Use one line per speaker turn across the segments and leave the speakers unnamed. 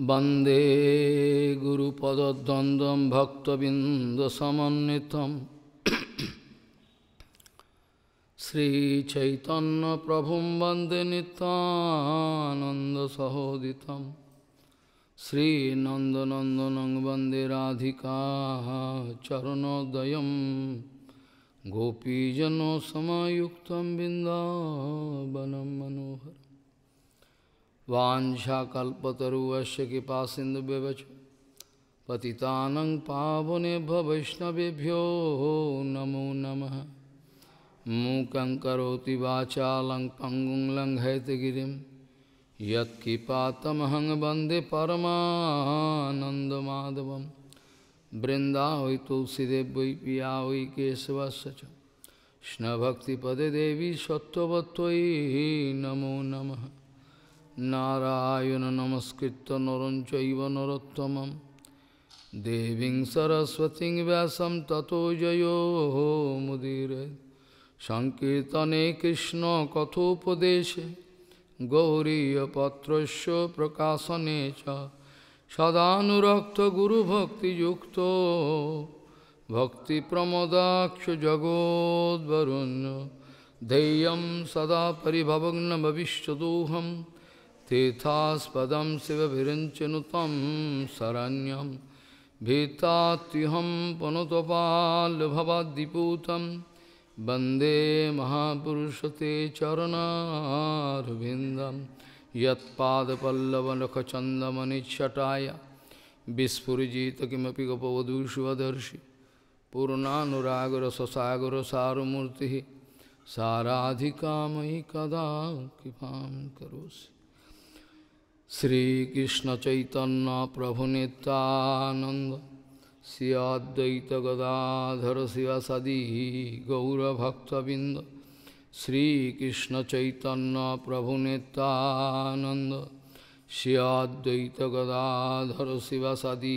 वंदे भक्तबिंदसमित श्रीचैतन प्रभु वंदे नितानंदसहोदित श्रीनंदनंदन वंदे राधि चरणोद चरणोदयं सामुक्त बिन्दावनं मनोहर वाशाकल्पतरुवश्य कृपा व्यवच पति पावने वैष्णवभ्यो नमो नमः मूकं करोति वाचालं पङ्गुं लङ्घयतगिरिं यत्किपातमहं वन्दे परमानन्दमाधवं वृन्दावै तुलसीदेव्यै पिया वै केशवस्य च देवी सत्त्ववत्त्वयि नमो नमः নারায়ণ নমস্কৃত নরঞ্চ নরোত্তম দেবী সরস্বতী ব্যাস ততো জয়োমুদীর সংকীর্তনে কৃষ্ণ কথোপদেশে গৌরীপত্র প্রকাশনে চ সদানুরক্ত গুরুভক্তিযুক্ত প্রমদাক্ষ জগোদ্বরুণ্য धैर्य सदा पिभवग्न भविष्यदोहम तीर्थास्पद शिव भवदीपूत वंदे महापुरुष ते चरणारिंदम वन्दे महापुरुषते चरणारुविन्दं यत्पादपल्लवनखचन्दमनिच्छटाय पूर्णागर किमपि गपवधूष्वदर्शि पूर्णानुरागरससागरसारमूर्तिः साराधिकामयि कदा कृपा करोषि श्री कृष्ण चैतन्य प्रभु नितानंद श्रियाद्वैत गदाधर शिव सदी गौरभक्तबिंद श्री कृष्ण चैतन्य प्रभु नितानंद श्रियाद्वैत गदाधर शिव सदी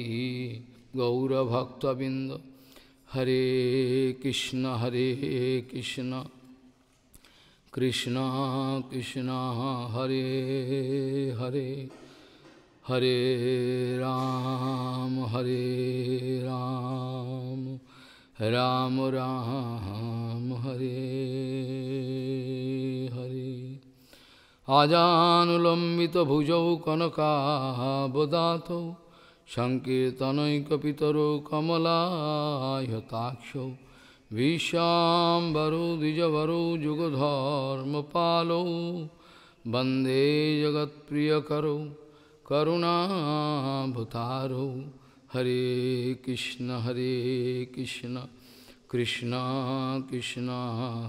गौरभक्तबिंद हरे कृष्ण हरे Krishna Krishna Krishna Hare Hare Hare Ram Hare Ram Ram Ram Hare Hare Ajanulambita bhujau kanaka bodhato Kapitaro Kamala Yatakshau विश्वाम्बरो द्विजवरो युगधर्मपालो वन्दे जगत्प्रियकरो करुणाभुतारो हरे कृष्ण हरे कृष्ण कृष्ण कृष्ण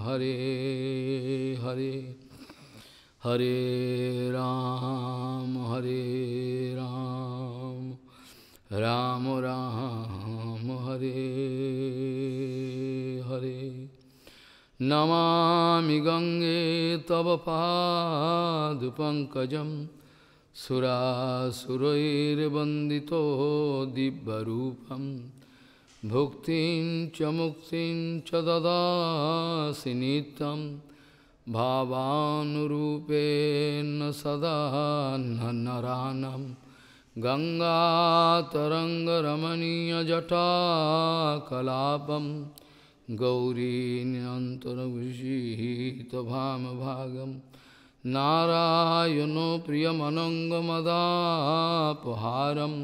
हरे हरे हरे राम हरे Ram Ram Ram Hare Hare Namami Gange Tava Pankajam Sura Surair Bandito Dibbarupam Bhuktin Chamuktin Chadada Sinitam Bhavanurupe Nasada Nanaranam na Ganga जटा कलापम गङ्गातरङ्गरमणीयजटा भागम नारायण नारायणो प्रियमनङ्गमदापहारं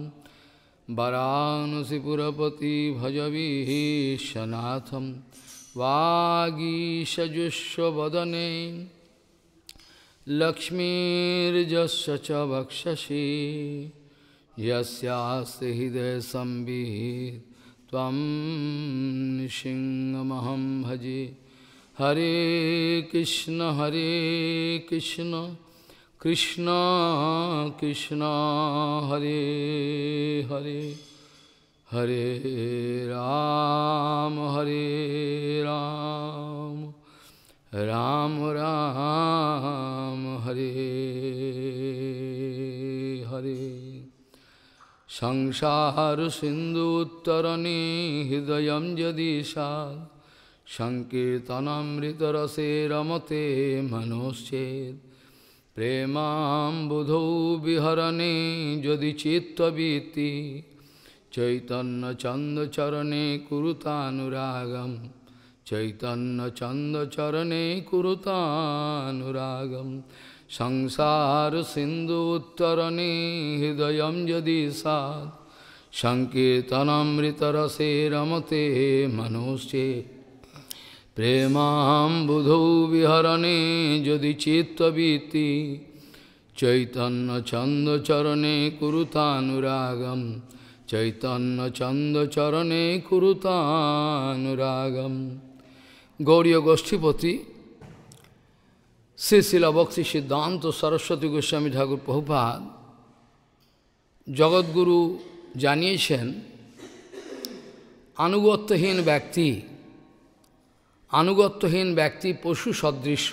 वरानसिपुरपति भजवीशनाथं वागीशजुष्वदने लक्ष्मीर्जस्य च वक्षसि यस्यास्य हृदय संवित तम भजे हरे कृष्ण हरे कृष्ण कृष्ण कृष्ण हरे हरे हरे राम हरे राम राम राम हरे संसारसिन्धु उत्तरणे हृदयं यदीशा सङ्कीर्तनामृतरसे रमते मनोश्चेत् प्रेमाम्बुधौ विहरणे यदि चित्तवीति चैतन्यचन्दचरणे कुरुतानुरागं चैतन्यचन्दचरणे कुरुतानुरागम् संसारसिन्धु उत्तरणे हृदयं यदि सात् सङ्कीर्तनामृतरसे रमते मनोश्चे प्रेमाम्बुधौ विहरणे यदि चित्तवीति चैतन्यचन्दचरणे कुरुतानुरागं चैतन्यचन्दचरणे कुरुतानुरागं गौर्यगोष्ठीपति শ্রী Srila সিদ্ধান্ত সরস্বতী গোস্বামী ঠাকুর প্রভুপাত জগৎগুরু জানিয়েছেন আনুগত্যহীন ব্যক্তি আনুগত্যহীন ব্যক্তি পশু সদৃশ্য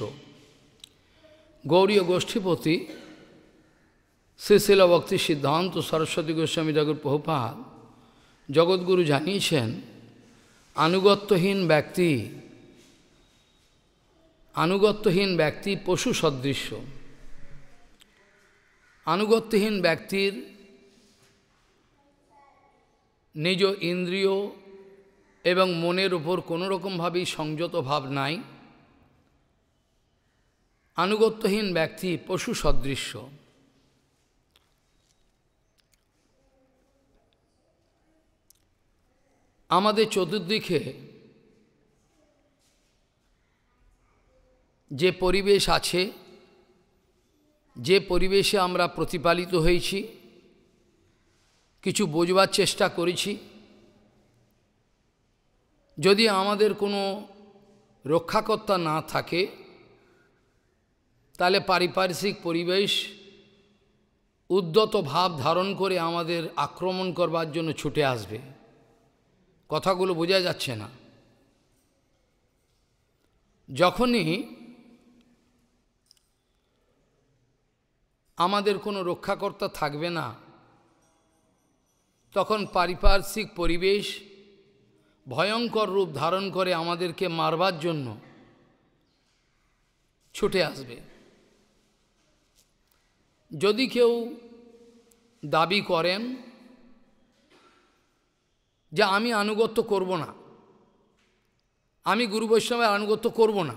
গৌরীয় গোষ্ঠীপতি শ্রী ভক্তি সিদ্ধান্ত সরস্বতী গোস্বামী ঠাকুর প্রভুপাত জগৎগুরু জানিয়েছেন আনুগত্যহীন ব্যক্তি আনুগত্যহীন ব্যক্তি পশু সদৃশ্য আনুগত্যহীন ব্যক্তির নিজ ইন্দ্রিয় এবং মনের উপর কোনো রকমভাবেই সংযত ভাব নাই আনুগত্যহীন ব্যক্তি পশু সদৃশ্য আমাদের চতুর্দিকে যে পরিবেশ আছে যে পরিবেশে আমরা প্রতিপালিত হয়েছি কিছু বোঝবার চেষ্টা করেছি যদি আমাদের কোনো রক্ষাকর্তা না থাকে তাহলে পারিপার্শ্বিক পরিবেশ উদ্যত ভাব ধারণ করে আমাদের আক্রমণ করবার জন্য ছুটে আসবে কথাগুলো বোঝা যাচ্ছে না যখনই আমাদের কোনো রক্ষাকর্তা থাকবে না তখন পারিপার্শ্বিক পরিবেশ ভয়ঙ্কর রূপ ধারণ করে আমাদেরকে মারবার জন্য ছুটে আসবে যদি কেউ দাবি করেন যে আমি আনুগত্য করব না আমি গুরু বৈষ্ণবের আনুগত্য করব না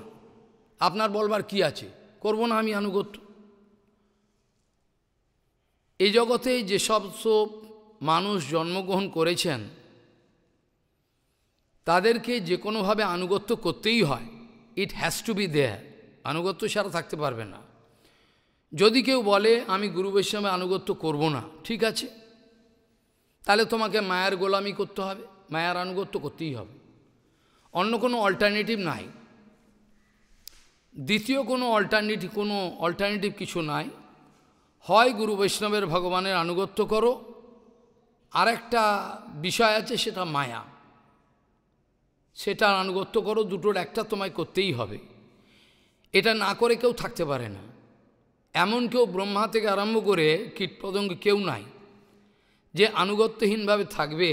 আপনার বলবার কি আছে করব না আমি আনুগত্য এই জগতে যেসব সব মানুষ জন্মগ্রহণ করেছেন তাদেরকে যে কোনোভাবে আনুগত্য করতেই হয় it has to be there আনুগত্য ছাড়া থাকতে পারবে না যদি কেউ বলে আমি গুরু বৈষ্ণবে আনুগত্য করব না ঠিক আছে তাহলে তোমাকে মায়ার গোলামি করতে হবে মায়ার আনুগত্য করতেই হবে অন্য কোনো অল্টারনেটিভ নাই দ্বিতীয় কোনো অল্টারনেটিভ কোনো অল্টারনেটিভ কিছু নাই হয় গুরু বৈষ্ণবের ভগবানের আনুগত্য করো আর একটা বিষয় আছে সেটা মায়া সেটার আনুগত্য করো দুটোর একটা তোমায় করতেই হবে এটা না করে কেউ থাকতে পারে না এমন কেউ ব্রহ্মা থেকে আরম্ভ করে কীটপতঙ্গ কেউ নাই যে আনুগত্যহীনভাবে থাকবে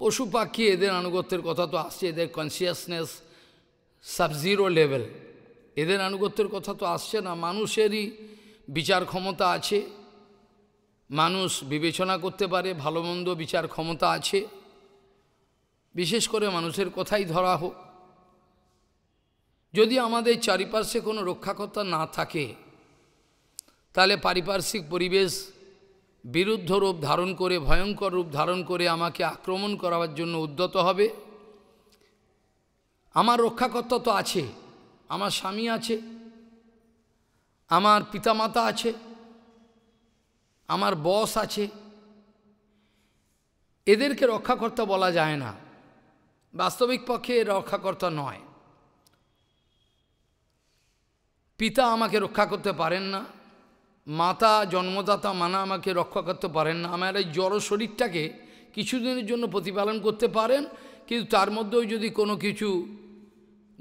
পশু পাখি এদের আনুগত্যের কথা তো আসছে এদের কনসিয়াসনেস সাবজিরো লেভেল এদের আনুগত্যের কথা তো আসছে না মানুষেরই বিচার ক্ষমতা আছে মানুষ বিবেচনা করতে পারে ভালো মন্দ বিচার ক্ষমতা আছে বিশেষ করে মানুষের কথাই ধরা হোক যদি আমাদের চারিপাশে কোনো রক্ষাকর্তা না থাকে তাহলে পারিপার্শ্বিক পরিবেশ বিরুদ্ধ রূপ ধারণ করে ভয়ঙ্কর রূপ ধারণ করে আমাকে আক্রমণ করার জন্য উদ্যত হবে আমার রক্ষাকর্তা তো আছে আমার স্বামী আছে আমার পিতামাতা আছে আমার বস আছে এদেরকে রক্ষাকর্তা বলা যায় না বাস্তবিক পক্ষে রক্ষাকর্তা নয় পিতা আমাকে রক্ষা করতে পারেন না মাতা জন্মদাতা মানা আমাকে রক্ষা করতে পারেন না আমার এই জড় শরীরটাকে কিছুদিনের জন্য প্রতিপালন করতে পারেন কিন্তু তার মধ্যেও যদি কোনো কিছু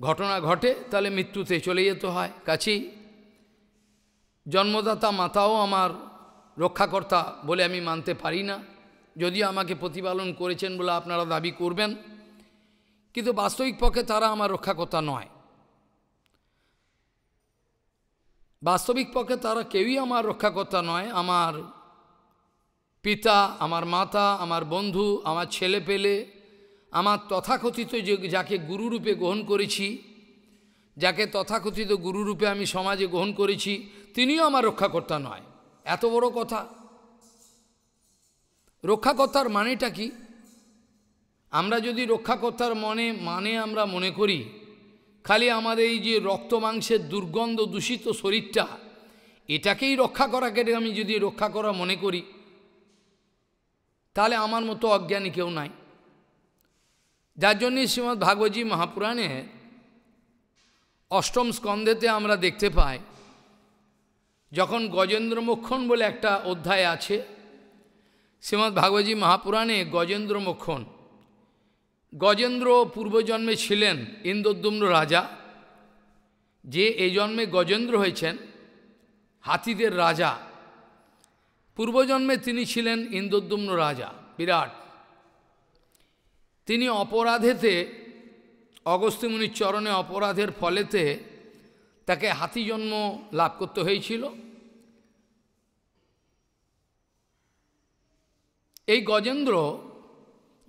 ঘটনা ঘটে তাহলে মৃত্যুতে চলে যেতে হয় কাছেই জন্মদাতা মাতাও আমার রক্ষাকর্তা বলে আমি মানতে পারি না যদিও আমাকে প্রতিপালন করেছেন বলে আপনারা দাবি করবেন কিন্তু বাস্তবিক পক্ষে তারা আমার রক্ষাকর্তা নয় বাস্তবিক পক্ষে তারা কেউই আমার রক্ষাকর্তা নয় আমার পিতা আমার মাতা আমার বন্ধু আমার ছেলে পেলে আমার তথাকথিত যে যাকে গুরুরূপে গ্রহণ করেছি যাকে তথাকথিত গুরুরূপে আমি সমাজে গ্রহণ করেছি তিনিও আমার রক্ষাকর্তা নয় এত বড় কথা রক্ষাকর্তার মানেটা কি আমরা যদি রক্ষাকর্তার মনে মানে আমরা মনে করি খালি আমাদের এই যে রক্ত মাংসের দুর্গন্ধ দূষিত শরীরটা এটাকেই রক্ষা করাকে আমি যদি রক্ষা করা মনে করি তাহলে আমার মতো অজ্ঞানী কেউ নাই যার জন্যে শ্রীমদ্ ভাগবতী মহাপুরাণে অষ্টম স্কন্ধেতে আমরা দেখতে পাই যখন গজেন্দ্র মক্ষণ বলে একটা অধ্যায় আছে শ্রীমৎ ভাগবতী মহাপুরাণে গজেন্দ্র মক্ষণ গজেন্দ্র পূর্বজন্মে ছিলেন ইন্দ্রদ্যুম্ন রাজা যে এই জন্মে গজেন্দ্র হয়েছেন হাতিদের রাজা পূর্বজন্মে তিনি ছিলেন ইন্দ্রদ্যুম্ন রাজা বিরাট তিনি অপরাধেতে মুনির চরণে অপরাধের ফলেতে তাকে হাতি জন্ম লাভ করতে হয়েছিল এই গজেন্দ্র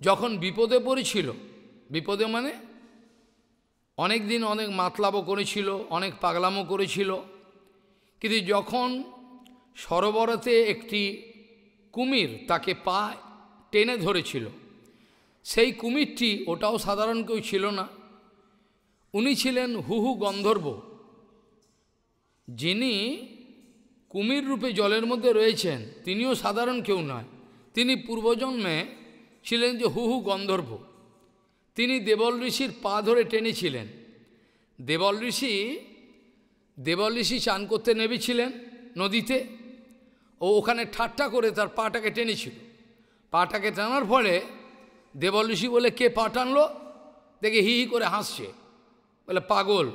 যখন বিপদে পড়েছিল বিপদে মানে অনেক দিন অনেক মাতলাবও করেছিল অনেক পাগলামও করেছিল কিন্তু যখন সরোবরতে একটি কুমির তাকে পা টেনে ধরেছিল সেই কুমিরটি ওটাও সাধারণ কেউ ছিল না উনি ছিলেন হুহু গন্ধর্ব যিনি কুমির রূপে জলের মধ্যে রয়েছেন তিনিও সাধারণ কেউ নয় তিনি পূর্বজন্মে ছিলেন যে হুহু গন্ধর্ব তিনি দেবল ঋষির পা ধরে টেনেছিলেন দেবল ঋষি দেবল ঋষি চান করতে নেমেছিলেন নদীতে ও ওখানে ঠাট্টা করে তার পাটাকে টেনেছিল পাটাকে টানার ফলে দেবল ঋষি বলে কে পা টানলো দেখে হি হি করে হাসছে বলে পাগল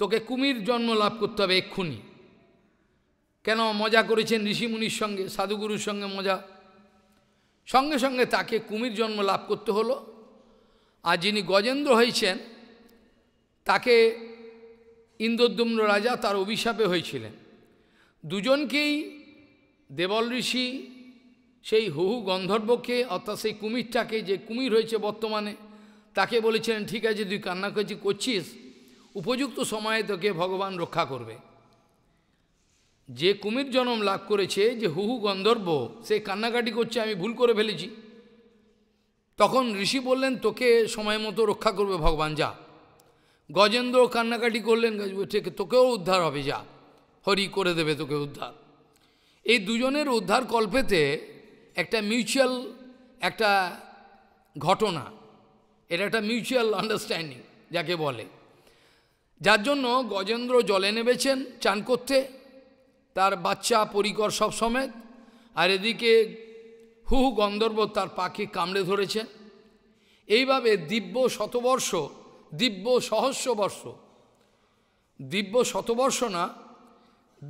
তোকে কুমির জন্ম লাভ করতে হবে এক্ষুনি কেন মজা করেছেন ঋষিমুনির সঙ্গে সাধুগুরুর সঙ্গে মজা সঙ্গে সঙ্গে তাকে কুমির জন্ম লাভ করতে হলো আর যিনি গজেন্দ্র হয়েছেন তাকে ইন্দ্রদ্যুম্ন রাজা তার অভিশাপে হয়েছিলেন দুজনকেই দেবল ঋষি সেই হুহু গন্ধর্বকে অর্থাৎ সেই কুমিরটাকে যে কুমির হয়েছে বর্তমানে তাকে বলেছিলেন ঠিক আছে তুই কান্না করছিস উপযুক্ত সময়ে তোকে ভগবান রক্ষা করবে যে কুমির জনম লাভ করেছে যে হুহু গন্ধর্ব সে কান্নাকাটি করছে আমি ভুল করে ফেলেছি তখন ঋষি বললেন তোকে সময় মতো রক্ষা করবে ভগবান যা গজেন্দ্র কান্নাকাটি করলেন তোকেও উদ্ধার হবে যা হরি করে দেবে তোকে উদ্ধার এই দুজনের উদ্ধার কল্পেতে একটা মিউচুয়াল একটা ঘটনা এটা একটা মিউচুয়াল আন্ডারস্ট্যান্ডিং যাকে বলে যার জন্য গজেন্দ্র জলে নেমেছেন চান করতে তার বাচ্চা পরিকর সব সমেত আর এদিকে হু হু গন্ধর্ব তার পাখি কামড়ে ধরেছেন এইভাবে দিব্য শতবর্ষ দিব্য সহস্র বর্ষ দিব্য শতবর্ষ না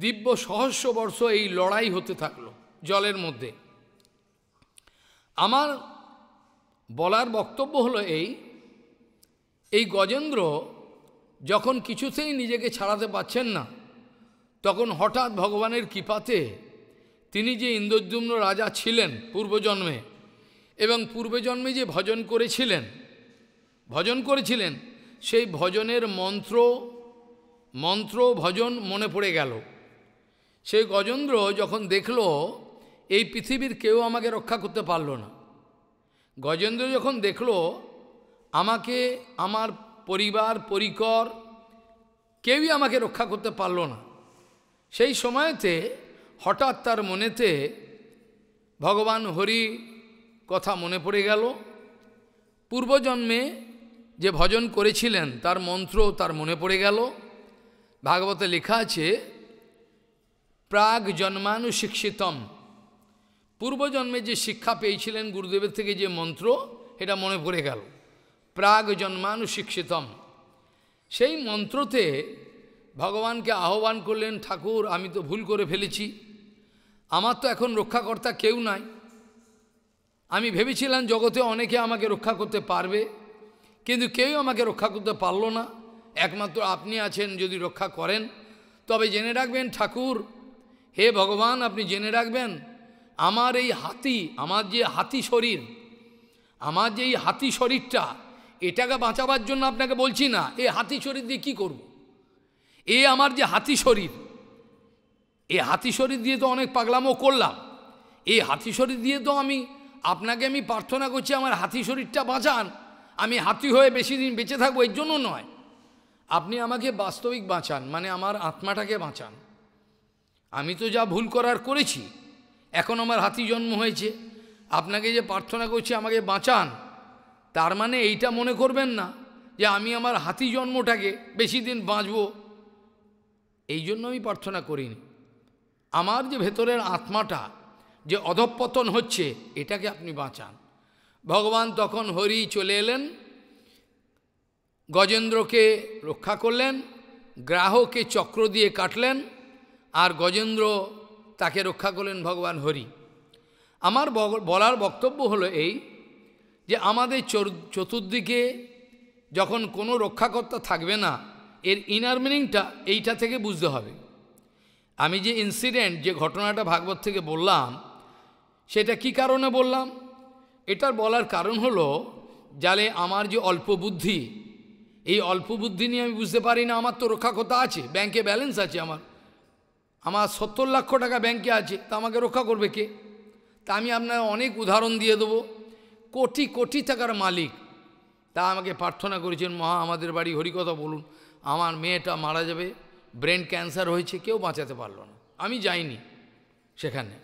দিব্য সহস্র বর্ষ এই লড়াই হতে থাকলো জলের মধ্যে আমার বলার বক্তব্য হলো এই এই গজেন্দ্র যখন কিছুতেই নিজেকে ছাড়াতে পারছেন না তখন হঠাৎ ভগবানের কৃপাতে তিনি যে ইন্দ্রদ্যুম্ন রাজা ছিলেন পূর্বজন্মে এবং পূর্বজন্মে যে ভজন করেছিলেন ভজন করেছিলেন সেই ভজনের মন্ত্র মন্ত্র ভজন মনে পড়ে গেল সেই গজেন্দ্র যখন দেখল এই পৃথিবীর কেউ আমাকে রক্ষা করতে পারল না গজেন্দ্র যখন দেখল আমাকে আমার পরিবার পরিকর কেউই আমাকে রক্ষা করতে পারল না সেই সময়তে হঠাৎ তার মনেতে ভগবান হরি কথা মনে পড়ে গেল পূর্বজন্মে যে ভজন করেছিলেন তার মন্ত্র তার মনে পড়ে গেল ভাগবতে লেখা আছে প্রাগ জন্মানুশিক্ষিতম পূর্বজন্মে যে শিক্ষা পেয়েছিলেন গুরুদেবের থেকে যে মন্ত্র এটা মনে পড়ে গেল প্রাগ জন্মানু শিক্ষিতম সেই মন্ত্রতে ভগবানকে আহ্বান করলেন ঠাকুর আমি তো ভুল করে ফেলেছি আমার তো এখন রক্ষাকর্তা কেউ নাই আমি ভেবেছিলাম জগতে অনেকে আমাকে রক্ষা করতে পারবে কিন্তু কেউ আমাকে রক্ষা করতে পারল না একমাত্র আপনি আছেন যদি রক্ষা করেন তবে জেনে রাখবেন ঠাকুর হে ভগবান আপনি জেনে রাখবেন আমার এই হাতি আমার যে হাতি শরীর আমার যে এই হাতি শরীরটা এটাকে বাঁচাবার জন্য আপনাকে বলছি না এই হাতি শরীর দিয়ে কী করব। এ আমার যে হাতি শরীর এ হাতি শরীর দিয়ে তো অনেক পাগলামও করলাম এই হাতি শরীর দিয়ে তো আমি আপনাকে আমি প্রার্থনা করছি আমার হাতি শরীরটা বাঁচান আমি হাতি হয়ে বেশি দিন বেঁচে থাকবো এর জন্য নয় আপনি আমাকে বাস্তবিক বাঁচান মানে আমার আত্মাটাকে বাঁচান আমি তো যা ভুল করার করেছি এখন আমার হাতি জন্ম হয়েছে আপনাকে যে প্রার্থনা করছি আমাকে বাঁচান তার মানে এইটা মনে করবেন না যে আমি আমার হাতি জন্মটাকে বেশি দিন বাঁচব এই জন্য আমি প্রার্থনা করিনি আমার যে ভেতরের আত্মাটা যে অধপতন হচ্ছে এটাকে আপনি বাঁচান ভগবান তখন হরি চলে এলেন গজেন্দ্রকে রক্ষা করলেন গ্রাহকে চক্র দিয়ে কাটলেন আর গজেন্দ্র তাকে রক্ষা করলেন ভগবান হরি আমার বলার বক্তব্য হলো এই যে আমাদের চতুর্দিকে যখন কোনো রক্ষাকর্তা থাকবে না এর ইনার মিনিংটা এইটা থেকে বুঝতে হবে আমি যে ইনসিডেন্ট যে ঘটনাটা ভাগবত থেকে বললাম সেটা কি কারণে বললাম এটার বলার কারণ হলো যালে আমার যে অল্প বুদ্ধি এই অল্প বুদ্ধি নিয়ে আমি বুঝতে পারি না আমার তো রক্ষাকর্তা আছে ব্যাংকে ব্যালেন্স আছে আমার আমার সত্তর লক্ষ টাকা ব্যাংকে আছে তা আমাকে রক্ষা করবে কে তা আমি আপনার অনেক উদাহরণ দিয়ে দেবো কোটি কোটি টাকার মালিক তা আমাকে প্রার্থনা করেছেন মহা আমাদের বাড়ি হরিকথা বলুন আমার মেয়েটা মারা যাবে ব্রেন ক্যান্সার হয়েছে কেউ বাঁচাতে পারলো না আমি যাইনি সেখানে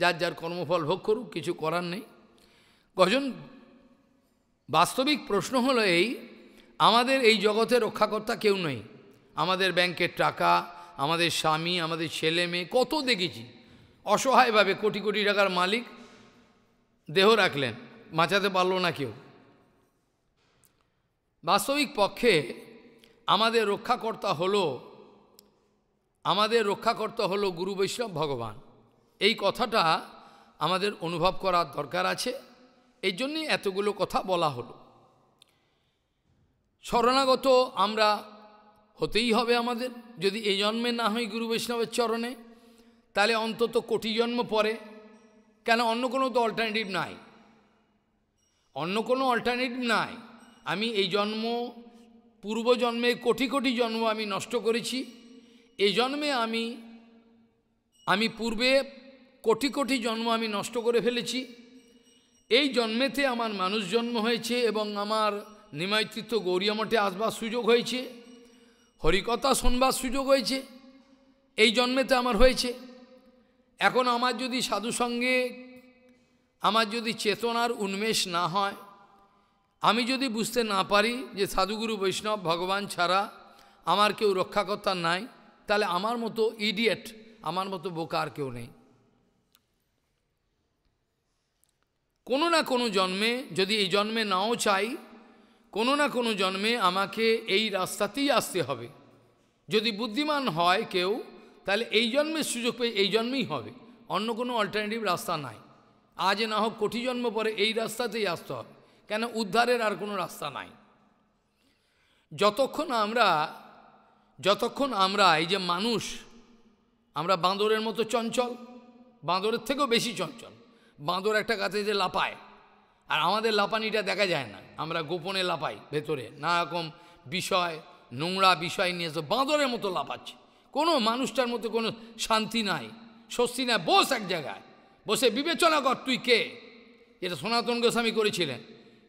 যার যার কর্মফল ভোগ করুক কিছু করার নেই কজন বাস্তবিক প্রশ্ন হলো এই আমাদের এই জগতে রক্ষাকর্তা কেউ নেই আমাদের ব্যাংকের টাকা আমাদের স্বামী আমাদের ছেলে মেয়ে কত দেখেছি অসহায়ভাবে কোটি কোটি টাকার মালিক দেহ রাখলেন বাঁচাতে পারল না কেউ বাস্তবিক পক্ষে আমাদের রক্ষাকর্তা হল আমাদের রক্ষাকর্তা হল গুরু বৈষ্ণব ভগবান এই কথাটা আমাদের অনুভব করার দরকার আছে এই জন্যই এতগুলো কথা বলা হলো শরণাগত আমরা হতেই হবে আমাদের যদি এই জন্মে না হয় গুরু বৈষ্ণবের চরণে তাহলে অন্তত কোটি জন্ম পরে কেন অন্য কোনো তো অল্টারনেটিভ নাই অন্য কোনো অল্টারনেটিভ নাই আমি এই জন্ম পূর্বজন্মে কোটি কোটি জন্ম আমি নষ্ট করেছি এই জন্মে আমি আমি পূর্বে কোটি কোটি জন্ম আমি নষ্ট করে ফেলেছি এই জন্মেতে আমার মানুষ জন্ম হয়েছে এবং আমার নিমায়িত্ব গৌরীয় মঠে আসবার সুযোগ হয়েছে হরিকথা শোনবার সুযোগ হয়েছে এই জন্মেতে আমার হয়েছে এখন আমার যদি সাধু সঙ্গে আমার যদি চেতনার উন্মেষ না হয় আমি যদি বুঝতে না পারি যে সাধুগুরু বৈষ্ণব ভগবান ছাড়া আমার কেউ রক্ষাকর্তা নাই তাহলে আমার মতো ইডিয়েট আমার মতো বোকার কেউ নেই কোনো না কোনো জন্মে যদি এই জন্মে নাও চাই কোনো না কোনো জন্মে আমাকে এই রাস্তাতেই আসতে হবে যদি বুদ্ধিমান হয় কেউ তাহলে এই জন্মের সুযোগ পেয়ে এই জন্মেই হবে অন্য কোনো অল্টারনেটিভ রাস্তা নাই আজ না হোক কোটি জন্ম পরে এই রাস্তাতেই আসতে হবে কেন উদ্ধারের আর কোনো রাস্তা নাই যতক্ষণ আমরা যতক্ষণ আমরা এই যে মানুষ আমরা বাঁদরের মতো চঞ্চল বাঁদরের থেকেও বেশি চঞ্চল বাঁদর একটা গাছে যে লাপায় আর আমাদের লাপানিটা দেখা যায় না আমরা গোপনে লাপাই ভেতরে নানারকম বিষয় নোংরা বিষয় নিয়ে এসে বাঁদরের মতো লাপাচ্ছে কোনো মানুষটার মতো কোনো শান্তি নাই স্বস্তি নাই বস এক জায়গায় বসে বিবেচনা কর তুই কে এটা সনাতন গোস্বামী করেছিলেন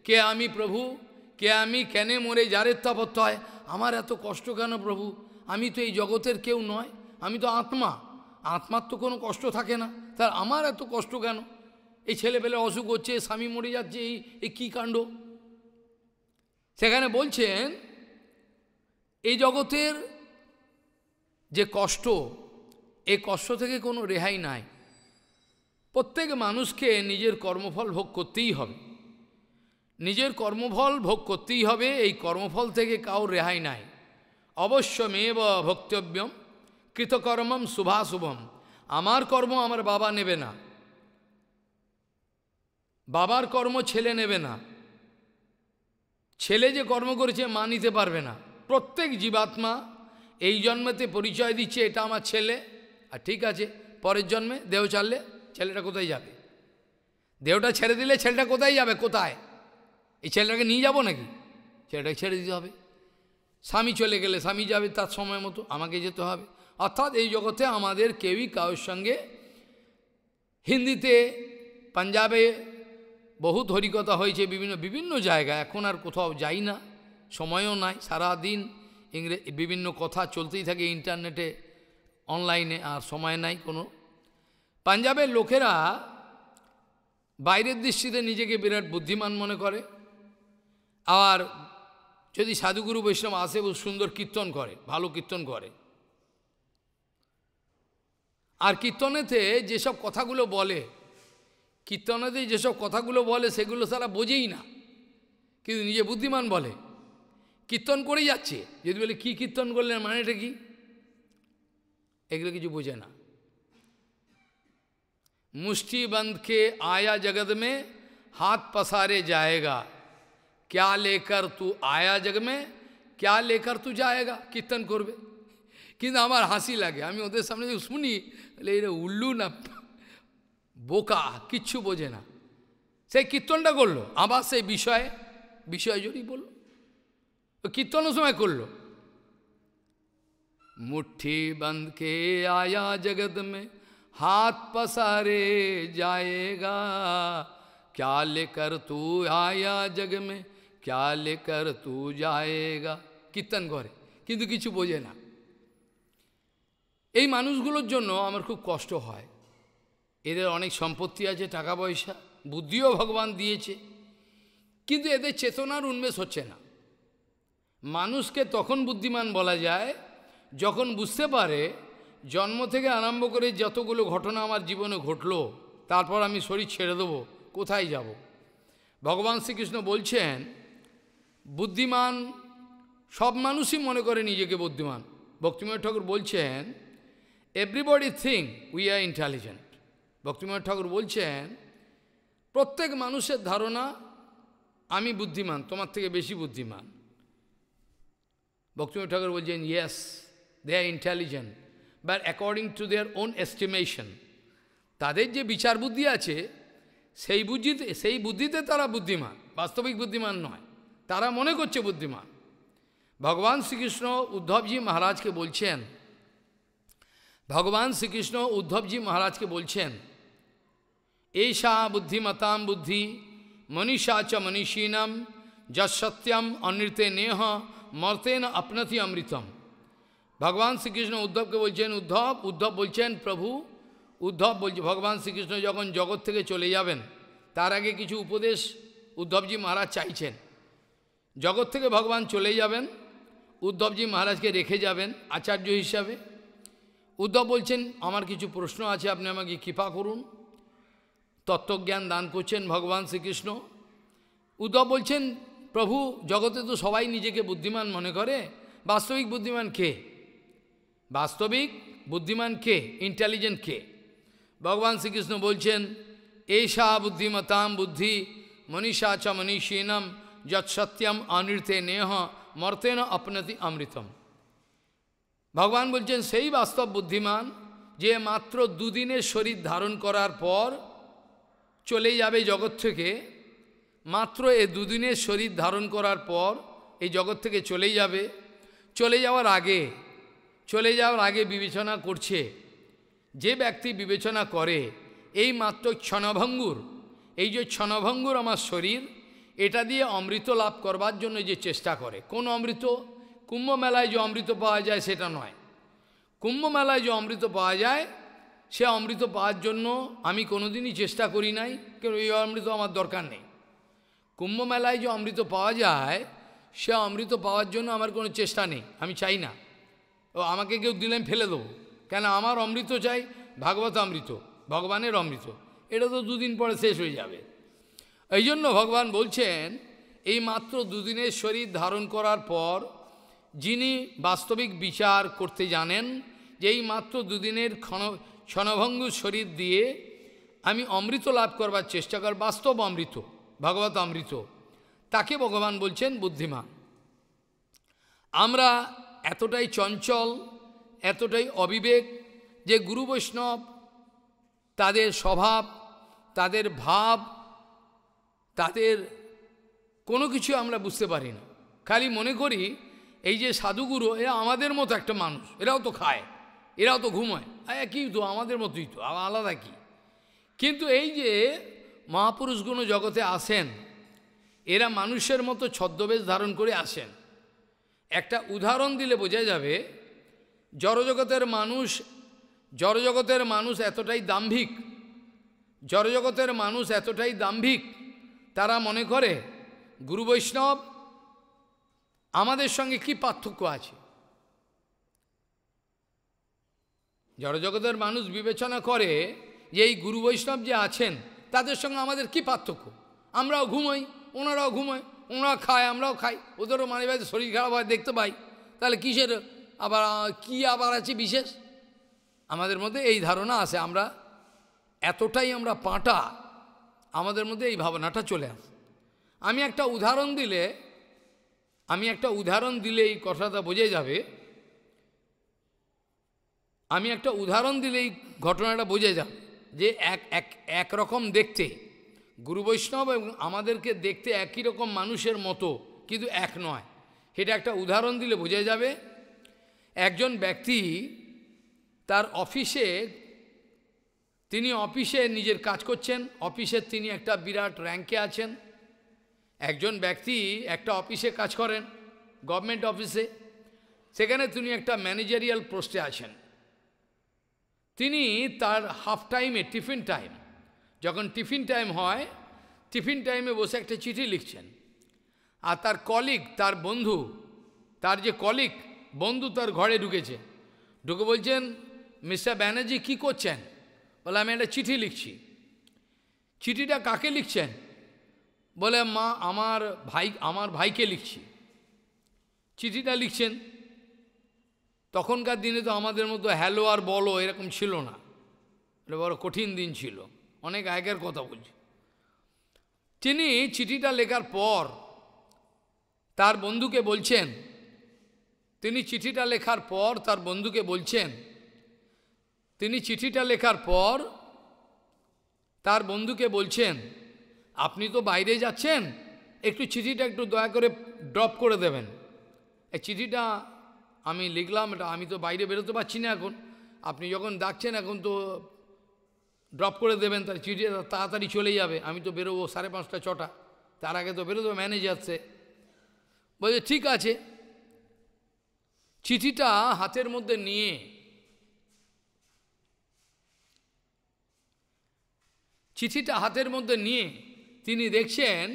কে আমি প্রভু কে আমি কেনে মরে যারের তাপত্য হয় আমার এত কষ্ট কেন প্রভু আমি তো এই জগতের কেউ নয় আমি তো আত্মা আত্মার তো কোনো কষ্ট থাকে না তার আমার এত কষ্ট কেন এই ছেলেপেলে অসুখ হচ্ছে স্বামী মরে যাচ্ছে এই এই কী কাণ্ড সেখানে বলছেন এই জগতের যে কষ্ট এই কষ্ট থেকে কোনো রেহাই নাই প্রত্যেক মানুষকে নিজের কর্মফল ভোগ করতেই হবে নিজের কর্মফল ভোগ করতেই হবে এই কর্মফল থেকে কাউ রেহাই নাই অবশ্যমেব ভক্তব্যম কৃতকর্মম শুভাশুভম আমার কর্ম আমার বাবা নেবে না বাবার কর্ম ছেলে নেবে না ছেলে যে কর্ম করেছে মা নিতে পারবে না প্রত্যেক জীবাত্মা এই জন্মেতে পরিচয় দিচ্ছে এটা আমার ছেলে আর ঠিক আছে পরের জন্মে দেহ চাললে ছেলেটা কোথায় যাবে দেহটা ছেড়ে দিলে ছেলেটা কোথায় যাবে কোথায় এই ছেলেটাকে নিয়ে যাব নাকি ছেলেটাকে ছেড়ে দিতে হবে স্বামী চলে গেলে স্বামী যাবে তার সময় মতো আমাকে যেতে হবে অর্থাৎ এই জগতে আমাদের কেউই কারোর সঙ্গে হিন্দিতে পাঞ্জাবে বহু হরিকথা হয়েছে বিভিন্ন বিভিন্ন জায়গায় এখন আর কোথাও যাই না সময়ও নাই সারাদিন ইংরে ইংরেজ বিভিন্ন কথা চলতেই থাকে ইন্টারনেটে অনলাইনে আর সময় নাই কোনো পাঞ্জাবের লোকেরা বাইরের দৃষ্টিতে নিজেকে বিরাট বুদ্ধিমান মনে করে আর যদি সাধুগুরু বৈষ্ণব আসে সুন্দর কীর্তন করে ভালো কীর্তন করে আর কীর্তনেতে যেসব কথাগুলো বলে কীর্তনেতে যেসব কথাগুলো বলে সেগুলো তারা বোঝেই না কিন্তু নিজে বুদ্ধিমান বলে কীর্তন করেই যাচ্ছে যদি বলে কী কীর্তন করলেন মানে এটা কি এগুলো কিছু বোঝে না মুষ্টি বন্ধকে আয়া জগত মে হাত পাসারে যায়গা क्या लेकर तू आया जग में क्या लेकर तू जाएगा কীর্তন করবে কিন্তু আমার হাসি লাগে আমি ওদের সামনে শুনি বলে এটা উল্লু না বোকা কিচ্ছু বোঝে না সেই কীর্তনটা করলো আবার সেই বিষয়ে বিষয় জড়ি বলল কীর্তন সময় করলো মুঠি বন্ধকে আয়া জগৎ মে হাত পসারে যায়গা ক্যা লেকর তু আয়া জগ মে ক্যা লেকর তু যায়গা কীর্তন করে কিন্তু কিছু বোঝে না এই মানুষগুলোর জন্য আমার খুব কষ্ট হয় এদের অনেক সম্পত্তি আছে টাকা পয়সা বুদ্ধিও ভগবান দিয়েছে কিন্তু এদের চেতনার উন্মেষ হচ্ছে না মানুষকে তখন বুদ্ধিমান বলা যায় যখন বুঝতে পারে জন্ম থেকে আরম্ভ করে যতগুলো ঘটনা আমার জীবনে ঘটলো তারপর আমি শরীর ছেড়ে দেবো কোথায় যাব ভগবান শ্রীকৃষ্ণ বলছেন বুদ্ধিমান সব মানুষই মনে করে নিজেকে বুদ্ধিমান ভক্তিময় ঠাকুর বলছেন everybody think we are intelligent ভক্তিময় ঠাকুর বলছেন প্রত্যেক মানুষের ধারণা আমি বুদ্ধিমান তোমার থেকে বেশি বুদ্ধিমান ভক্তিময় ঠাকুর বলছেন yes they are intelligent but according to their own estimation তাদের যে বিচার বুদ্ধি আছে সেই বুদ্ধিতে সেই বুদ্ধিতে তারা বুদ্ধিমান বাস্তবিক বুদ্ধিমান নয় তারা মনে করছে বুদ্ধিমান ভগবান শ্রীকৃষ্ণ উদ্ধবজি মহারাজকে বলছেন ভগবান শ্রীকৃষ্ণ উদ্ধবজি মহারাজকে বলছেন এষা বুদ্ধিমতাম বুদ্ধি মনীষা চ মনীষীণম যত্যম অনৃতে নেহ মর্তেন আপনতি অমৃতম ভগবান শ্রীকৃষ্ণ উদ্ধবকে বলছেন উদ্ধব উদ্ধব বলছেন প্রভু উদ্ধব বলছে ভগবান শ্রীকৃষ্ণ যখন জগৎ থেকে চলে যাবেন তার আগে কিছু উপদেশ উদ্ধবজি মহারাজ চাইছেন জগৎ থেকে ভগবান চলে যাবেন উদ্ধবজি মহারাজকে রেখে যাবেন আচার্য হিসাবে উদ্ধব বলছেন আমার কিছু প্রশ্ন আছে আপনি আমাকে কৃপা করুন তত্ত্বজ্ঞান দান করছেন ভগবান শ্রীকৃষ্ণ উদ্ধব বলছেন প্রভু জগতে তো সবাই নিজেকে বুদ্ধিমান মনে করে বাস্তবিক বুদ্ধিমান কে বাস্তবিক বুদ্ধিমান কে ইন্টেলিজেন্ট কে ভগবান শ্রীকৃষ্ণ বলছেন এইষা বুদ্ধিমতাম বুদ্ধি মনীষা চ মনীষীনম যৎসত্যম অনৃতে নেহ মর্তেন অপনতি অমৃতম ভগবান বলছেন সেই বাস্তব বুদ্ধিমান যে মাত্র দুদিনের শরীর ধারণ করার পর চলে যাবে জগৎ থেকে মাত্র এ দুদিনের শরীর ধারণ করার পর এই জগৎ থেকে চলে যাবে চলে যাওয়ার আগে চলে যাওয়ার আগে বিবেচনা করছে যে ব্যক্তি বিবেচনা করে এই মাত্র ক্ষণভঙ্গুর এই যে ক্ষণভঙ্গুর আমার শরীর এটা দিয়ে অমৃত লাভ করবার জন্য যে চেষ্টা করে কোন অমৃত কুম্ভ মেলায় যে অমৃত পাওয়া যায় সেটা নয় কুম্ভ মেলায় যে অমৃত পাওয়া যায় সে অমৃত পাওয়ার জন্য আমি কোনোদিনই চেষ্টা করি নাই কেন এই অমৃত আমার দরকার নেই কুম্ভ মেলায় যে অমৃত পাওয়া যায় সে অমৃত পাওয়ার জন্য আমার কোনো চেষ্টা নেই আমি চাই না ও আমাকে কেউ দিলে ফেলে দেবো কেন আমার অমৃত চাই ভাগবত অমৃত ভগবানের অমৃত এটা তো দুদিন পরে শেষ হয়ে যাবে এই জন্য ভগবান বলছেন এই মাত্র দুদিনের শরীর ধারণ করার পর যিনি বাস্তবিক বিচার করতে জানেন যে এই মাত্র দুদিনের ক্ষণ ক্ষণভঙ্গু শরীর দিয়ে আমি অমৃত লাভ করবার চেষ্টা কর বাস্তব অমৃত ভগবত অমৃত তাকে ভগবান বলছেন বুদ্ধিমান আমরা এতটাই চঞ্চল এতটাই অবিবেক যে গুরু বৈষ্ণব তাদের স্বভাব তাদের ভাব তাদের কোনো কিছু আমরা বুঝতে পারি না খালি মনে করি এই যে সাধুগুরু এরা আমাদের মতো একটা মানুষ এরাও তো খায় এরাও তো ঘুমায় একই তো আমাদের মতোই তো আলাদা কি কিন্তু এই যে মহাপুরুষগুণ জগতে আসেন এরা মানুষের মতো ছদ্মবেশ ধারণ করে আসেন একটা উদাহরণ দিলে বোঝা যাবে জড়জগতের মানুষ জড়জগতের মানুষ এতটাই দাম্ভিক জড়জগতের মানুষ এতটাই দাম্ভিক তারা মনে করে গুরু বৈষ্ণব আমাদের সঙ্গে কি পার্থক্য আছে জড়জগতের মানুষ বিবেচনা করে যে এই গুরু বৈষ্ণব যে আছেন তাদের সঙ্গে আমাদের কি পার্থক্য আমরাও ঘুমোই ওনারাও ঘুমোয় ওনারা খায় আমরাও খাই ওদেরও মানে ভাই শরীর খারাপ হয় দেখতে পাই তাহলে কিসের আবার কি আবার আছে বিশেষ আমাদের মধ্যে এই ধারণা আছে আমরা এতটাই আমরা পাঁটা আমাদের মধ্যে এই ভাবনাটা চলে আসে আমি একটা উদাহরণ দিলে আমি একটা উদাহরণ দিলে এই কথাটা বোঝা যাবে আমি একটা উদাহরণ দিলে এই ঘটনাটা বোঝা যান যে এক এক একরকম দেখতে গুরু বৈষ্ণব এবং আমাদেরকে দেখতে একই রকম মানুষের মতো কিন্তু এক নয় সেটা একটা উদাহরণ দিলে বোঝা যাবে একজন ব্যক্তি তার অফিসে তিনি অফিসে নিজের কাজ করছেন অফিসের তিনি একটা বিরাট র্যাঙ্কে আছেন একজন ব্যক্তি একটা অফিসে কাজ করেন গভর্নমেন্ট অফিসে সেখানে তিনি একটা ম্যানেজারিয়াল পোস্টে আছেন তিনি তার হাফ টাইমে টিফিন টাইম যখন টিফিন টাইম হয় টিফিন টাইমে বসে একটা চিঠি লিখছেন আর তার কলিক তার বন্ধু তার যে কলিক বন্ধু তার ঘরে ঢুকেছে ঢুকে বলছেন মিস্টার ব্যানার্জি কি করছেন বলে আমি একটা চিঠি লিখছি চিঠিটা কাকে লিখছেন বলে মা আমার ভাই আমার ভাইকে লিখছি চিঠিটা লিখছেন তখনকার দিনে তো আমাদের মতো হ্যালো আর বলো এরকম ছিল না এটা বড় কঠিন দিন ছিল অনেক আগের কথা বলছি তিনি চিঠিটা লেখার পর তার বন্ধুকে বলছেন তিনি চিঠিটা লেখার পর তার বন্ধুকে বলছেন তিনি চিঠিটা লেখার পর তার বন্ধুকে বলছেন আপনি তো বাইরে যাচ্ছেন একটু চিঠিটা একটু দয়া করে ড্রপ করে দেবেন এই চিঠিটা আমি লিখলাম এটা আমি তো বাইরে বেরোতে পারছি না এখন আপনি যখন ডাকছেন এখন তো ড্রপ করে দেবেন তার চিঠি তাড়াতাড়ি চলে যাবে আমি তো বেরোবো সাড়ে পাঁচটা ছটা তার আগে তো বেরোতে ম্যানেজ আসছে বলছে ঠিক আছে চিঠিটা হাতের মধ্যে নিয়ে চিঠিটা হাতের মধ্যে নিয়ে তিনি দেখছেন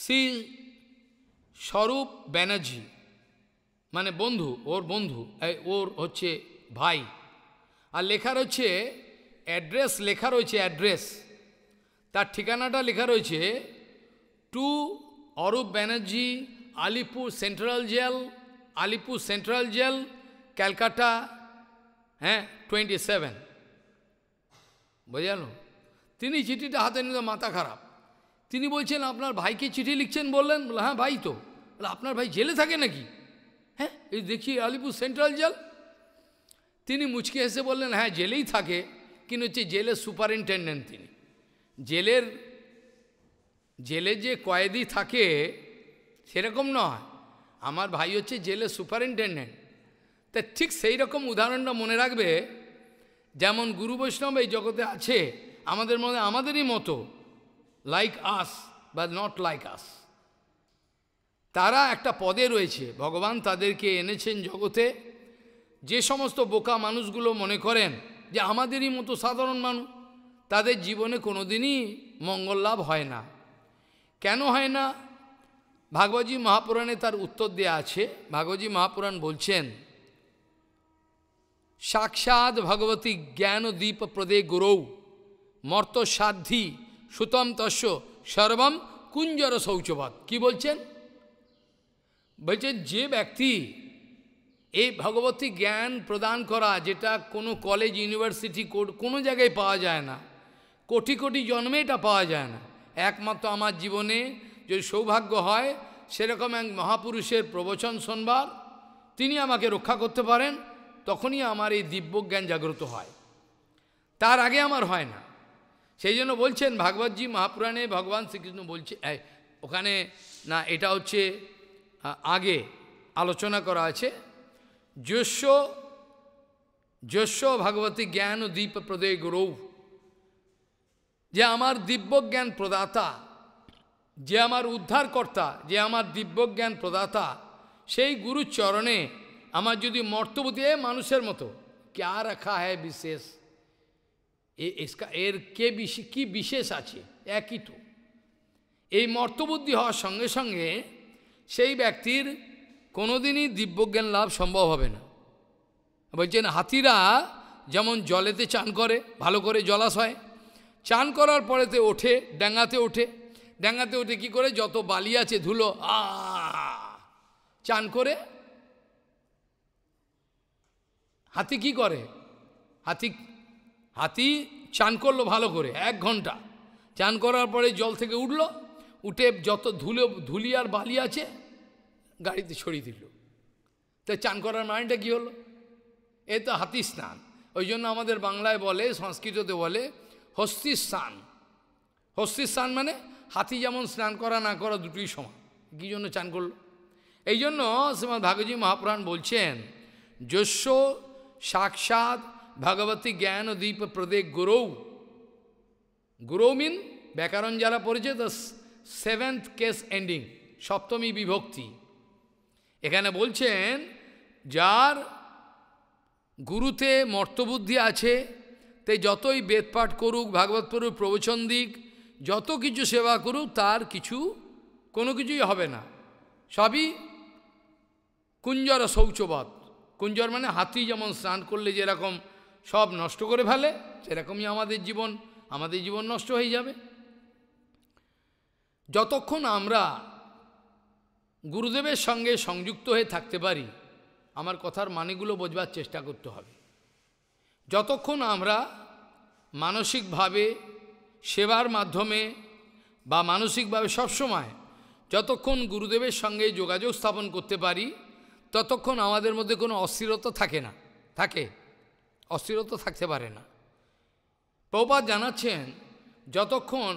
শ্রী স্বরূপ ব্যানার্জি মানে বন্ধু ওর বন্ধু ওর হচ্ছে ভাই আর লেখা রয়েছে অ্যাড্রেস লেখা রয়েছে অ্যাড্রেস তার ঠিকানাটা লেখা রয়েছে to Arup Banerjee Alipore central jail Alipore central jail Calcutta হ্যাঁ টোয়েন্টি সেভেন বোঝালো তিনি চিঠিটা হাতে নিতে মাথা খারাপ তিনি বলছেন আপনার ভাইকে চিঠি লিখছেন বললেন বলে হ্যাঁ ভাই তো আপনার ভাই জেলে থাকে নাকি হ্যাঁ এই দেখি আলিপুর সেন্ট্রাল জেল তিনি মুচকে এসে বললেন হ্যাঁ জেলেই থাকে কিন্তু হচ্ছে জেলের সুপারিনটেন্ডেন্ট তিনি জেলের জেলে যে কয়েদি থাকে সেরকম নয় আমার ভাই হচ্ছে জেলের সুপারিনটেন্ডেন্ট তা ঠিক সেই রকম উদাহরণটা মনে রাখবে যেমন গুরু বৈষ্ণব এই জগতে আছে আমাদের মনে আমাদেরই মতো লাইক আস বা নট লাইক আস তারা একটা পদে রয়েছে ভগবান তাদেরকে এনেছেন জগতে যে সমস্ত বোকা মানুষগুলো মনে করেন যে আমাদেরই মতো সাধারণ মানুষ তাদের জীবনে কোনোদিনই মঙ্গল লাভ হয় না কেন হয় না ভাগবতী মহাপুরাণে তার উত্তর দেয়া আছে ভাগবতী মহাপুরাণ বলছেন সাক্ষাৎ ভগবতী জ্ঞানদীপ প্রদে গুরৌ মর্ত সুতম তস্য সর্বম কুঞ্জর শৌচবাদ কি বলছেন বলছেন যে ব্যক্তি এই ভগবতী জ্ঞান প্রদান করা যেটা কোনো কলেজ ইউনিভার্সিটি কোনো জায়গায় পাওয়া যায় না কোটি কোটি জন্মে এটা পাওয়া যায় না একমাত্র আমার জীবনে যদি সৌভাগ্য হয় সেরকম এক মহাপুরুষের প্রবচন শোনবার তিনি আমাকে রক্ষা করতে পারেন তখনই আমার এই দিব্যজ্ঞান জাগ্রত হয় তার আগে আমার হয় না সেই জন্য বলছেন ভাগবতজি মহাপুরাণে ভগবান শ্রীকৃষ্ণ বলছে ওখানে না এটা হচ্ছে আগে আলোচনা করা আছে যশ্য যশ্য ভগবতী জ্ঞান ও দীপ প্রদেয় গৌরৌ যে আমার দিব্যজ্ঞান প্রদাতা যে আমার উদ্ধারকর্তা যে আমার দিব্যজ্ঞান প্রদাতা সেই গুরু চরণে আমার যদি মর্তবতী মানুষের মতো ক্যা রাখা হ্যাঁ বিশেষ এর কে বিশেষ কি বিশেষ আছে একই তো এই মর্তবুদ্ধি হওয়ার সঙ্গে সঙ্গে সেই ব্যক্তির কোনোদিনই দিব্যজ্ঞান লাভ সম্ভব হবে না বলছেন হাতিরা যেমন জলেতে চান করে ভালো করে জলাশয় চান করার পরেতে ওঠে ডাঙ্গাতে ওঠে ডেঙ্গাতে ওঠে কি করে যত বালি আছে ধুলো আ চান করে হাতি কি করে হাতি হাতি চান করলো ভালো করে এক ঘন্টা চান করার পরে জল থেকে উঠলো উঠে যত ধুলো ধুলি আর বালি আছে গাড়িতে ছড়িয়ে দিল তাই চান করার মানেটা কী হলো এ তো হাতি স্নান ওই জন্য আমাদের বাংলায় বলে সংস্কৃততে বলে হস্তি স্নান হস্তি স্নান মানে হাতি যেমন স্নান করা না করা দুটোই সমান কী জন্য চান করলো এই জন্য শ্রীমদ ভাগজী মহাপুরাণ বলছেন যস্য সাক্ষাৎ ভগবতী জ্ঞান দ্বীপ প্রদেক গুরৌ গুরৌ মিন ব্যাকরণ যারা পড়েছে তা সেভেন্থ কেস এন্ডিং সপ্তমী বিভক্তি এখানে বলছেন যার গুরুতে মর্তবুদ্ধি আছে তে যতই বেদপাঠ করুক ভাগবত পড়ুক প্রবচন দিক যত কিছু সেবা করুক তার কিছু কোনো কিছুই হবে না সবই কুঞ্জর শৌচবধ কুঞ্জর মানে হাতি যেমন স্নান করলে যেরকম সব নষ্ট করে ফেলে সেরকমই আমাদের জীবন আমাদের জীবন নষ্ট হয়ে যাবে যতক্ষণ আমরা গুরুদেবের সঙ্গে সংযুক্ত হয়ে থাকতে পারি আমার কথার মানেগুলো বোঝবার চেষ্টা করতে হবে যতক্ষণ আমরা মানসিকভাবে সেবার মাধ্যমে বা মানসিকভাবে সবসময় যতক্ষণ গুরুদেবের সঙ্গে যোগাযোগ স্থাপন করতে পারি ততক্ষণ আমাদের মধ্যে কোনো অস্থিরতা থাকে না থাকে অস্থিরতা থাকতে পারে না প্রপাত জানাচ্ছেন যতক্ষণ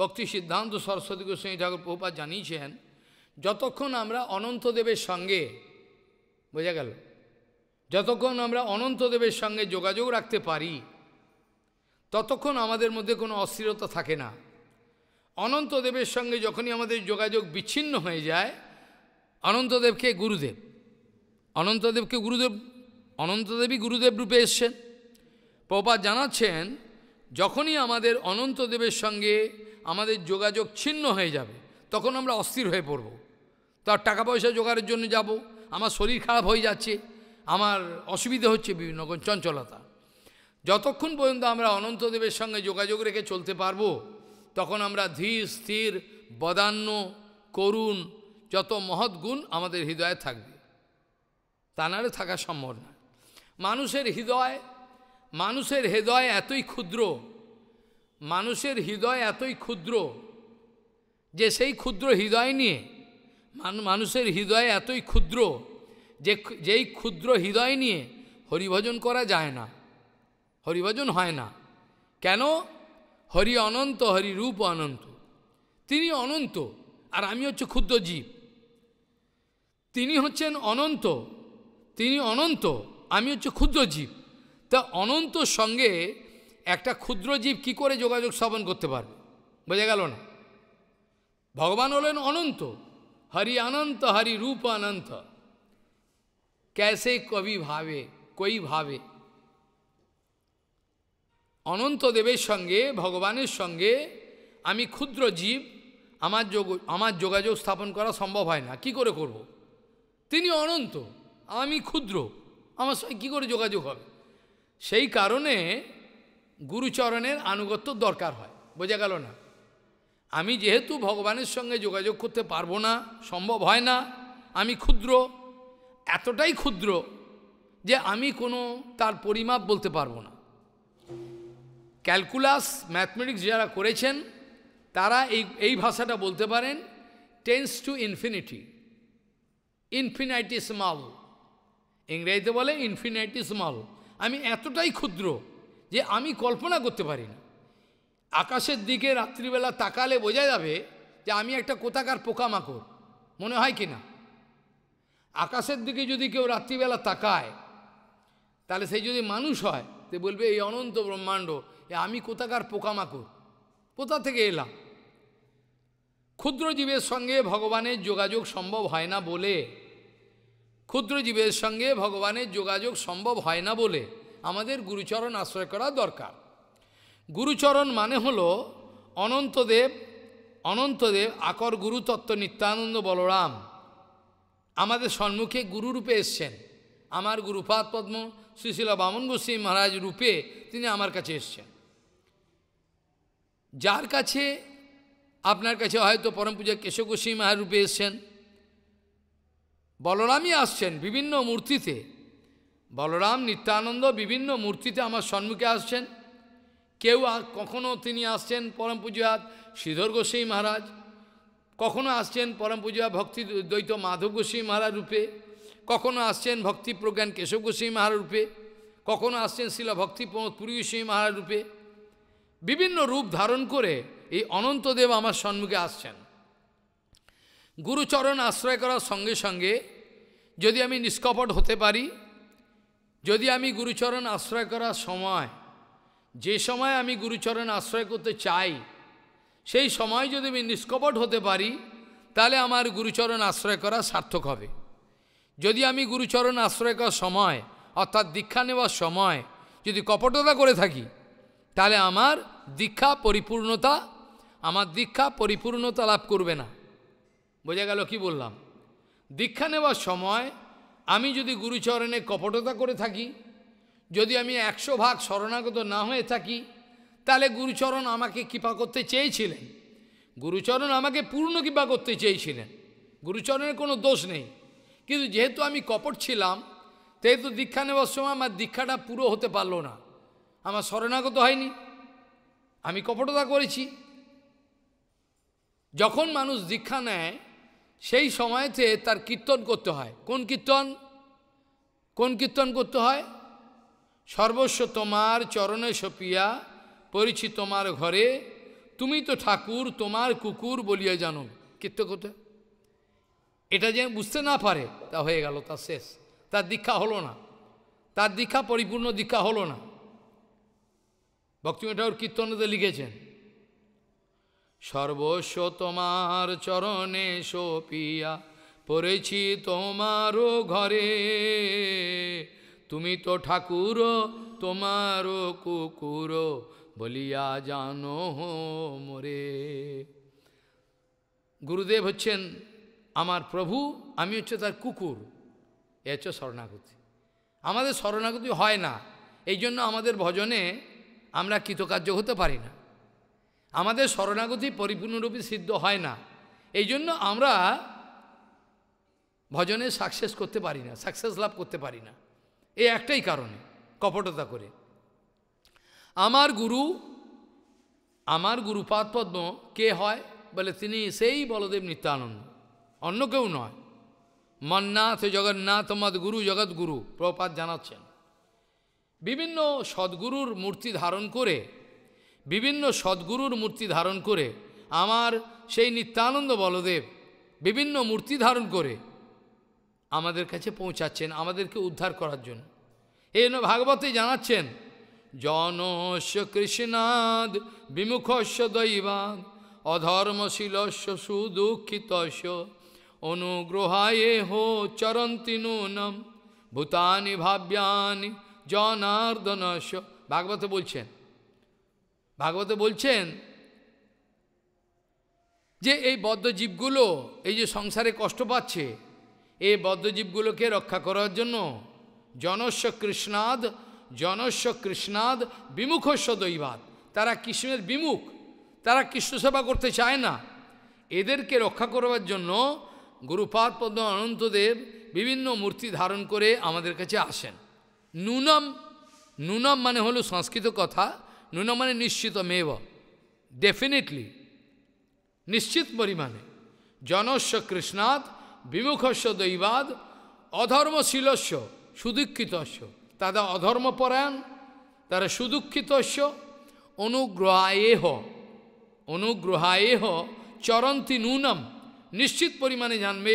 ভক্তি সিদ্ধান্ত সরস্বতী গোস্বামী ঠাকুর প্রপাত জানিয়েছেন যতক্ষণ আমরা অনন্তদেবের সঙ্গে বোঝা গেল যতক্ষণ আমরা অনন্তদেবের সঙ্গে যোগাযোগ রাখতে পারি ততক্ষণ আমাদের মধ্যে কোনো অস্থিরতা থাকে না অনন্তদেবের সঙ্গে যখনই আমাদের যোগাযোগ বিচ্ছিন্ন হয়ে যায় অনন্তদেবকে গুরুদেব অনন্তদেবকে গুরুদেব অনন্তদেবী গুরুদেব রূপে এসছেন প্রপাত জানাচ্ছেন যখনই আমাদের অনন্তদেবের সঙ্গে আমাদের যোগাযোগ ছিন্ন হয়ে যাবে তখন আমরা অস্থির হয়ে পড়ব তার টাকা পয়সা জোগাড়ের জন্য যাব আমার শরীর খারাপ হয়ে যাচ্ছে আমার অসুবিধা হচ্ছে বিভিন্ন রকম চঞ্চলতা যতক্ষণ পর্যন্ত আমরা অনন্তদেবের সঙ্গে যোগাযোগ রেখে চলতে পারব তখন আমরা ধীর স্থির বদান্য করুণ যত মহৎ গুণ আমাদের হৃদয়ে থাকবে তা নাহলে থাকা সম্ভব না মানুষের হৃদয় মানুষের হৃদয় এতই ক্ষুদ্র মানুষের হৃদয় এতই ক্ষুদ্র যে সেই ক্ষুদ্র হৃদয় নিয়ে মানুষের হৃদয় এতই ক্ষুদ্র যে যেই ক্ষুদ্র হৃদয় নিয়ে হরিভজন করা যায় না হরিভজন হয় না কেন হরি অনন্ত হরি রূপ অনন্ত তিনি অনন্ত আর আমি হচ্ছে ক্ষুদ্র জীব তিনি হচ্ছেন অনন্ত তিনি অনন্ত আমি হচ্ছে ক্ষুদ্র জীব তা অনন্তর সঙ্গে একটা ক্ষুদ্র জীব কি করে যোগাযোগ স্থাপন করতে পারবে বোঝা গেল না ভগবান হলেন অনন্ত হরি অনন্ত হরি রূপ অনন্ত ক্যাসে কবি ভাবে কই ভাবে অনন্ত দেবের সঙ্গে ভগবানের সঙ্গে আমি ক্ষুদ্র জীব আমার যোগ আমার যোগাযোগ স্থাপন করা সম্ভব হয় না কি করে করব। তিনি অনন্ত আমি ক্ষুদ্র আমার সঙ্গে কী করে যোগাযোগ হবে সেই কারণে গুরুচরণের আনুগত্য দরকার হয় বোঝা গেল না আমি যেহেতু ভগবানের সঙ্গে যোগাযোগ করতে পারবো না সম্ভব হয় না আমি ক্ষুদ্র এতটাই ক্ষুদ্র যে আমি কোনো তার পরিমাপ বলতে পারবো না ক্যালকুলাস ম্যাথমেটিক্স যারা করেছেন তারা এই এই ভাষাটা বলতে পারেন টেন্স টু ইনফিনিটি ইনফিনাইটিস মাল ইংরেজিতে বলে ইনফিনাইটিস মাল আমি এতটাই ক্ষুদ্র যে আমি কল্পনা করতে পারি না আকাশের দিকে রাত্রিবেলা তাকালে বোঝা যাবে যে আমি একটা কোথাকার পোকামাকড় মনে হয় কি না আকাশের দিকে যদি কেউ রাত্রিবেলা তাকায় তাহলে সেই যদি মানুষ হয় তে বলবে এই অনন্ত ব্রহ্মাণ্ড এ আমি কোথাকার পোকামাকড় কোথা থেকে এলাম ক্ষুদ্র জীবের সঙ্গে ভগবানের যোগাযোগ সম্ভব হয় না বলে ক্ষুদ্র জীবের সঙ্গে ভগবানের যোগাযোগ সম্ভব হয় না বলে আমাদের গুরুচরণ আশ্রয় করা দরকার গুরুচরণ মানে হল অনন্তদেব অনন্তদেব আকর গুরুতত্ত্ব নিত্যানন্দ বলরাম আমাদের সম্মুখে গুরুরূপে এসছেন আমার গুরুপাদ পদ্ম শ্রীশীলা বামন গোস্বামী মহারাজ রূপে তিনি আমার কাছে এসছেন যার কাছে আপনার কাছে হয়তো পরম পূজা কেশব গোস্বামী মহারাজ রূপে এসছেন বলরামই আসছেন বিভিন্ন মূর্তিতে বলরাম নিত্যানন্দ বিভিন্ন মূর্তিতে আমার সম্মুখে আসছেন কেউ কখনো তিনি আসছেন পরম পূজাত শ্রীধর গোসাই মহারাজ কখনো আসছেন পরম পূজা ভক্তি দ্বৈত মাধব গোসাই মহারাজ রূপে কখনো আসছেন ভক্তি প্রজ্ঞান কেশব গোসাই মহারাজ রূপে কখনো আসছেন শিলা ভক্তি পুরী গোসাই মহারাজ রূপে বিভিন্ন রূপ ধারণ করে এই অনন্তদেব আমার সম্মুখে আসছেন গুরুচরণ আশ্রয় করার সঙ্গে সঙ্গে যদি আমি নিষ্কপট হতে পারি যদি আমি গুরুচরণ আশ্রয় করার সময় যে সময় আমি গুরুচরণ আশ্রয় করতে চাই সেই সময় যদি আমি নিষ্কপট হতে পারি তাহলে আমার গুরুচরণ আশ্রয় করা সার্থক হবে যদি আমি গুরুচরণ আশ্রয় করার সময় অর্থাৎ দীক্ষা নেওয়ার সময় যদি কপটতা করে থাকি তাহলে আমার দীক্ষা পরিপূর্ণতা আমার দীক্ষা পরিপূর্ণতা লাভ করবে না বোঝা গেল কি বললাম দীক্ষা নেওয়ার সময় আমি যদি গুরুচরণে কপটতা করে থাকি যদি আমি একশো ভাগ শরণাগত না হয়ে থাকি তাহলে গুরুচরণ আমাকে কৃপা করতে চেয়েছিলেন গুরুচরণ আমাকে পূর্ণ কৃপা করতে চেয়েছিলেন গুরুচরণের কোনো দোষ নেই কিন্তু যেহেতু আমি কপট ছিলাম সেহেতু দীক্ষা নেওয়ার সময় আমার দীক্ষাটা পুরো হতে পারলো না আমার শরণাগত হয়নি আমি কপটতা করেছি যখন মানুষ দীক্ষা নেয় সেই সময়তে তার কীর্তন করতে হয় কোন কীর্তন কোন কীর্তন করতে হয় সর্বস্ব তোমার চরণে সপিয়া পরিচিত তোমার ঘরে তুমি তো ঠাকুর তোমার কুকুর বলিয়া জানো কীর্ত করতে এটা যে বুঝতে না পারে তা হয়ে গেল তার শেষ তার দীক্ষা হলো না তার দীক্ষা পরিপূর্ণ দীক্ষা হলো না ভক্তিম ঠাকুর কীর্তনতে লিখেছেন সর্বস্ব তোমার চরণে সোপিয়া পড়েছি তোমারও ঘরে তুমি তো ঠাকুর তোমারও কুকুর বলিয়া জানো মোরে গুরুদেব হচ্ছেন আমার প্রভু আমি হচ্ছে তার কুকুর এ হচ্ছে শরণাগতি আমাদের শরণাগতি হয় না এই জন্য আমাদের ভজনে আমরা কৃতকার্য হতে পারি না আমাদের শরণাগতি পরিপূর্ণরূপে সিদ্ধ হয় না এই জন্য আমরা ভজনে সাকসেস করতে পারি না সাকসেস লাভ করতে পারি না এই একটাই কারণে কপটতা করে আমার গুরু আমার গুরু পদ্ম কে হয় বলে তিনি সেই বলদেব নিত্যানন্দ অন্য কেউ নয় মন্নাথ জগন্নাথ মদ গুরু জগৎগুরু প্রপাত জানাচ্ছেন বিভিন্ন সদ্গুরুর মূর্তি ধারণ করে বিভিন্ন সদ্গুরুর মূর্তি ধারণ করে আমার সেই নিত্যানন্দ বলদেব বিভিন্ন মূর্তি ধারণ করে আমাদের কাছে পৌঁছাচ্ছেন আমাদেরকে উদ্ধার করার জন্য এই ভাগবতে জানাচ্ছেন জনস্য কৃষ্ণাদ বিমুখস্য দৈবাদ অধর্মশীলস্য সুদুঃখিতস্য অনুগ্রহায়ে হো চরন্তি নূনম ভূতানি ভাব্যানি জনার্দনস্য ভাগবত বলছেন ভাগবত বলছেন যে এই বদ্ধজীবগুলো এই যে সংসারে কষ্ট পাচ্ছে এই বদ্ধজীবগুলোকে রক্ষা করার জন্য জনস্ব কৃষ্ণাদ জনস্ব কৃষ্ণাদ বিমুখস্ব দৈবাদ তারা কৃষ্ণের বিমুখ তারা কৃষ্ণ সেবা করতে চায় না এদেরকে রক্ষা করবার জন্য গুরুপাদ পদ্ম অনন্তদেব বিভিন্ন মূর্তি ধারণ করে আমাদের কাছে আসেন নুনম নুনম মানে হলো সংস্কৃত কথা ন্যূন মানে নিশ্চিত মেব ডেফিনেটলি নিশ্চিত পরিমাণে জনস্ব কৃষ্ণাত বিমুখস্ব দৈবাদ অধর্মশীলস্য সুদীক্ষিতস্য তারা অধর্মপরায়ণ তারা সুদুঃখিতস্য অনুগ্রহায়েহ অনুগ্রহায়েহ চরন্তী নূনম নিশ্চিত পরিমাণে জানবে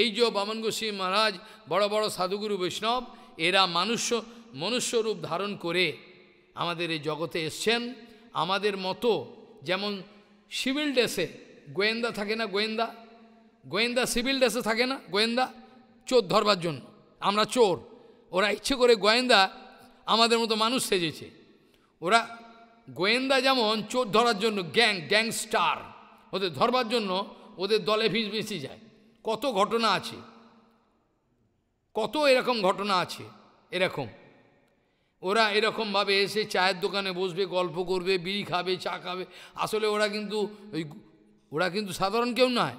এই যে বামন গোস্বী মহারাজ বড় বড় সাধুগুরু বৈষ্ণব এরা মানুষ মনুষ্যরূপ ধারণ করে আমাদের এই জগতে এসছেন আমাদের মতো যেমন সিভিল ড্রেসে গোয়েন্দা থাকে না গোয়েন্দা গোয়েন্দা সিভিল ড্রেসে থাকে না গোয়েন্দা চোর ধরবার জন্য আমরা চোর ওরা ইচ্ছে করে গোয়েন্দা আমাদের মতো মানুষ সেজেছে ওরা গোয়েন্দা যেমন চোর ধরার জন্য গ্যাং গ্যাংস্টার ওদের ধরবার জন্য ওদের দলে ভিজ বেশি যায় কত ঘটনা আছে কত এরকম ঘটনা আছে এরকম ওরা এরকমভাবে এসে চায়ের দোকানে বসবে গল্প করবে বিড়ি খাবে চা খাবে আসলে ওরা কিন্তু ওই ওরা কিন্তু সাধারণ কেউ নয়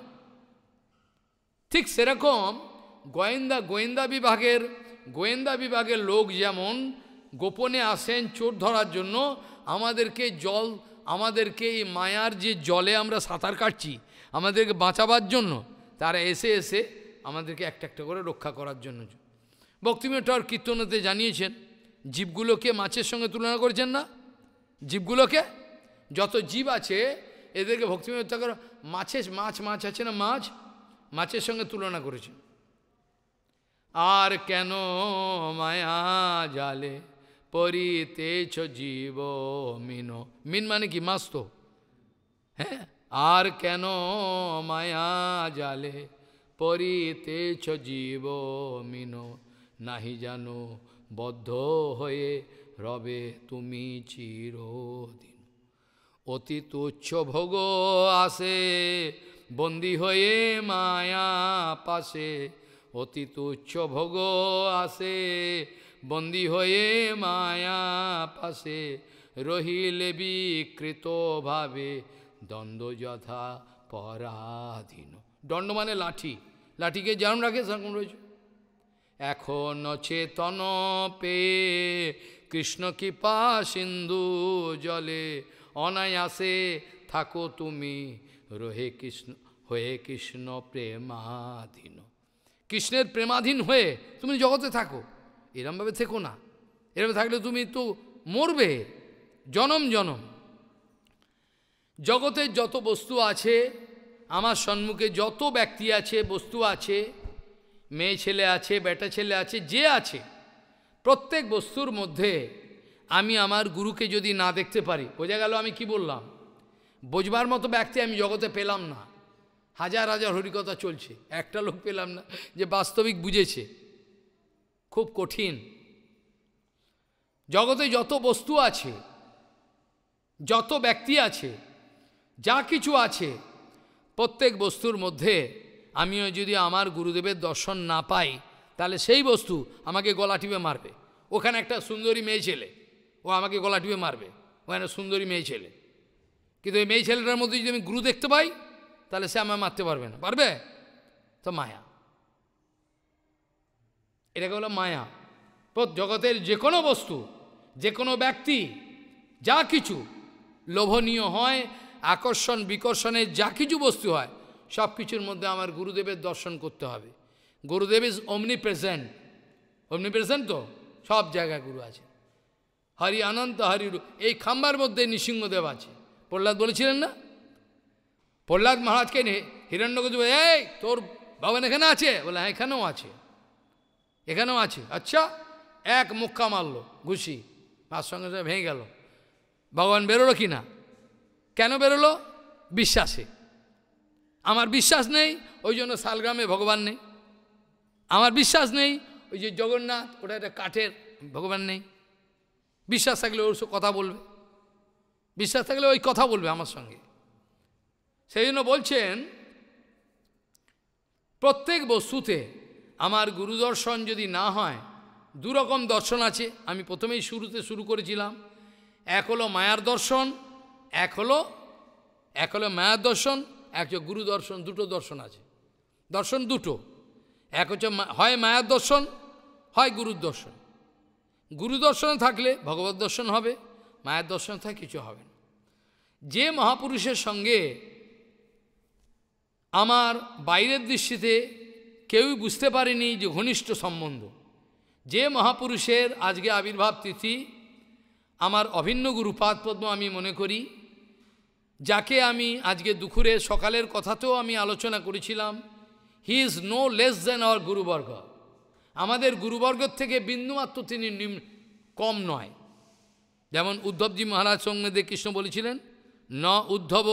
ঠিক সেরকম গোয়েন্দা গোয়েন্দা বিভাগের গোয়েন্দা বিভাগের লোক যেমন গোপনে আসেন চোর ধরার জন্য আমাদেরকে জল আমাদেরকে এই মায়ার যে জলে আমরা সাঁতার কাটছি আমাদেরকে বাঁচাবার জন্য তারা এসে এসে আমাদেরকে একটা একটা করে রক্ষা করার জন্য ভক্তিমে কীর্তনতে জানিয়েছেন জীবগুলোকে মাছের সঙ্গে তুলনা করছেন না জীবগুলোকে যত জীব আছে এদেরকে ভক্তিময় ঠাকুর মাছের মাছ মাছ আছে না মাছ মাছের সঙ্গে তুলনা করেছেন আর কেন মায়া জালে পরিতেছ জীব মিন মিন মানে কি মাছ তো হ্যাঁ আর কেন মায়া জালে পরিতেছ জীব মিন নাহি জানো বদ্ধ হয়ে রবে তুমি চিরদিন অতি তুচ্ছ ভোগ আসে বন্দি হয়ে মায়া পাশে অতি তুচ্ছ ভোগ আসে বন্দি হয়ে মায়া পাশে রহিলে বিকৃত ভাবে দ্বন্দ্ব যথা পরাধীন দণ্ড মানে লাঠি লাঠিকে যেমন রাখে সেরকম রয়েছে এখন চেতন পে কৃষ্ণ কৃপা সিন্ধু জলে অনায়াসে থাকো তুমি রোহে কৃষ্ণ হয়ে কৃষ্ণ প্রেমাধীন কৃষ্ণের প্রেমাধীন হয়ে তুমি জগতে থাকো এরমভাবে থেকো না এরম থাকলে তুমি তো মরবে জনম জনম জগতের যত বস্তু আছে আমার সম্মুখে যত ব্যক্তি আছে বস্তু আছে মেয়ে ছেলে আছে বেটা ছেলে আছে যে আছে প্রত্যেক বস্তুর মধ্যে আমি আমার গুরুকে যদি না দেখতে পারি বোঝা গেল আমি কি বললাম বোঝবার মতো ব্যক্তি আমি জগতে পেলাম না হাজার হাজার হরিকথা চলছে একটা লোক পেলাম না যে বাস্তবিক বুঝেছে খুব কঠিন জগতে যত বস্তু আছে যত ব্যক্তি আছে যা কিছু আছে প্রত্যেক বস্তুর মধ্যে আমিও যদি আমার গুরুদেবের দর্শন না পাই তাহলে সেই বস্তু আমাকে গলা টিপে মারবে ওখানে একটা সুন্দরী মেয়ে ছেলে ও আমাকে গলা টিপে মারবে ওখানে সুন্দরী মেয়ে ছেলে কিন্তু এই মেয়ে ছেলেটার মধ্যে যদি আমি গুরু দেখতে পাই তাহলে সে আমায় মারতে পারবে না পারবে তো মায়া এটাকে হলো মায়া তো জগতের যে কোনো বস্তু যে কোনো ব্যক্তি যা কিছু লোভনীয় হয় আকর্ষণ বিকর্ষণের যা কিছু বস্তু হয় সব কিছুর মধ্যে আমার গুরুদেবের দর্শন করতে হবে গুরুদেব ইজ অমনি প্রেজেন্ট অমনি প্রেজেন্ট তো সব জায়গায় গুরু আছে হরি অনন্ত হরি এই খাম্বার মধ্যে নৃসিংহদেব আছে প্রহ্লাদ বলেছিলেন না প্রহ্লাদ মহারাজকে হিরণ্যকজ বলে এই তোর ভগবান এখানে আছে বলে হ্যাঁ এখানেও আছে এখানেও আছে আচ্ছা এক মুক্কা মারলো ঘুষি তার সঙ্গে সঙ্গে ভেঙে গেল ভগবান বেরোলো কি না কেন বেরোলো বিশ্বাসে আমার বিশ্বাস নেই ওই জন্য শালগ্রামে ভগবান নেই আমার বিশ্বাস নেই ওই যে জগন্নাথ ওটা একটা কাঠের ভগবান নেই বিশ্বাস থাকলে ওর কথা বলবে বিশ্বাস থাকলে ওই কথা বলবে আমার সঙ্গে সেই জন্য বলছেন প্রত্যেক বস্তুতে আমার গুরু দর্শন যদি না হয় দুরকম দর্শন আছে আমি প্রথমেই শুরুতে শুরু করেছিলাম এক হলো মায়ার দর্শন এক হলো এক হলো মায়ার দর্শন একটা গুরু দর্শন দুটো দর্শন আছে দর্শন দুটো এক হচ্ছে হয় মায়ার দর্শন হয় গুরুর দর্শন গুরু দর্শন থাকলে ভগবৎ দর্শন হবে মায়ার দর্শন থাকে কিছু হবে না যে মহাপুরুষের সঙ্গে আমার বাইরের দৃষ্টিতে কেউই বুঝতে পারেনি যে ঘনিষ্ঠ সম্বন্ধ যে মহাপুরুষের আজকে আবির্ভাব তিথি আমার অভিন্ন গুরুপাদ পদ্ম আমি মনে করি যাকে আমি আজকে দুপুরে সকালের কথাতেও আমি আলোচনা করেছিলাম he is no less than our গুরুবর্গ আমাদের গুরুবর্গর থেকে বিন্দুমাত্র তিনি নিম্ন কম নয় যেমন উদ্ধবজি মহারাজ সঙ্গে কৃষ্ণ বলেছিলেন ন উদ্ধব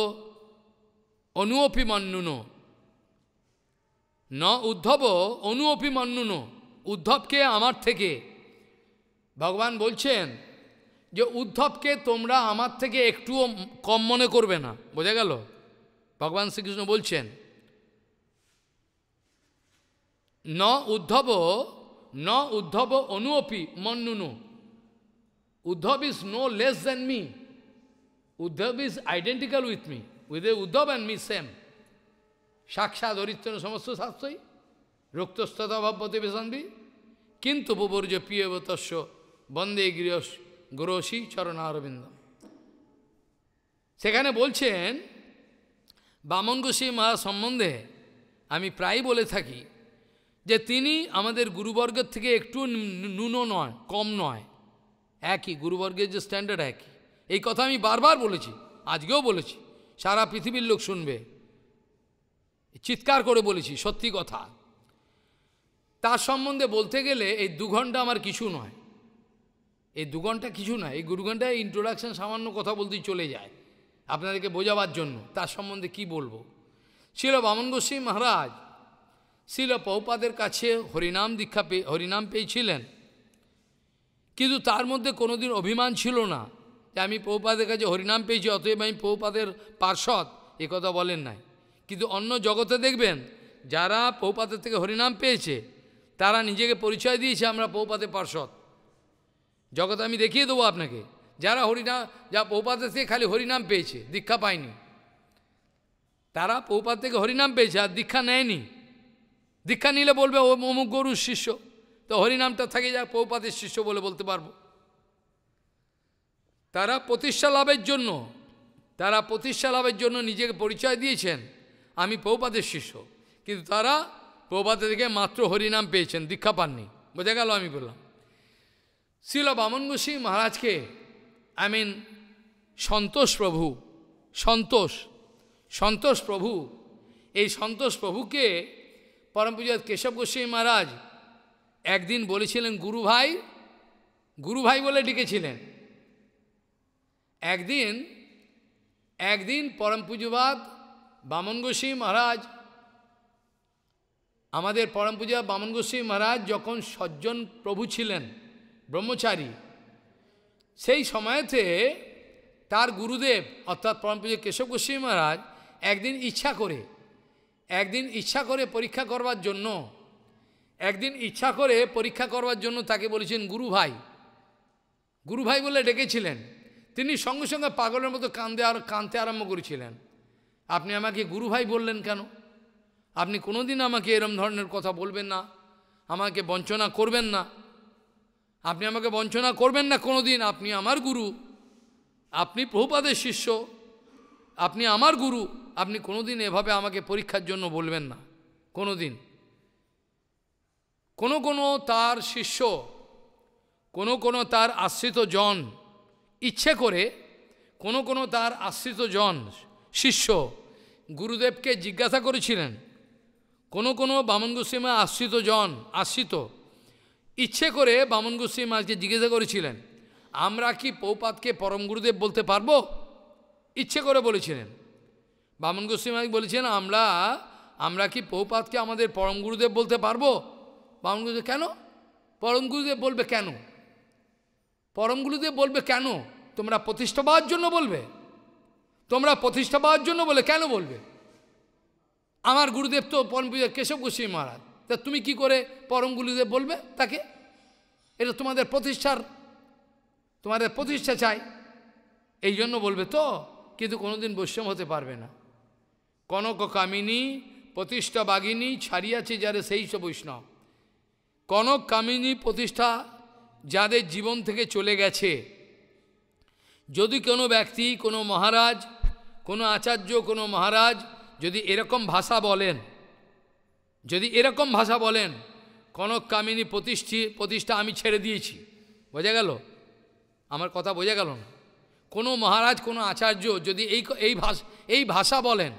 অনুঅপি মন্নুন ন উদ্ধব অনুঅপি মন্নুন উদ্ধবকে আমার থেকে ভগবান বলছেন যে উদ্ধবকে তোমরা আমার থেকে একটুও কম মনে করবে না বোঝা গেল ভগবান শ্রীকৃষ্ণ বলছেন ন উদ্ধব ন উদ্ধব অনুপি মন্নুনু Uddhava is no less than me Uddhava is identical with me with a Uddhava and me same সাক্ষাৎ হরিচন সমস্ত শাস্ত্রই প্রতিবেশন বি কিন্তু প্রিয় প্রিয়বতস্য বন্দে গৃহস্য গুরোশী চরণারবিন্দম সেখানে বলছেন বামন গোসী মা সম্বন্ধে আমি প্রায় বলে থাকি যে তিনি আমাদের গুরুবর্গের থেকে একটু নুনো নয় কম নয় একই গুরুবর্গের যে স্ট্যান্ডার্ড একই এই কথা আমি বারবার বলেছি আজকেও বলেছি সারা পৃথিবীর লোক শুনবে চিৎকার করে বলেছি সত্যি কথা তার সম্বন্ধে বলতে গেলে এই দু ঘন্টা আমার কিছু নয় এই দু ঘন্টা কিছু না এই গুরু ঘন্টায় ইন্ট্রোডাকশান সামান্য কথা বলতেই চলে যায় আপনাদেরকে বোঝাবার জন্য তার সম্বন্ধে কি বলবো শিল বামন গোস্বী মহারাজ শিল পৌপাদের কাছে হরিনাম দীক্ষা পেয়ে হরিনাম পেয়েছিলেন কিন্তু তার মধ্যে কোনোদিন অভিমান ছিল না যে আমি পৌপাদের কাছে হরিনাম পেয়েছি অতএব আমি পৌপাদের পার্শ্বদ এ কথা বলেন নাই কিন্তু অন্য জগতে দেখবেন যারা পৌপাদের থেকে হরিনাম পেয়েছে তারা নিজেকে পরিচয় দিয়েছে আমরা পৌপাতে পার্শ্বদ জগতে আমি দেখিয়ে দেবো আপনাকে যারা হরিনাম যা পৌপাত থেকে খালি হরিনাম পেয়েছে দীক্ষা পায়নি তারা পৌপাত থেকে হরিনাম পেয়েছে আর দীক্ষা নেয়নি দীক্ষা নিলে বলবে ও অমুক গরুর শিষ্য তো হরিনামটা থাকে যাক পৌপাতের শিষ্য বলে বলতে পারবো তারা প্রতিষ্ঠা লাভের জন্য তারা প্রতিষ্ঠা লাভের জন্য নিজেকে পরিচয় দিয়েছেন আমি পৌপাতের শিষ্য কিন্তু তারা পৌপাতে থেকে মাত্র হরিনাম পেয়েছেন দীক্ষা পাননি বোঝা গেল আমি বললাম শিল বামন গোসি মহারাজকে আই মিন সন্তোষ প্রভু সন্তোষ সন্তোষ প্রভু এই সন্তোষ প্রভুকে পরম পূজাত কেশব গোস্বামী মহারাজ একদিন বলেছিলেন গুরু ভাই গুরু ভাই বলে ডেকেছিলেন একদিন একদিন পরম পুজোবাদ বামন গোস্বী মহারাজ আমাদের পরম পূজা বামন গোস্বী মহারাজ যখন সজ্জন প্রভু ছিলেন ব্রহ্মচারী সেই সময়তে তার গুরুদেব অর্থাৎ পরমপূজ কেশব গোস্বামী মহারাজ একদিন ইচ্ছা করে একদিন ইচ্ছা করে পরীক্ষা করবার জন্য একদিন ইচ্ছা করে পরীক্ষা করবার জন্য তাকে বলেছেন গুরু ভাই গুরু ভাই বলে ডেকেছিলেন তিনি সঙ্গে সঙ্গে পাগলের মতো কান্দে আর কাঁদতে আরম্ভ করেছিলেন আপনি আমাকে গুরু ভাই বললেন কেন আপনি কোনোদিন আমাকে এরম ধরনের কথা বলবেন না আমাকে বঞ্চনা করবেন না আপনি আমাকে বঞ্চনা করবেন না কোনো দিন আপনি আমার গুরু আপনি প্রভুপাদের শিষ্য আপনি আমার গুরু আপনি কোনো দিন এভাবে আমাকে পরীক্ষার জন্য বলবেন না কোনো দিন কোনো কোনো তার শিষ্য কোনো কোনো তার আশ্রিত জন ইচ্ছে করে কোনো কোনো তার আশ্রিত জন শিষ্য গুরুদেবকে জিজ্ঞাসা করেছিলেন কোনো কোনো বামন আশ্রিত জন আশ্রিত ইচ্ছে করে বামন গোস্বামী মাঝকে জিজ্ঞাসা করেছিলেন আমরা কি পৌপাতকে পরম গুরুদেব বলতে পারবো ইচ্ছে করে বলেছিলেন বামন গোস্বামী মাঝ বলেছেন আমরা আমরা কি পৌপাতকে আমাদের পরম গুরুদেব বলতে পারবো বামন গুরুদেব কেন পরম গুরুদেব বলবে কেন পরম গুরুদেব বলবে কেন তোমরা প্রতিষ্ঠা পাওয়ার জন্য বলবে তোমরা প্রতিষ্ঠা পাওয়ার জন্য বলে কেন বলবে আমার গুরুদেব তো পরম কেশব গোস্বামী মহারাজ তা তুমি কি করে পরম বলবে তাকে এটা তোমাদের প্রতিষ্ঠার তোমাদের প্রতিষ্ঠা চাই এই জন্য বলবে তো কিন্তু কোনোদিন বৈষম হতে পারবে না কনক কামিনী প্রতিষ্ঠা বাগিনী ছাড়িয়াছে যারা সেই সব বৈষ্ণব কনক কামিনী প্রতিষ্ঠা যাদের জীবন থেকে চলে গেছে যদি কোনো ব্যক্তি কোনো মহারাজ কোনো আচার্য কোনো মহারাজ যদি এরকম ভাষা বলেন যদি এরকম ভাষা বলেন কনক কামিনী প্রতিষ্ঠি প্রতিষ্ঠা আমি ছেড়ে দিয়েছি বোঝা গেল আমার কথা বোঝা গেল না কোনো মহারাজ কোনো আচার্য যদি এই এই ভাষা এই ভাষা বলেন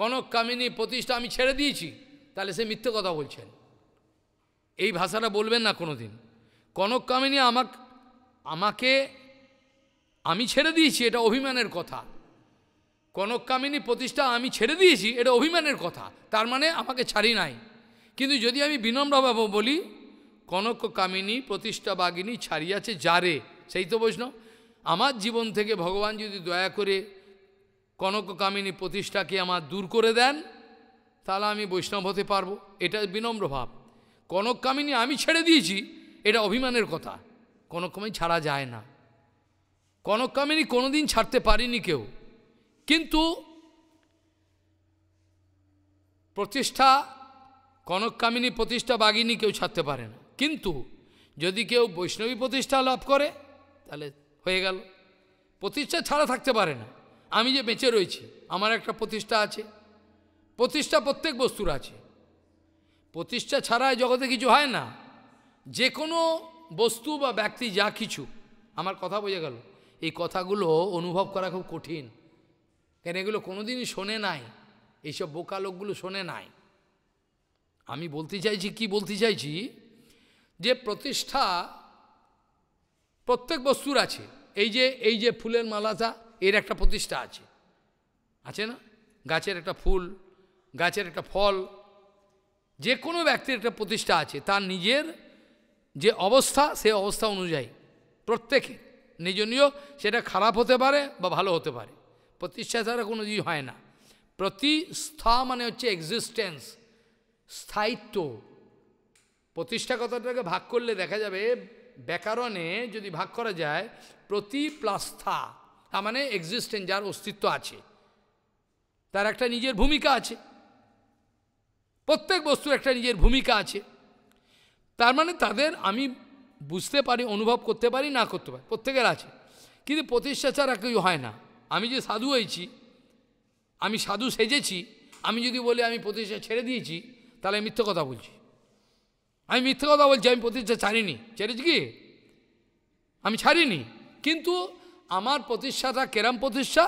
কনক কামিনী প্রতিষ্ঠা আমি ছেড়ে দিয়েছি তাহলে সে মিথ্যে কথা বলছেন এই ভাষাটা বলবেন না কোনো দিন কনক কামিনী আমাকে আমাকে আমি ছেড়ে দিয়েছি এটা অভিমানের কথা কনককামিনী প্রতিষ্ঠা আমি ছেড়ে দিয়েছি এটা অভিমানের কথা তার মানে আমাকে ছাড়ি নাই কিন্তু যদি আমি বিনম্রভাবে বলি কনক কামিনী প্রতিষ্ঠা বাগিনী ছাড়িয়াছে যারে সেই তো বৈষ্ণব আমার জীবন থেকে ভগবান যদি দয়া করে কনক কামিনী প্রতিষ্ঠাকে আমার দূর করে দেন তাহলে আমি বৈষ্ণব হতে পারবো এটা বিনম্র ভাব কনক কামিনী আমি ছেড়ে দিয়েছি এটা অভিমানের কথা কনক কামিনী ছাড়া যায় না কনক কামিনী কোনোদিন ছাড়তে পারিনি কেউ কিন্তু প্রতিষ্ঠা কনককামিনী প্রতিষ্ঠা বাগিনী কেউ ছাড়তে পারে না কিন্তু যদি কেউ বৈষ্ণবী প্রতিষ্ঠা লাভ করে তাহলে হয়ে গেল প্রতিষ্ঠা ছাড়া থাকতে পারে না আমি যে বেঁচে রয়েছি আমার একটা প্রতিষ্ঠা আছে প্রতিষ্ঠা প্রত্যেক বস্তুর আছে প্রতিষ্ঠা ছাড়া জগতে কিছু হয় না যে কোনো বস্তু বা ব্যক্তি যা কিছু আমার কথা বোঝা গেল এই কথাগুলো অনুভব করা খুব কঠিন কেন এগুলো কোনোদিনই শোনে নাই এইসব বোকা লোকগুলো শোনে নাই আমি বলতে চাইছি কি বলতে চাইছি যে প্রতিষ্ঠা প্রত্যেক বস্তুর আছে এই যে এই যে ফুলের মালাটা এর একটা প্রতিষ্ঠা আছে আছে না গাছের একটা ফুল গাছের একটা ফল যে কোনো ব্যক্তির একটা প্রতিষ্ঠা আছে তার নিজের যে অবস্থা সে অবস্থা অনুযায়ী প্রত্যেকে নিজ সেটা খারাপ হতে পারে বা ভালো হতে পারে প্রতিষ্ঠা ছাড়া কোনো কিছু হয় না প্রতিস্থা মানে হচ্ছে এক্সিস্টেন্স স্থায়িত্ব প্রতিষ্ঠা কথাটাকে ভাগ করলে দেখা যাবে ব্যাকরণে যদি ভাগ করা যায় প্রতি প্লাস্থা তা মানে এক্সিস্টেন্স যার অস্তিত্ব আছে তার একটা নিজের ভূমিকা আছে প্রত্যেক বস্তুর একটা নিজের ভূমিকা আছে তার মানে তাদের আমি বুঝতে পারি অনুভব করতে পারি না করতে পারি প্রত্যেকের আছে কিন্তু প্রতিষ্ঠা ছাড়া কেউ হয় না আমি যে সাধু হয়েছি আমি সাধু সেজেছি আমি যদি বলি আমি প্রতিষ্ঠা ছেড়ে দিয়েছি তাহলে আমি মিথ্যে কথা বলছি আমি মিথ্যে কথা বলছি আমি প্রতিষ্ঠা ছাড়িনি ছেড়েছি কি আমি ছাড়িনি কিন্তু আমার প্রতিষ্ঠাটা কেরাম প্রতিষ্ঠা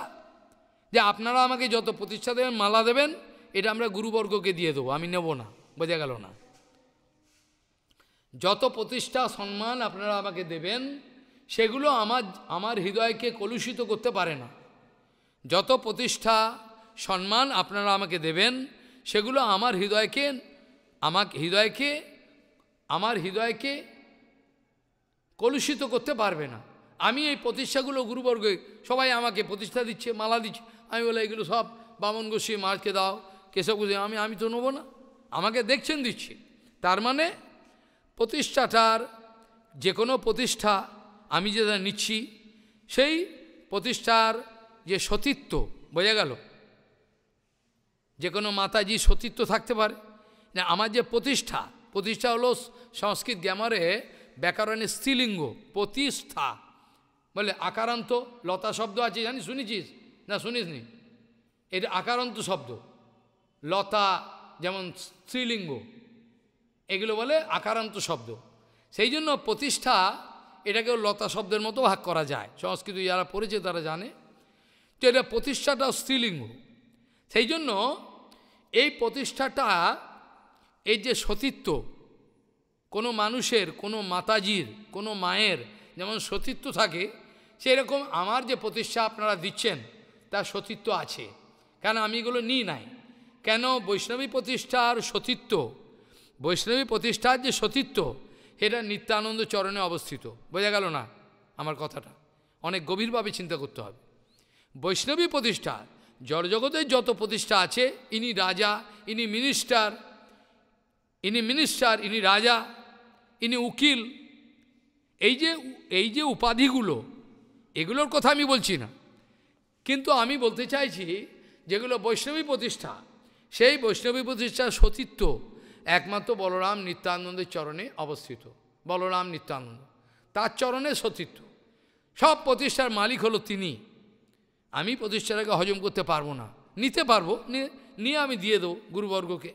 যে আপনারা আমাকে যত প্রতিষ্ঠা দেবেন মালা দেবেন এটা আমরা গুরুবর্গকে দিয়ে দেবো আমি নেব না বোঝা গেল না যত প্রতিষ্ঠা সম্মান আপনারা আমাকে দেবেন সেগুলো আমার আমার হৃদয়কে কলুষিত করতে পারে না যত প্রতিষ্ঠা সম্মান আপনারা আমাকে দেবেন সেগুলো আমার হৃদয়কে আমাকে হৃদয়কে আমার হৃদয়কে কলুষিত করতে পারবে না আমি এই প্রতিষ্ঠাগুলো গুরুবর্গে সবাই আমাকে প্রতিষ্ঠা দিচ্ছে মালা দিচ্ছে আমি বলে এগুলো সব বামন গোস্বী মারকে দাও কেশব গোস্বী আমি আমি তো নেবো না আমাকে দেখছেন দিচ্ছি তার মানে প্রতিষ্ঠাটার যে কোনো প্রতিষ্ঠা আমি যেটা নিচ্ছি সেই প্রতিষ্ঠার যে সতীত্ব বোঝা গেল যে কোনো মাতাজি সতীত্ব থাকতে পারে না আমার যে প্রতিষ্ঠা প্রতিষ্ঠা হলো সংস্কৃত গ্যামারে ব্যাকরণের স্ত্রীলিঙ্গ প্রতিষ্ঠা বলে আকারান্ত লতা শব্দ আছে জানি শুনেছিস না শুনিসনি এটা আকারান্ত শব্দ লতা যেমন স্ত্রীলিঙ্গ এগুলো বলে আকারান্ত শব্দ সেই জন্য প্রতিষ্ঠা এটাকেও লতা শব্দের মতো ভাগ করা যায় সংস্কৃত যারা পড়েছে তারা জানে তো এটা প্রতিষ্ঠাটা স্ত্রীলিঙ্গ সেই জন্য এই প্রতিষ্ঠাটা এই যে সতীত্ব কোনো মানুষের কোনো মাতাজির কোনো মায়ের যেমন সতীত্ব থাকে সেরকম আমার যে প্রতিষ্ঠা আপনারা দিচ্ছেন তার সতীত্ব আছে কেন আমি এগুলো নিই নাই কেন বৈষ্ণবী প্রতিষ্ঠার সতীত্ব বৈষ্ণবী প্রতিষ্ঠার যে সতীত্ব সেটা নিত্যানন্দ চরণে অবস্থিত বোঝা গেল না আমার কথাটা অনেক গভীরভাবে চিন্তা করতে হবে বৈষ্ণবী প্রতিষ্ঠা জড়জগতের যত প্রতিষ্ঠা আছে ইনি রাজা ইনি মিনিস্টার ইনি মিনিস্টার ইনি রাজা ইনি উকিল এই যে এই যে উপাধিগুলো এগুলোর কথা আমি বলছি না কিন্তু আমি বলতে চাইছি যেগুলো বৈষ্ণবী প্রতিষ্ঠা সেই বৈষ্ণবী প্রতিষ্ঠার সতীত্ব একমাত্র বলরাম নিত্যানন্দের চরণে অবস্থিত বলরাম নিত্যানন্দ তার চরণে সতীত্ব সব প্রতিষ্ঠার মালিক হলো তিনি আমি প্রতিষ্ঠাটাকে হজম করতে পারবো না নিতে পারবো নিয়ে আমি দিয়ে দেবো গুরুবর্গকে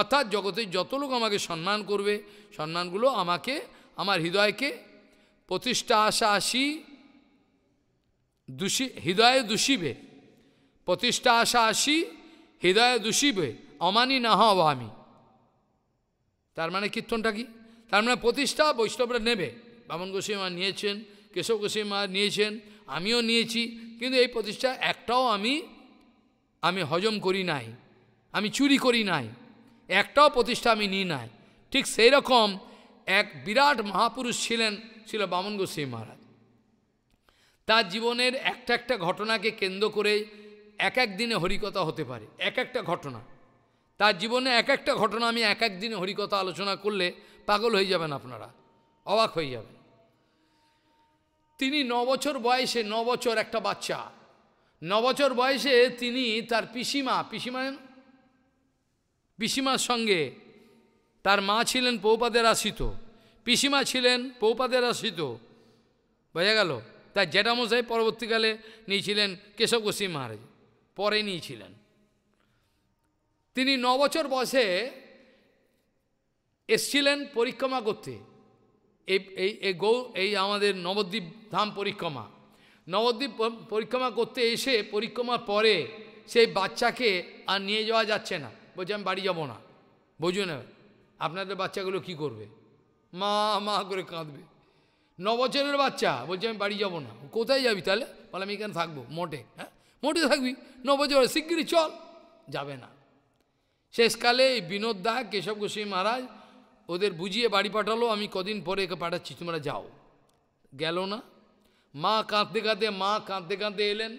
অর্থাৎ জগতের যত লোক আমাকে সম্মান করবে সম্মানগুলো আমাকে আমার হৃদয়কে প্রতিষ্ঠা আশা আসি দূষি হৃদয়ে দূষিবে প্রতিষ্ঠা আশা আসি হৃদয়ে দূষিবে অমানি না হব আমি তার মানে কীর্তনটা কি তার মানে প্রতিষ্ঠা বৈষ্ণবরা নেবে বামন গোসিমা মা নিয়েছেন কেশব গোসিমা মা নিয়েছেন আমিও নিয়েছি কিন্তু এই প্রতিষ্ঠা একটাও আমি আমি হজম করি নাই আমি চুরি করি নাই একটাও প্রতিষ্ঠা আমি নিই নাই ঠিক সেই রকম এক বিরাট মহাপুরুষ ছিলেন ছিল বামন গোস্বামী মহারাজ তার জীবনের একটা একটা ঘটনাকে কেন্দ্র করে এক এক দিনে হরিকথা হতে পারে এক একটা ঘটনা তার জীবনে এক একটা ঘটনা আমি এক এক দিনে হরিকথা আলোচনা করলে পাগল হয়ে যাবেন আপনারা অবাক হয়ে যাবেন তিনি বছর বয়সে ন বছর একটা বাচ্চা বছর বয়সে তিনি তার পিসিমা পিসিমা পিসিমার সঙ্গে তার মা ছিলেন পৌপাদের আশ্রিত পিসিমা ছিলেন পৌপাদের আশ্রিত বোঝা গেল তার জ্যাঠামশাই পরবর্তীকালে নিয়েছিলেন কেশব গোসী মহারাজ পরে নিয়েছিলেন তিনি বছর বয়সে এসছিলেন পরিক্রমা করতে এই এই গৌ এই আমাদের নবদ্বীপ ধাম পরিক্রমা নবদ্বীপ পরিক্রমা করতে এসে পরিক্রমার পরে সেই বাচ্চাকে আর নিয়ে যাওয়া যাচ্ছে না বলছে আমি বাড়ি যাবো না না আপনাদের বাচ্চাগুলো কি করবে মা মা করে কাঁদবে নবছরের বাচ্চা বলছে আমি বাড়ি যাবো না কোথায় যাবি তাহলে বলে আমি এখানে থাকবো মোটে হ্যাঁ মোটে থাকবি ন শিগগিরি শিগগিরই চল যাবে না শেষকালে এই বিনোদ দা কেশব গোস্বামী মহারাজ ওদের বুঝিয়ে বাড়ি পাঠালো আমি কদিন পরে একে পাঠাচ্ছি তোমরা যাও গেল না মা কাঁদতে কাঁদতে মা কাঁদতে কাঁদতে এলেন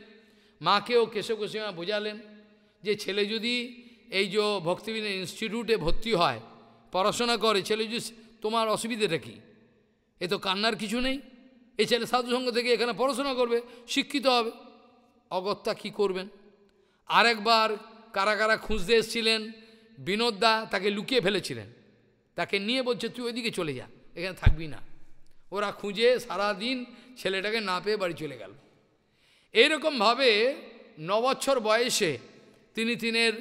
মাকেও কেশো কেশিমা বোঝালেন যে ছেলে যদি এই যে ভক্তিবিদ্যা ইনস্টিটিউটে ভর্তি হয় পড়াশোনা করে ছেলে যদি তোমার অসুবিধেটা কী এ তো কান্নার কিছু নেই এ ছেলে সাধুসঙ্গ থেকে এখানে পড়াশোনা করবে শিক্ষিত হবে অগত্যা কি করবেন আরেকবার কারা কারা খুঁজতে এসেছিলেন বিনোদ তাকে লুকিয়ে ফেলেছিলেন তাকে নিয়ে বলছে তুই ওইদিকে চলে যা এখানে থাকবি না ওরা খুঁজে সারা দিন ছেলেটাকে না পেয়ে বাড়ি চলে গেল এইরকমভাবে নবছর বয়সে তিনি তিনের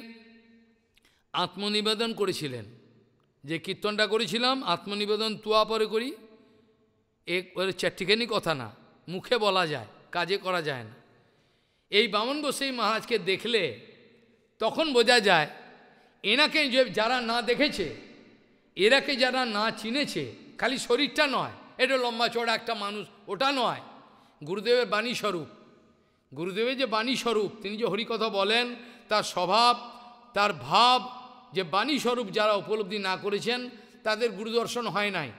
আত্মনিবেদন করেছিলেন যে কীর্তনটা করেছিলাম আত্মনিবেদন তুয়া পরে করি এক ওর চারটিখানি কথা না মুখে বলা যায় কাজে করা যায় না এই বামন গোসাই মহারাজকে দেখলে তখন বোঝা যায় এনাকে যে যারা না দেখেছে এরাকে যারা না চিনেছে খালি শরীরটা নয় এটা লম্বা চড়া একটা মানুষ ওটা নয় গুরুদেবের বাণী স্বরূপ গুরুদেবের যে বাণী স্বরূপ তিনি যে হরিকথা বলেন তার স্বভাব তার ভাব যে বাণী স্বরূপ যারা উপলব্ধি না করেছেন তাদের গুরুদর্শন হয় নাই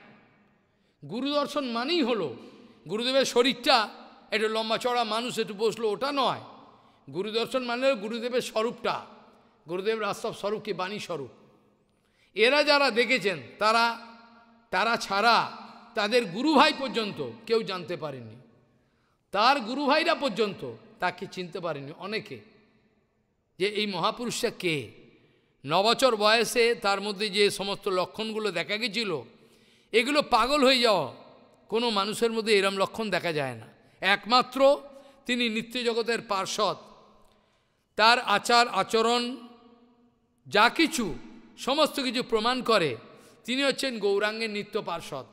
গুরুদর্শন মানেই হলো গুরুদেবের শরীরটা একটু লম্বা চড়া মানুষ একটু বসলো ওটা নয় গুরুদর্শন মানে গুরুদেবের স্বরূপটা গুরুদেব রাস্তব স্বরূপ কি বাণী স্বরূপ এরা যারা দেখেছেন তারা তারা ছাড়া তাদের গুরুভাই পর্যন্ত কেউ জানতে পারেনি তার গুরুভাইরা পর্যন্ত তাকে চিনতে পারেনি অনেকে যে এই মহাপুরুষটা কে নবছর বয়সে তার মধ্যে যে সমস্ত লক্ষণগুলো দেখা গেছিল এগুলো পাগল হয়ে যাওয়া কোনো মানুষের মধ্যে এরম লক্ষণ দেখা যায় না একমাত্র তিনি নিত্য জগতের পার্শ্বদ তার আচার আচরণ যা কিছু সমস্ত কিছু প্রমাণ করে তিনি হচ্ছেন গৌরাঙ্গের নিত্য পার্ষদ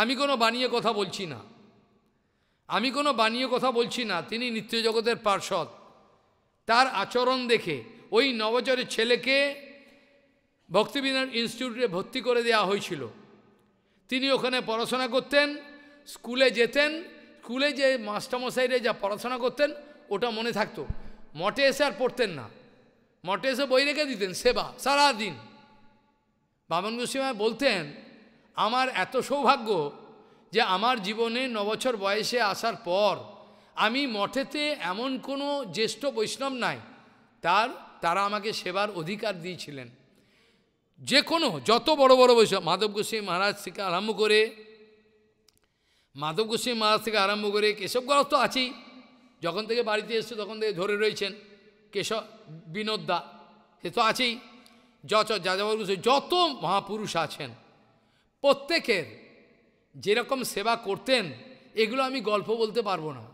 আমি কোনো বানিয়ে কথা বলছি না আমি কোনো বানিয়ে কথা বলছি না তিনি নিত্য জগতের পার্ষদ তার আচরণ দেখে ওই নবচরের ছেলেকে ভক্তিবিনার ইনস্টিটিউটে ভর্তি করে দেওয়া হয়েছিল তিনি ওখানে পড়াশোনা করতেন স্কুলে যেতেন স্কুলে যে মাস্টারমশাইরে যা পড়াশোনা করতেন ওটা মনে থাকতো মঠে এসে আর পড়তেন না মঠে এসে বই রেখে দিতেন সেবা সারাদিন বামন গোস্বামী বলতেন আমার এত সৌভাগ্য যে আমার জীবনে নবছর বয়সে আসার পর আমি মঠেতে এমন কোনো জ্যেষ্ঠ বৈষ্ণব নাই তার তারা আমাকে সেবার অধিকার দিয়েছিলেন যে কোনো যত বড় বড় বৈষ্ণব মাধব গোস্বামী মহারাজ থেকে আরম্ভ করে মাধব গোস্বামী মহারাজ থেকে আরম্ভ করে কেশব তো আছেই যখন থেকে বাড়িতে এসছে তখন থেকে ধরে রয়েছেন কেশব বিনোদ দা সে তো আছেই যচ যাযাবর গোস্বামী যত মহাপুরুষ আছেন প্রত্যেকের যেরকম সেবা করতেন এগুলো আমি গল্প বলতে পারবো না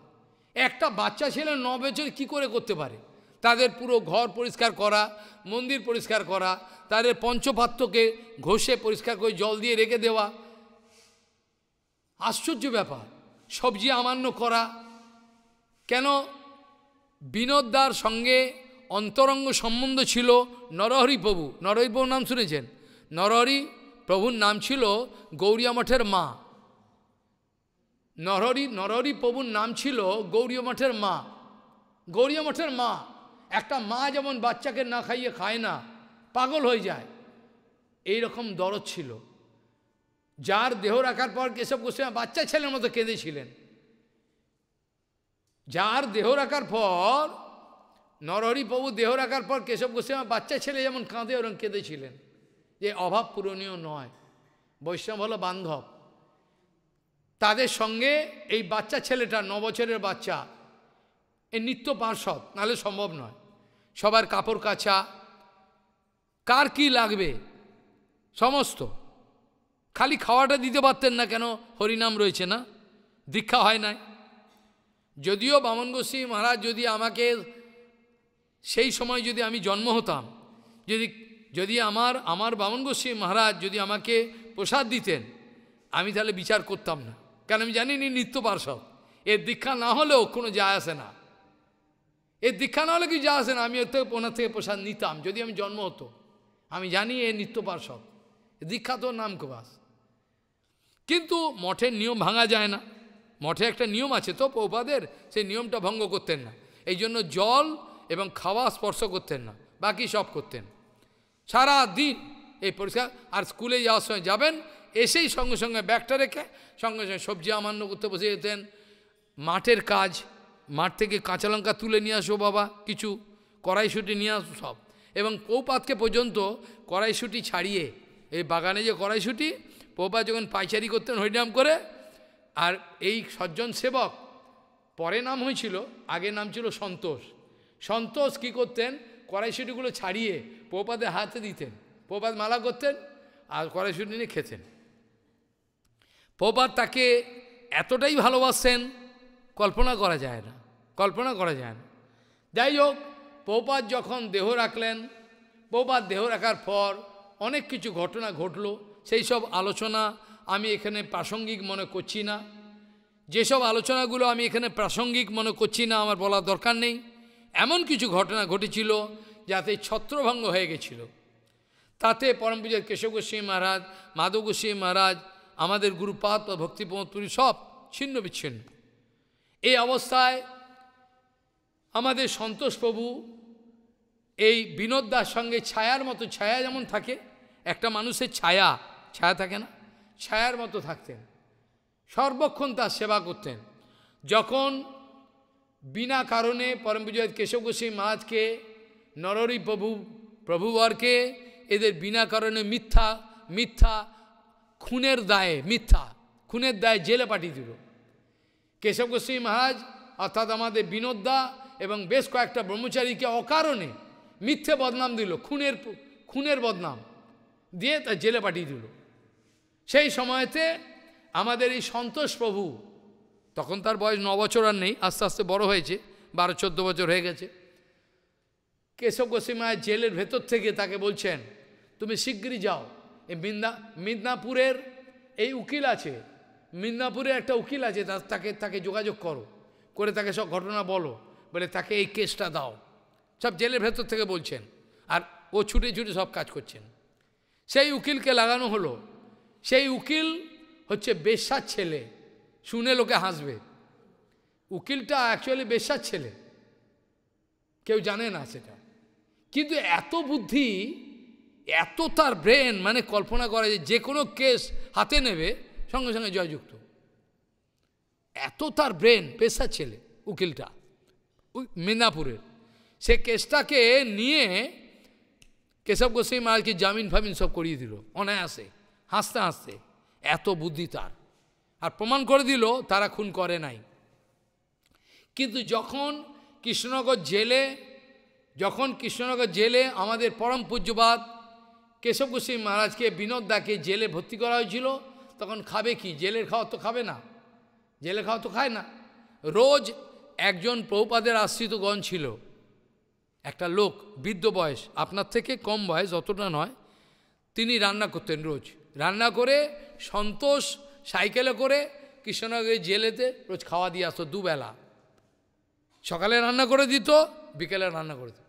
একটা বাচ্চা ছেলে ন বছর কী করে করতে পারে তাদের পুরো ঘর পরিষ্কার করা মন্দির পরিষ্কার করা তাদের পঞ্চপাত্রকে ঘষে পরিষ্কার করে জল দিয়ে রেখে দেওয়া আশ্চর্য ব্যাপার সবজি আমান্য করা কেন বিনোদার সঙ্গে অন্তরঙ্গ সম্বন্ধ ছিল নরহরি প্রভু নরহরি প্রভুর নাম শুনেছেন নরহরি প্রভুর নাম ছিল গৌরিয়া মঠের মা নরহরি নরহরি প্রভুর নাম ছিল গৌরীয় মঠের মা গৌরীয় মঠের মা একটা মা যেমন বাচ্চাকে না খাইয়ে খায় না পাগল হয়ে যায় এই রকম দরদ ছিল যার দেহ রাখার পর কেশব গোস্বামী বাচ্চা ছেলের মতো কেঁদেছিলেন যার দেহ রাখার পর নরহরি প্রভু দেহ রাখার পর কেশব গোস্বামী বাচ্চা ছেলে যেমন কাঁদে ওরম কেঁদেছিলেন যে অভাব পূরণীয় নয় বৈষ্ণব হলো বান্ধব তাদের সঙ্গে এই বাচ্চা ছেলেটা নবছরের বাচ্চা এ নিত্য পার্শ্ব নাহলে সম্ভব নয় সবার কাপড় কাচা কার কি লাগবে সমস্ত খালি খাওয়াটা দিতে পারতেন না কেন হরিনাম রয়েছে না দীক্ষা হয় নাই যদিও বামন গোস্বী মহারাজ যদি আমাকে সেই সময় যদি আমি জন্ম হতাম যদি যদি আমার আমার বামন গোস্বী মহারাজ যদি আমাকে প্রসাদ দিতেন আমি তাহলে বিচার করতাম না কারণ আমি জানি নি নিত্য পার্শ্ব এর দীক্ষা না হলেও কোনো যায় আসে না এর দীক্ষা না হলে কি যা আসে না আমি হয়তো থেকে ওনার থেকে প্রসাদ নিতাম যদি আমি জন্ম হতো আমি জানি এ নিত্য পার্শ্ব দীক্ষা তো নাম কবাস কিন্তু মঠের নিয়ম ভাঙা যায় না মঠে একটা নিয়ম আছে তো পৌপাদের সেই নিয়মটা ভঙ্গ করতেন না এই জন্য জল এবং খাওয়া স্পর্শ করতেন না বাকি সব করতেন সারা দিন এই পরিষ্কার আর স্কুলে যাওয়ার সময় যাবেন এসেই সঙ্গে সঙ্গে ব্যাগটা রেখে সঙ্গে সঙ্গে সবজি আমান্য করতে বসে যেতেন মাঠের কাজ মাঠ থেকে কাঁচা লঙ্কা তুলে নিয়ে আসো বাবা কিছু কড়াইশুটি নিয়ে আসো সব এবং পৌপাতকে পর্যন্ত কড়াইশুটি ছাড়িয়ে এই বাগানে যে কড়াইশুটি পৌপাত যখন পাইচারি করতেন হরিনাম করে আর এই সজ্জন সেবক পরে নাম হয়েছিল আগে নাম ছিল সন্তোষ সন্তোষ কি করতেন কড়াইশুটিগুলো ছাড়িয়ে পৌপাদের হাতে দিতেন পৌপাত মালা করতেন আর কড়াইশুটি নিয়ে খেতেন পৌপাত তাকে এতটাই ভালোবাসেন কল্পনা করা যায় না কল্পনা করা যায় না যাই হোক পৌপাত যখন দেহ রাখলেন পৌপাত দেহ রাখার পর অনেক কিছু ঘটনা ঘটল সেই সব আলোচনা আমি এখানে প্রাসঙ্গিক মনে করছি না যেসব আলোচনাগুলো আমি এখানে প্রাসঙ্গিক মনে করছি না আমার বলার দরকার নেই এমন কিছু ঘটনা ঘটেছিল যাতে ছত্রভঙ্গ হয়ে গেছিল তাতে পরম পূজার কেশব গোস্বী মহারাজ মাধব গোস্বী মহারাজ আমাদের গুরুপাত বা ভক্তিপমতুরি সব ছিন্ন বিচ্ছিন্ন এই অবস্থায় আমাদের সন্তোষ প্রভু এই বিনোদ দাস সঙ্গে ছায়ার মতো ছায়া যেমন থাকে একটা মানুষের ছায়া ছায়া থাকে না ছায়ার মতো থাকতেন সর্বক্ষণ তার সেবা করতেন যখন বিনা কারণে পরম বিজয় কেশব গোস্বী মহারাজকে নররি প্রভু প্রভুবরকে এদের বিনা কারণে মিথ্যা মিথ্যা খুনের দায়ে মিথ্যা খুনের দায়ে জেলে পাঠিয়ে দিল কেশব গোস্বী মহারাজ অর্থাৎ আমাদের বিনোদ্দা এবং বেশ কয়েকটা ব্রহ্মচারীকে অকারণে মিথ্যে বদনাম দিল খুনের খুনের বদনাম দিয়ে তা জেলে পাঠিয়ে দিল সেই সময়তে আমাদের এই সন্তোষ প্রভু তখন তার বয়স ন বছর আর নেই আস্তে আস্তে বড় হয়েছে বারো চোদ্দো বছর হয়ে গেছে কেশব গোসিমায় জেলের ভেতর থেকে তাকে বলছেন তুমি শিগগিরই যাও এই মিদনা মিদনাপুরের এই উকিল আছে মিদনাপুরে একটা উকিল আছে তাকে তাকে যোগাযোগ করো করে তাকে সব ঘটনা বলো বলে তাকে এই কেসটা দাও সব জেলের ভেতর থেকে বলছেন আর ও ছুটে ছুটে সব কাজ করছেন সেই উকিলকে লাগানো হলো সেই উকিল হচ্ছে বেশার ছেলে শুনে লোকে হাসবে উকিলটা অ্যাকচুয়ালি বেশার ছেলে কেউ জানে না সেটা কিন্তু এত বুদ্ধি এত তার ব্রেন মানে কল্পনা করা যে যে কোনো কেস হাতে নেবে সঙ্গে সঙ্গে জয়যুক্ত এত তার ব্রেন পেশার ছেলে উকিলটা মেদিনীপুরের সে কেসটাকে নিয়ে কেশব গোস্বাই কি জামিন ফামিন সব করিয়ে দিল অনায়াসে হাসতে হাসতে এত বুদ্ধি তার আর প্রমাণ করে দিল তারা খুন করে নাই কিন্তু যখন কৃষ্ণনগর জেলে যখন কৃষ্ণনগর জেলে আমাদের পরম পূজ্যবাদ কেশব গোস্বী মহারাজকে বিনোদাকে জেলে ভর্তি করা হয়েছিল তখন খাবে কি জেলের খাওয়া তো খাবে না জেলের খাওয়া তো খায় না রোজ একজন প্রৌপাদের আশ্রিতগণ ছিল একটা লোক বৃদ্ধ বয়স আপনার থেকে কম বয়স যতটা নয় তিনি রান্না করতেন রোজ রান্না করে সন্তোষ সাইকেলে করে কৃষ্ণনগরের জেলেতে রোজ খাওয়া দিয়ে আসতো দুবেলা সকালে রান্না করে দিত বিকেলে রান্না করে দিত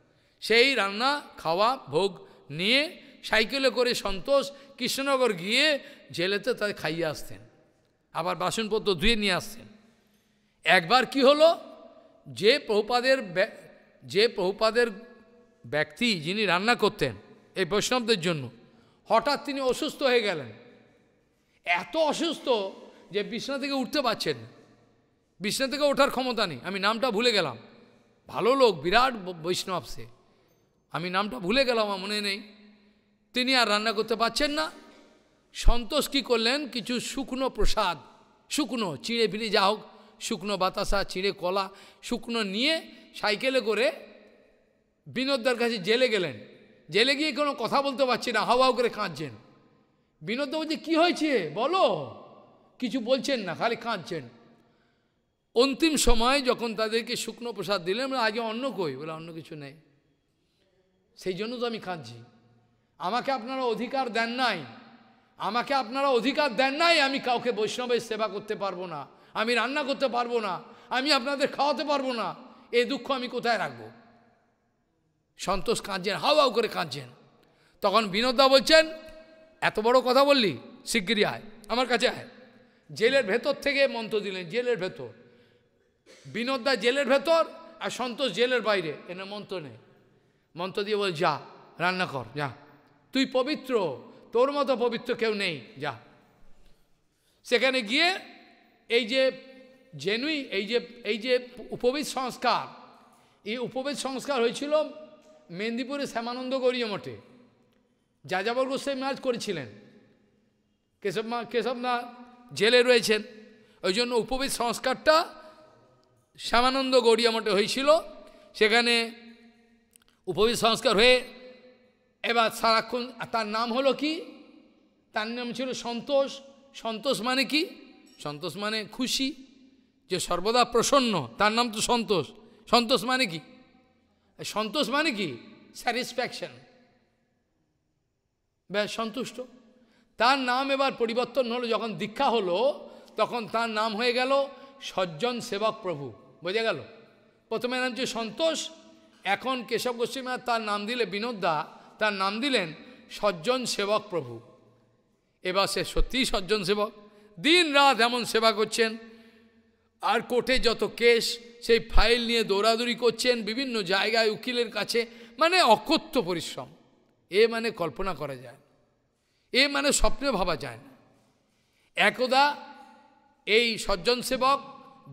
সেই রান্না খাওয়া ভোগ নিয়ে সাইকেলে করে সন্তোষ কৃষ্ণনগর গিয়ে জেলেতে তাদের খাইয়ে আসতেন আবার বাসনপত্র ধুয়ে নিয়ে আসতেন একবার কি হলো যে প্রহুপাদের যে প্রহুপাদের ব্যক্তি যিনি রান্না করতেন এই বৈষ্ণবদের জন্য হঠাৎ তিনি অসুস্থ হয়ে গেলেন এত অসুস্থ যে বিছনা থেকে উঠতে পারছেন বিছনা থেকে ওঠার ক্ষমতা নেই আমি নামটা ভুলে গেলাম ভালো লোক বিরাট বৈষ্ণব সে আমি নামটা ভুলে গেলাম আমার মনে নেই তিনি আর রান্না করতে পারছেন না সন্তোষ কী করলেন কিছু শুকনো প্রসাদ শুকনো চিঁড়ে ফিরে যা হোক শুকনো বাতাসা চিঁড়ে কলা শুকনো নিয়ে সাইকেলে করে বিনোদার কাছে জেলে গেলেন জেলে গিয়ে কোনো কথা বলতে পারছি না হাওয়াও করে কাঁদছেন বাবু যে কী হয়েছে বলো কিছু বলছেন না খালি কাঁদছেন অন্তিম সময় যখন তাদেরকে শুকনো প্রসাদ দিলেন আগে অন্য কই বলে অন্য কিছু নেই সেই জন্য তো আমি কাঁদছি আমাকে আপনারা অধিকার দেন নাই আমাকে আপনারা অধিকার দেন নাই আমি কাউকে বৈষ্ণবের সেবা করতে পারবো না আমি রান্না করতে পারবো না আমি আপনাদের খাওয়াতে পারবো না এই দুঃখ আমি কোথায় রাখবো সন্তোষ কাঁদছেন হাও হাও করে কাঁদছেন তখন বিনোদা বলছেন এত বড় কথা বললি শিগগিরি আয় আমার কাছে আয় জেলের ভেতর থেকে মন্ত্র দিলেন জেলের ভেতর দা জেলের ভেতর আর সন্তোষ জেলের বাইরে এনে মন্ত্র নেই মন্ত্র দিয়ে বল যা রান্না কর যা তুই পবিত্র তোর মতো পবিত্র কেউ নেই যা সেখানে গিয়ে এই যে জেনুই এই যে এই যে উপবেদ সংস্কার এই উপবেদ সংস্কার হয়েছিল মেদিনীপুরে শ্যামানন্দ গড়িয়ে মঠে যাযাবর গোস্বাই আজ করেছিলেন কেশব মা কেশবনাথ জেলে রয়েছেন ওই জন্য উপবেদ সংস্কারটা শ্যামানন্দ গৌরিয়া মঠে হয়েছিল সেখানে উপবেদ সংস্কার হয়ে এবার সারাক্ষণ তার নাম হলো কি তার নাম ছিল সন্তোষ সন্তোষ মানে কি সন্তোষ মানে খুশি যে সর্বদা প্রসন্ন তার নাম তো সন্তোষ সন্তোষ মানে কি সন্তোষ মানে কি স্যাটিসফ্যাকশন ব্যাস সন্তুষ্ট তার নাম এবার পরিবর্তন হলো যখন দীক্ষা হলো তখন তার নাম হয়ে গেল সজ্জন সেবক প্রভু বোঝা গেল প্রথমে নাম ছিল সন্তোষ এখন কেশব গোস্বামী তার নাম দিলে বিনোদ দা তার নাম দিলেন সজ্জন সেবক প্রভু এবার সে সত্যিই সজ্জন সেবক দিন রাত এমন সেবা করছেন আর কোর্টে যত কেস সেই ফাইল নিয়ে দৌড়াদৌড়ি করছেন বিভিন্ন জায়গায় উকিলের কাছে মানে অকথ্য পরিশ্রম এ মানে কল্পনা করা যায় এ মানে স্বপ্নে ভাবা যায় না একদা এই সজ্জন সেবক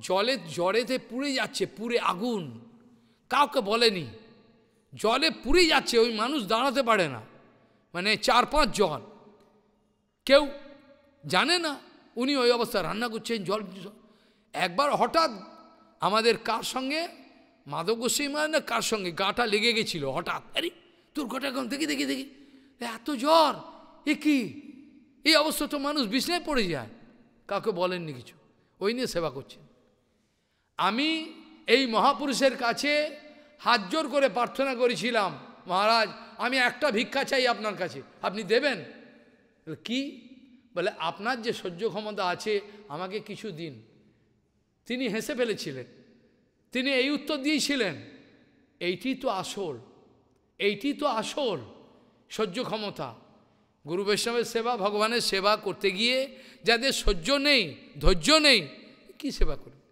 জলে জড়েতে পুড়ে যাচ্ছে পুড়ে আগুন কাউকে বলেনি জলে পুড়ে যাচ্ছে ওই মানুষ দাঁড়াতে পারে না মানে চার পাঁচ জল কেউ জানে না উনি ওই অবস্থায় রান্না করছেন জল একবার হঠাৎ আমাদের কার সঙ্গে মাদক গোসাই মানে কার সঙ্গে গাটা লেগে গেছিল হঠাৎ আরে তোর গোটা দেখি দেখি দেখি এত জ্বর এ কি এই অবস্থা তো মানুষ বিছনায় পড়ে যায় কাউকে বলেননি কিছু ওই নিয়ে সেবা করছেন আমি এই মহাপুরুষের কাছে হাত জোর করে প্রার্থনা করেছিলাম মহারাজ আমি একটা ভিক্ষা চাই আপনার কাছে আপনি দেবেন কি বলে আপনার যে সহ্য ক্ষমতা আছে আমাকে কিছু দিন তিনি হেসে ফেলেছিলেন তিনি এই উত্তর দিয়েছিলেন এইটি তো আসল এইটি তো আসল সহ্য ক্ষমতা গুরু বৈষ্ণবের সেবা ভগবানের সেবা করতে গিয়ে যাদের সহ্য নেই ধৈর্য নেই কি সেবা করবে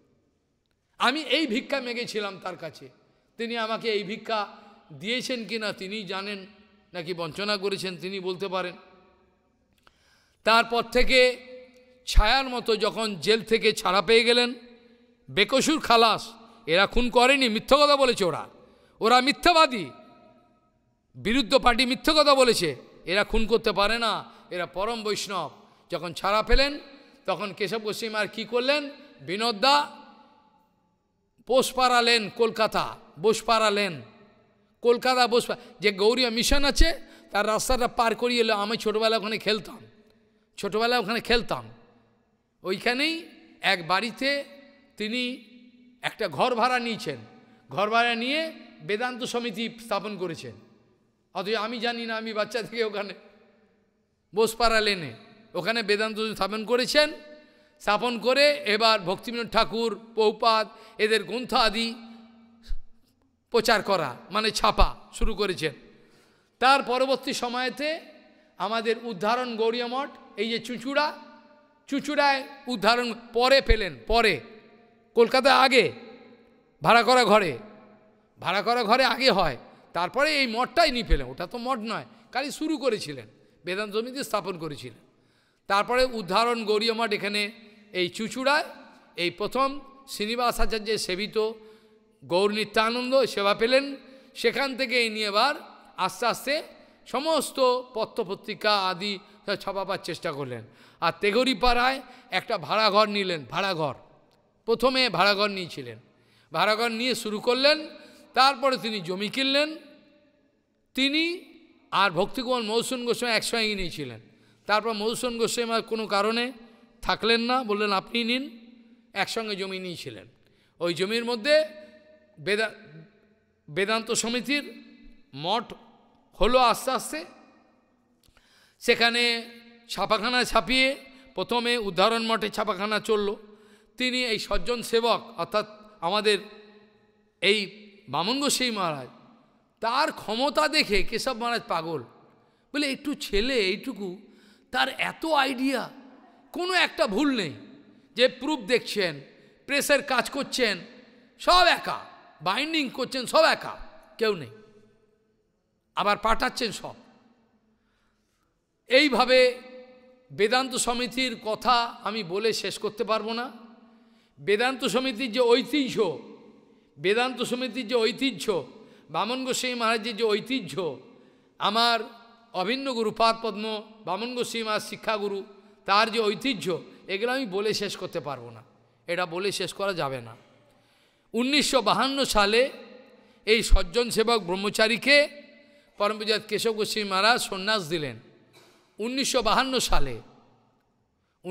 আমি এই ভিক্ষা মেগেছিলাম তার কাছে তিনি আমাকে এই ভিক্ষা দিয়েছেন কি না তিনি জানেন নাকি বঞ্চনা করেছেন তিনি বলতে পারেন তারপর থেকে ছায়ার মতো যখন জেল থেকে ছাড়া পেয়ে গেলেন বেকসুর খালাস এরা খুন করেনি মিথ্যা কথা বলেছে ওরা ওরা মিথ্যাবাদী বিরুদ্ধ পার্টি মিথ্যে কথা বলেছে এরা খুন করতে পারে না এরা পরম বৈষ্ণব যখন ছাড়া পেলেন তখন কেশব গোস্বামী আর কী করলেন বিনোদ্দা পোষপাড়া লেন কলকাতা বোসপাড়া লেন কলকাতা বোসপা যে গৌরীয় মিশন আছে তার রাস্তাটা পার করিয়ে এলো আমি ছোটোবেলা ওখানে খেলতাম ছোটোবেলা ওখানে খেলতাম ওইখানেই এক বাড়িতে তিনি একটা ঘর ভাড়া নিয়েছেন ঘর ভাড়া নিয়ে বেদান্ত সমিতি স্থাপন করেছেন অথচ আমি জানি না আমি বাচ্চা থেকে ওখানে বোসপাড়া লেনে ওখানে বেদান্ত স্থাপন করেছেন স্থাপন করে এবার ভক্তিবিনোদ ঠাকুর পৌপাত এদের গ্রন্থ আদি প্রচার করা মানে ছাপা শুরু করেছেন তার পরবর্তী সময়েতে আমাদের উদ্ধারণ গৌরীয় মঠ এই যে চুঁচুড়া চুঁচুড়ায় উদ্ধারণ পরে ফেলেন পরে কলকাতা আগে ভাড়া করা ঘরে ভাড়া করা ঘরে আগে হয় তারপরে এই মঠটাই নিয়ে পেলেন ওটা তো মঠ নয় কালি শুরু করেছিলেন বেদান্ত সমিতি স্থাপন করেছিলেন তারপরে উদাহরণ গৌরীয় মঠ এখানে এই চুচুড়ায় এই প্রথম শ্রীনিবাস আচার্যের সেবিত গৌর নিত্যানন্দ সেবা পেলেন সেখান থেকে এই নিয়ে এবার আস্তে আস্তে সমস্ত পত্রপত্রিকা আদি ছাপাবার চেষ্টা করলেন আর তেগরিপাড়ায় একটা ভাড়াঘর নিলেন ভাড়াঘর প্রথমে ভাড়াঘর নিয়েছিলেন ভাড়াঘর নিয়ে শুরু করলেন তারপরে তিনি জমি কিনলেন তিনি আর ভক্তিকুমার মৌসুম গোস্বামী একসঙ্গে নিয়েছিলেন তারপর মধুসূদন গোস্বামী আর কোনো কারণে থাকলেন না বললেন আপনি নিন একসঙ্গে জমি নিয়েছিলেন ওই জমির মধ্যে বেদা বেদান্ত সমিতির মঠ হলো আস্তে আস্তে সেখানে ছাপাখানা ছাপিয়ে প্রথমে উদাহরণ মঠে ছাপাখানা চলল তিনি এই সজ্জন সেবক অর্থাৎ আমাদের এই বামন গোসাই মহারাজ তার ক্ষমতা দেখে কেশব মহারাজ পাগল বলে একটু ছেলে এইটুকু তার এত আইডিয়া কোনো একটা ভুল নেই যে প্রুফ দেখছেন প্রেসের কাজ করছেন সব একা বাইন্ডিং করছেন সব একা কেউ নেই আবার পাঠাচ্ছেন সব এইভাবে বেদান্ত সমিতির কথা আমি বলে শেষ করতে পারবো না বেদান্ত সমিতির যে ঐতিহ্য বেদান্ত সমিতির যে ঐতিহ্য বামন গোস্বামী মহারাজের যে ঐতিহ্য আমার অভিন্ন গুরু পদ্ম বামন গোস্বামী মহারাজ শিক্ষাগুরু তার যে ঐতিহ্য এগুলো আমি বলে শেষ করতে পারবো না এটা বলে শেষ করা যাবে না উনিশশো সালে এই সজ্জন সেবক ব্রহ্মচারীকে পরমপ্রজাত কেশব গোস্বামী মহারাজ সন্ন্যাস দিলেন উনিশশো সালে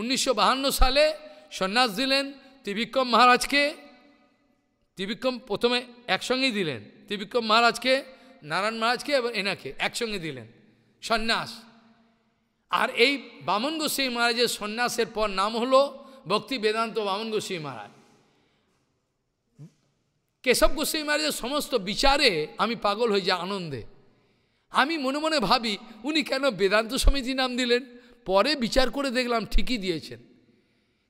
উনিশশো সালে সন্ন্যাস দিলেন ত্রিবিক্রম মহারাজকে ত্রিবিক্রম প্রথমে একসঙ্গেই দিলেন ত্রিবিক্রম মহারাজকে নারায়ণ মহারাজকে এবং এনাকে একসঙ্গে দিলেন সন্ন্যাস আর এই বামন গোস্বী মহারাজের সন্ন্যাসের পর নাম হলো ভক্তি বেদান্ত বামন গোস্বী মহারাজ কেশব গোস্বী মহারাজের সমস্ত বিচারে আমি পাগল হয়ে যা আনন্দে আমি মনে মনে ভাবি উনি কেন বেদান্ত সমিতি নাম দিলেন পরে বিচার করে দেখলাম ঠিকই দিয়েছেন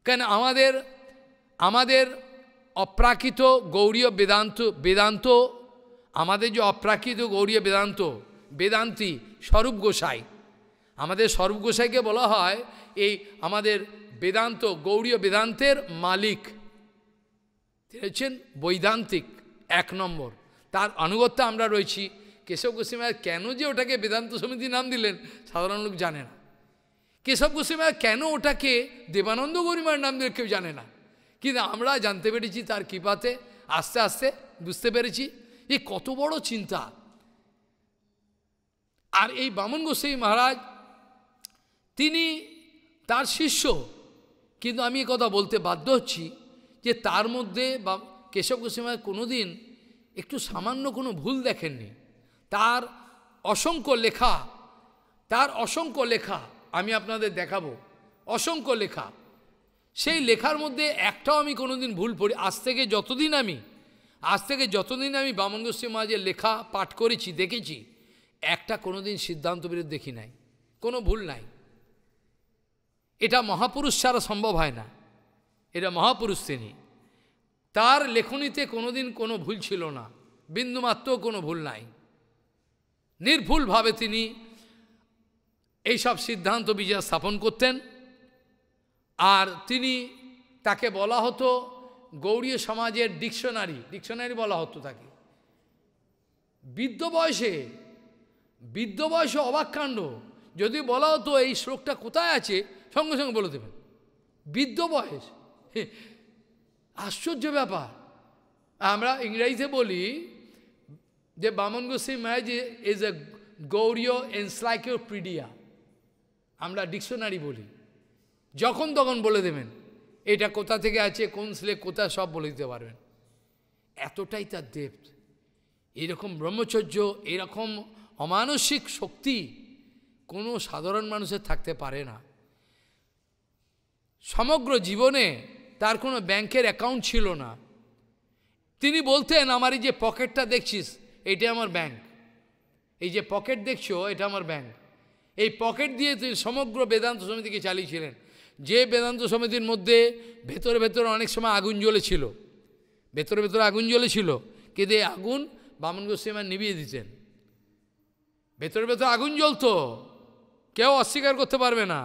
কেন আমাদের আমাদের অপ্রাকৃত গৌরীয় বেদান্ত বেদান্ত আমাদের যে অপ্রাকৃত গৌরী বেদান্ত বেদান্তি স্বরূপ গোসাই আমাদের স্বরূপ গোসাইকে বলা হয় এই আমাদের বেদান্ত গৌরীয় বেদান্তের মালিক তিনি হচ্ছেন বৈদান্তিক এক নম্বর তার অনুগত্য আমরা রয়েছি কেশব গোস্বামী কেন যে ওটাকে বেদান্ত সমিতি নাম দিলেন সাধারণ লোক জানে না কেশব গোস্বামী কেন ওটাকে দেবানন্দ গরিমার নাম দিলে কেউ জানে না কিন্তু আমরা জানতে পেরেছি তার কৃপাতে আস্তে আস্তে বুঝতে পেরেছি এ কত বড় চিন্তা আর এই বামন গোসাই মহারাজ তিনি তার শিষ্য কিন্তু আমি কথা বলতে বাধ্য হচ্ছি যে তার মধ্যে বা কেশব গোসাই মহারাজ কোনোদিন একটু সামান্য কোনো ভুল দেখেননি তার অসংখ্য লেখা তার অসংখ্য লেখা আমি আপনাদের দেখাবো অসংখ্য লেখা সেই লেখার মধ্যে একটাও আমি কোনোদিন ভুল পড়ি আজ থেকে যতদিন আমি আজ থেকে যতদিন আমি বামন মাঝে লেখা পাঠ করেছি দেখেছি একটা কোনোদিন সিদ্ধান্ত বিরোধ দেখি নাই কোনো ভুল নাই এটা মহাপুরুষ ছাড়া সম্ভব হয় না এটা মহাপুরুষ তিনি তার লেখনীতে কোনোদিন কোনো ভুল ছিল না বিন্দুমাত্র কোনো ভুল নাই নির্ভুলভাবে তিনি এইসব সিদ্ধান্ত বিজয় স্থাপন করতেন আর তিনি তাকে বলা হতো গৌরীয় সমাজের ডিকশনারি ডিকশনারি বলা হতো তাকে বৃদ্ধ বয়সে বৃদ্ধ বয়সে অবাককাণ্ড যদি বলা হতো এই শ্লোকটা কোথায় আছে সঙ্গে সঙ্গে বলে দেবেন বৃদ্ধ বয়স আশ্চর্য ব্যাপার আমরা ইংরাজিতে বলি যে বামন গোস্বী Maharaj is a Gaudiya encyclopedia আমরা ডিকশনারি বলি যখন তখন বলে দেবেন এটা কোথা থেকে আছে কোন স্লেব কোথায় সব বলে দিতে পারবেন এতটাই তার দেব এরকম ব্রহ্মচর্য এরকম অমানসিক শক্তি কোনো সাধারণ মানুষের থাকতে পারে না সমগ্র জীবনে তার কোনো ব্যাংকের অ্যাকাউন্ট ছিল না তিনি বলতেন আমার এই যে পকেটটা দেখছিস এটা আমার ব্যাংক এই যে পকেট দেখছো এটা আমার ব্যাংক এই পকেট দিয়ে তিনি সমগ্র বেদান্ত সমিতিকে চালিয়েছিলেন যে বেদান্ত সমিতির মধ্যে ভেতরে ভেতরে অনেক সময় আগুন জ্বলেছিল ভেতরে ভেতরে আগুন জ্বলেছিল কেদে আগুন বামন গোস্বামী নিভিয়ে দিতেন ভেতরে ভেতরে আগুন জ্বলতো কেউ অস্বীকার করতে পারবে না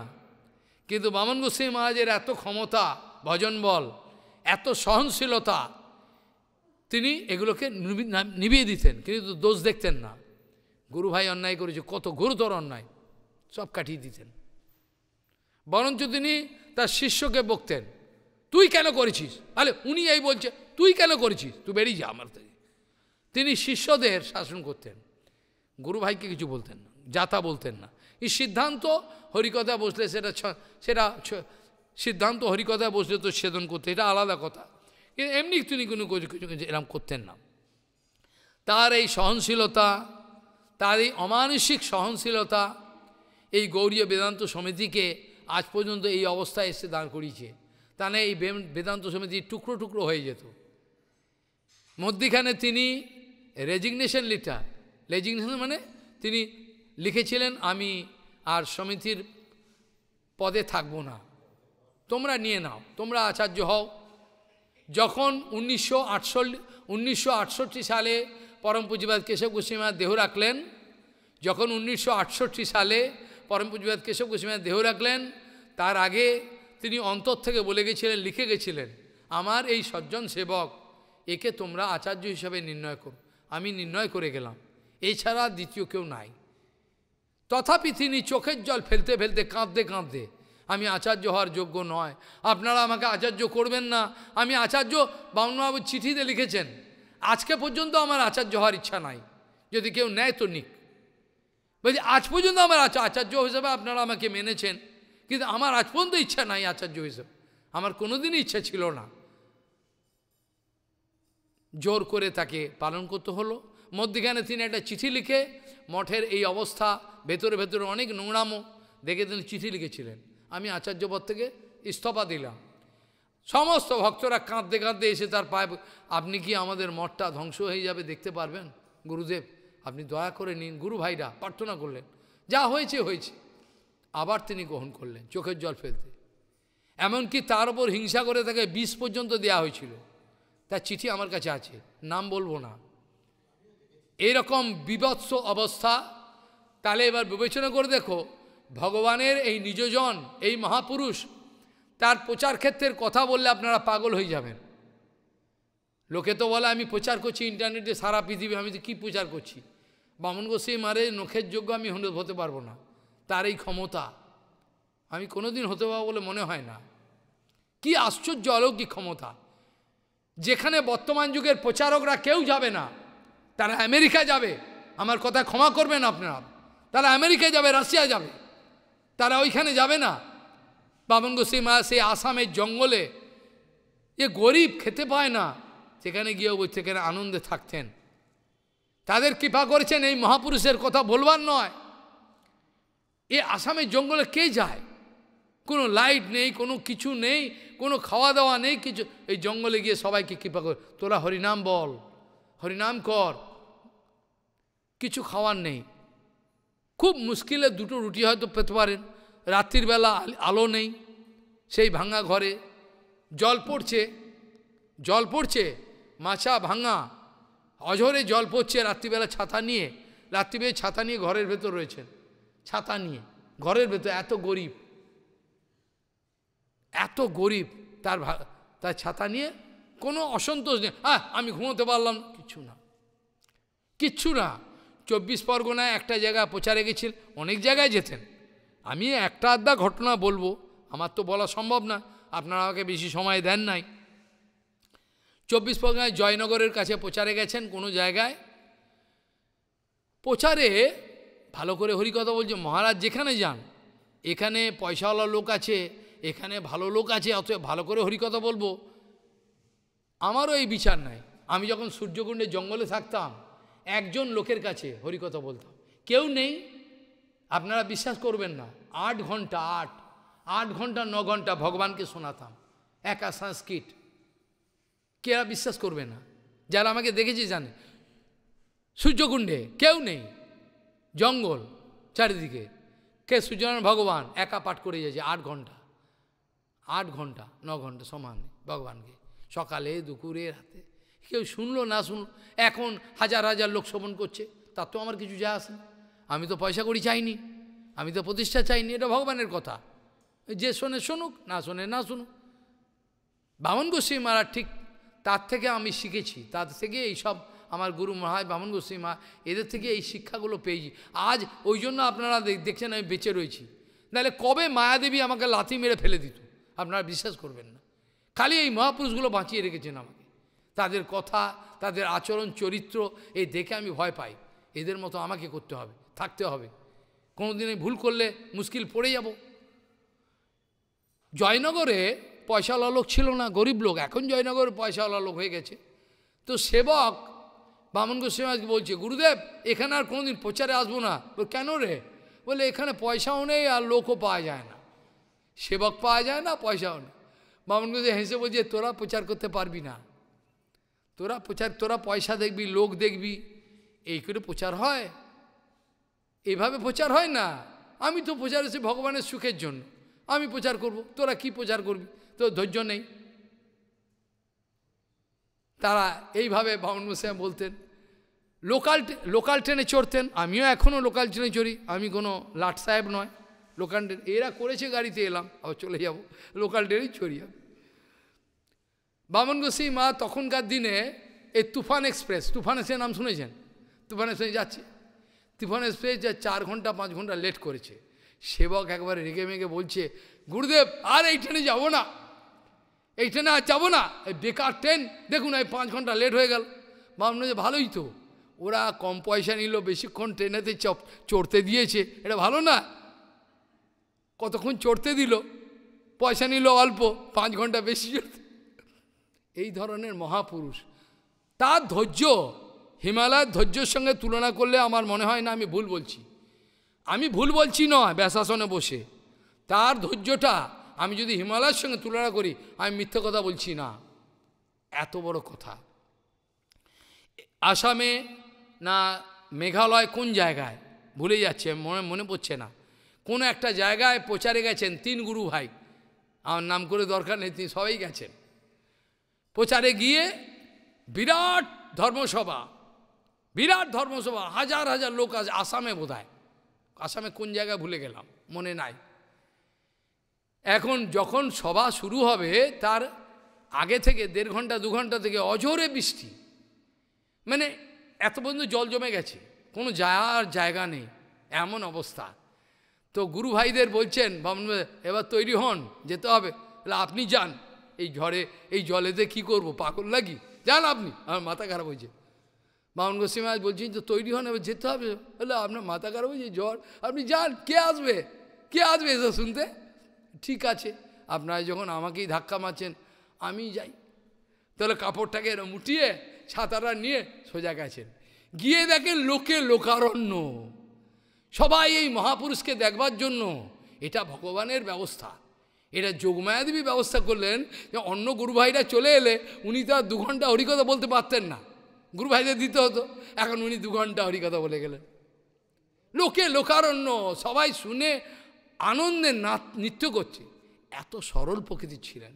কিন্তু বামন গোস্বামী মহারাজের এত ক্ষমতা ভজন বল এত সহনশীলতা তিনি এগুলোকে নিভিয়ে দিতেন কিন্তু দোষ দেখতেন না গুরু ভাই অন্যায় করেছে কত গুরুতর অন্যায় সব কাটিয়ে দিতেন বরঞ্চ তিনি তার শিষ্যকে বকতেন তুই কেন করেছিস আরে উনি এই বলছে তুই কেন করেছিস তুই বেরিয়ে যা আমার থেকে তিনি শিষ্যদের শাসন করতেন গুরু ভাইকে কিছু বলতেন না যাতা বলতেন না এই সিদ্ধান্ত হরিকথা বসলে সেটা সেটা সিদ্ধান্ত হরিকথায় বসলে তো ছেদন করতে এটা আলাদা কথা কিন্তু এমনি তিনি কোনো কিছু এরকম এরম করতেন না তার এই সহনশীলতা তার এই অমানসিক সহনশীলতা এই গৌরীয় বেদান্ত সমিতিকে আজ পর্যন্ত এই অবস্থায় এসে দাঁড় করিয়েছে তা না এই বেদান্ত সমিতি টুকরো টুকরো হয়ে যেত মধ্যিখানে তিনি রেজিগনেশন লিটার রেজিগনেশন মানে তিনি লিখেছিলেন আমি আর সমিতির পদে থাকব না তোমরা নিয়ে নাও তোমরা আচার্য হও যখন উনিশশো আটষট্টি সালে পরম পুঁজিবাদ কেশব গোস্বীমা দেহ রাখলেন যখন উনিশশো সালে পরম পুজবাদ কেশব গোস্বামী দেহ রাখলেন তার আগে তিনি অন্তর থেকে বলে গেছিলেন লিখে গেছিলেন আমার এই সজ্জন সেবক একে তোমরা আচার্য হিসাবে নির্ণয় করো আমি নির্ণয় করে গেলাম এছাড়া দ্বিতীয় কেউ নাই তথাপি তিনি চোখের জল ফেলতে ফেলতে কাঁদতে কাঁদতে আমি আচার্য হওয়ার যোগ্য নয় আপনারা আমাকে আচার্য করবেন না আমি আচার্য বামনবাবুর চিঠিতে লিখেছেন আজকে পর্যন্ত আমার আচার্য হওয়ার ইচ্ছা নাই যদি কেউ নেয় তো নিক বলছি আজ পর্যন্ত আমার আচার্য হিসেবে আপনারা আমাকে মেনেছেন কিন্তু আমার আজ পর্যন্ত ইচ্ছা নাই আচার্য হিসেবে আমার কোনোদিনই ইচ্ছা ছিল না জোর করে তাকে পালন করতে হলো মধ্যখানে তিনি একটা চিঠি লিখে মঠের এই অবস্থা ভেতরে ভেতরে অনেক নোংরামো দেখে তিনি চিঠি লিখেছিলেন আমি আচার্যপদ থেকে ইস্তফা দিলাম সমস্ত ভক্তরা কাঁদতে কাঁদতে এসে তার পায়ে আপনি কি আমাদের মঠটা ধ্বংস হয়ে যাবে দেখতে পারবেন গুরুদেব আপনি দয়া করে নিন গুরু ভাইরা প্রার্থনা করলেন যা হয়েছে হয়েছে আবার তিনি গ্রহণ করলেন চোখের জল ফেলতে এমনকি তার উপর হিংসা করে তাকে বিষ পর্যন্ত দেয়া হয়েছিল তার চিঠি আমার কাছে আছে নাম বলবো না এরকম বিভৎস অবস্থা তাহলে এবার বিবেচনা করে দেখো ভগবানের এই নিজজন এই মহাপুরুষ তার প্রচার ক্ষেত্রের কথা বললে আপনারা পাগল হয়ে যাবেন লোকে তো বলে আমি প্রচার করছি ইন্টারনেটে সারা পৃথিবী আমি তো কী প্রচার করছি বামন গোস্বামী মারে নখের যোগ্য আমি হতে পারবো না তার এই ক্ষমতা আমি কোনোদিন হতে পারবো বলে মনে হয় না কি আশ্চর্য অলৌকিক ক্ষমতা যেখানে বর্তমান যুগের প্রচারকরা কেউ যাবে না তারা আমেরিকা যাবে আমার কথা ক্ষমা করবেন আপনারা তারা আমেরিকায় যাবে রাশিয়া যাবে তারা ওইখানে যাবে না বামন গোস্বামী মা সেই আসামের জঙ্গলে এ গরিব খেতে পায় না সেখানে গিয়েও সেখানে আনন্দে থাকতেন তাদের কৃপা করেছেন এই মহাপুরুষের কথা বলবার নয় এ আসামের জঙ্গলে কে যায় কোনো লাইট নেই কোনো কিছু নেই কোনো খাওয়া দাওয়া নেই কিছু এই জঙ্গলে গিয়ে সবাইকে কৃপা কর তোরা হরিনাম বল হরিনাম কর কিছু খাওয়ার নেই খুব মুশকিলে দুটো রুটি হয়তো পেতে পারেন রাত্রির বেলা আলো নেই সেই ভাঙা ঘরে জল পড়ছে জল পড়ছে মাছা ভাঙা অঝরে জল পড়ছে রাত্রিবেলা ছাতা নিয়ে রাত্রিবেলা ছাতা নিয়ে ঘরের ভেতর রয়েছেন ছাতা নিয়ে ঘরের ভেতর এত গরিব এত গরিব তার তার ছাতা নিয়ে কোনো অসন্তোষ নেই হ্যাঁ আমি ঘুমোতে পারলাম কিছু না কিচ্ছু না চব্বিশ পরগনায় একটা জায়গা প্রচারে গেছিল অনেক জায়গায় যেতেন আমি একটা আধা ঘটনা বলবো আমার তো বলা সম্ভব না আপনারা আমাকে বেশি সময় দেন নাই চব্বিশ পরগনায় জয়নগরের কাছে প্রচারে গেছেন কোনো জায়গায় প্রচারে ভালো করে হরিকথা বলছে মহারাজ যেখানে যান এখানে পয়সাওয়ালা লোক আছে এখানে ভালো লোক আছে অত ভালো করে হরিকথা বলবো আমারও এই বিচার নাই আমি যখন সূর্যকুণ্ডে জঙ্গলে থাকতাম একজন লোকের কাছে হরিকথা বলতাম কেউ নেই আপনারা বিশ্বাস করবেন না আট ঘন্টা আট আট ঘন্টা ন ঘন্টা ভগবানকে শোনাতাম একা সংস্কৃত কেউ বিশ্বাস করবে না যারা আমাকে দেখেছে জানে সূর্যকুণ্ডে কেউ নেই জঙ্গল চারিদিকে কে সূর্যনারায়ণ ভগবান একা পাঠ করে যাচ্ছে আট ঘন্টা আট ঘন্টা ন ঘন্টা সমান ভগবানকে সকালে দুপুরে রাতে কেউ শুনলো না শুনলো এখন হাজার হাজার লোক শ্রবণ করছে তার তো আমার কিছু যা আসে আমি তো পয়সা করি চাইনি আমি তো প্রতিষ্ঠা চাইনি এটা ভগবানের কথা যে শোনে শুনুক না শোনে না শুনুক বামন গোস্বী মারা ঠিক তার থেকে আমি শিখেছি তার থেকে এইসব আমার গুরু মহারাজ বামন গোস্বী মা এদের থেকে এই শিক্ষাগুলো পেয়েছি আজ ওই জন্য আপনারা দেখছেন আমি বেঁচে রয়েছি নাহলে কবে মায়াদেবী আমাকে লাথি মেরে ফেলে দিত আপনারা বিশ্বাস করবেন না খালি এই মহাপুরুষগুলো বাঁচিয়ে রেখেছেন আমাকে তাদের কথা তাদের আচরণ চরিত্র এই দেখে আমি ভয় পাই এদের মতো আমাকে করতে হবে থাকতে হবে কোনোদিন ভুল করলে মুশকিল পড়ে যাব জয়নগরে পয়সাওয়ালা লোক ছিল না গরিব লোক এখন জয়নগর পয়সাওয়ালা লোক হয়ে গেছে তো সেবক বামন গোস্বামী বলছে গুরুদেব এখানে আর কোনোদিন প্রচারে আসবো না বল কেন রে বলে এখানে পয়সাও নেই আর লোকও পাওয়া যায় না সেবক পাওয়া যায় না পয়সাও নেই বামন গোস্বামী হেসে বলছে তোরা প্রচার করতে পারবি না তোরা প্রচার তোরা পয়সা দেখবি লোক দেখবি এই করে প্রচার হয় এইভাবে প্রচার হয় না আমি তো প্রচার হচ্ছে ভগবানের সুখের জন্য আমি প্রচার করব তোরা কি প্রচার করবি তো ধৈর্য নেই তারা এইভাবে বামন মুসাই বলতেন লোকাল লোকাল ট্রেনে চড়তেন আমিও এখনও লোকাল ট্রেনে চড়ি আমি কোনো লাট সাহেব নয় লোকাল ট্রেন এরা করেছে গাড়িতে এলাম আবার চলে যাব লোকাল ট্রেনেই চড়ি আমি বামন গোসাই মা তখনকার দিনে এই তুফান এক্সপ্রেস তুফান এসে নাম শুনেছেন তুফান এসে যাচ্ছে তুফান এক্সপ্রেস যা চার ঘন্টা পাঁচ ঘন্টা লেট করেছে সেবক একবারে রেগে মেগে বলছে গুরুদেব আর এই ট্রেনে যাবো না এই ট্রেনে আর যাবো না এই বেকার ট্রেন দেখুন এই পাঁচ ঘন্টা লেট হয়ে গেল ভাবলো যে ভালোই তো ওরা কম পয়সা নিল বেশিক্ষণ ট্রেনেতে চপ চড়তে দিয়েছে এটা ভালো না কতক্ষণ চড়তে দিল পয়সা নিল অল্প পাঁচ ঘন্টা বেশি চড়তে এই ধরনের মহাপুরুষ তার ধৈর্য হিমালয়ের ধৈর্যের সঙ্গে তুলনা করলে আমার মনে হয় না আমি ভুল বলছি আমি ভুল বলছি নয় ব্যাসাসনে বসে তার ধৈর্যটা আমি যদি হিমালয়ের সঙ্গে তুলনা করি আমি মিথ্যে কথা বলছি না এত বড় কথা আসামে না মেঘালয় কোন জায়গায় ভুলে যাচ্ছে মনে মনে পড়ছে না কোনো একটা জায়গায় প্রচারে গেছেন তিন গুরু ভাই আমার নাম করে দরকার নেই তিনি সবাই গেছেন প্রচারে গিয়ে বিরাট ধর্মসভা বিরাট ধর্মসভা হাজার হাজার লোক আছে আসামে বোধ আসামে কোন জায়গায় ভুলে গেলাম মনে নাই এখন যখন সভা শুরু হবে তার আগে থেকে দেড় ঘন্টা দু ঘন্টা থেকে অঝোরে বৃষ্টি মানে এত পর্যন্ত জল জমে গেছে কোনো যাওয়ার জায়গা নেই এমন অবস্থা তো গুরু ভাইদের বলছেন এবার তৈরি হন যেতে হবে তাহলে আপনি যান এই ঝড়ে এই জলেতে কি করব পাকল লাগি যান আপনি আমার মাথা খারাপ হয়েছে বামন গোস্বামী বলছেন তো তৈরি হন এবার যেতে হবে তাহলে আপনার মাথা খারাপ হয়েছে জ্বর আপনি যান কে আসবে কে আসবে এসব শুনতে ঠিক আছে আপনারা যখন আমাকেই ধাক্কা মারছেন আমি যাই তাহলে কাপড়টাকে এরম উঠিয়ে ছাতাটা নিয়ে সোজা গেছেন গিয়ে দেখেন লোকে লোকারণ্য সবাই এই মহাপুরুষকে দেখবার জন্য এটা ভগবানের ব্যবস্থা এটা যোগমায়াদেবী ব্যবস্থা করলেন যে অন্য গুরুভাইরা চলে এলে উনি তো আর দু ঘন্টা হরিকথা বলতে পারতেন না গুরুভাইদের দিতে হতো এখন উনি দু ঘন্টা হরিকথা বলে গেলেন লোকে লোকারণ্য সবাই শুনে আনন্দে নাচ নৃত্য করছে এত সরল প্রকৃতির ছিলেন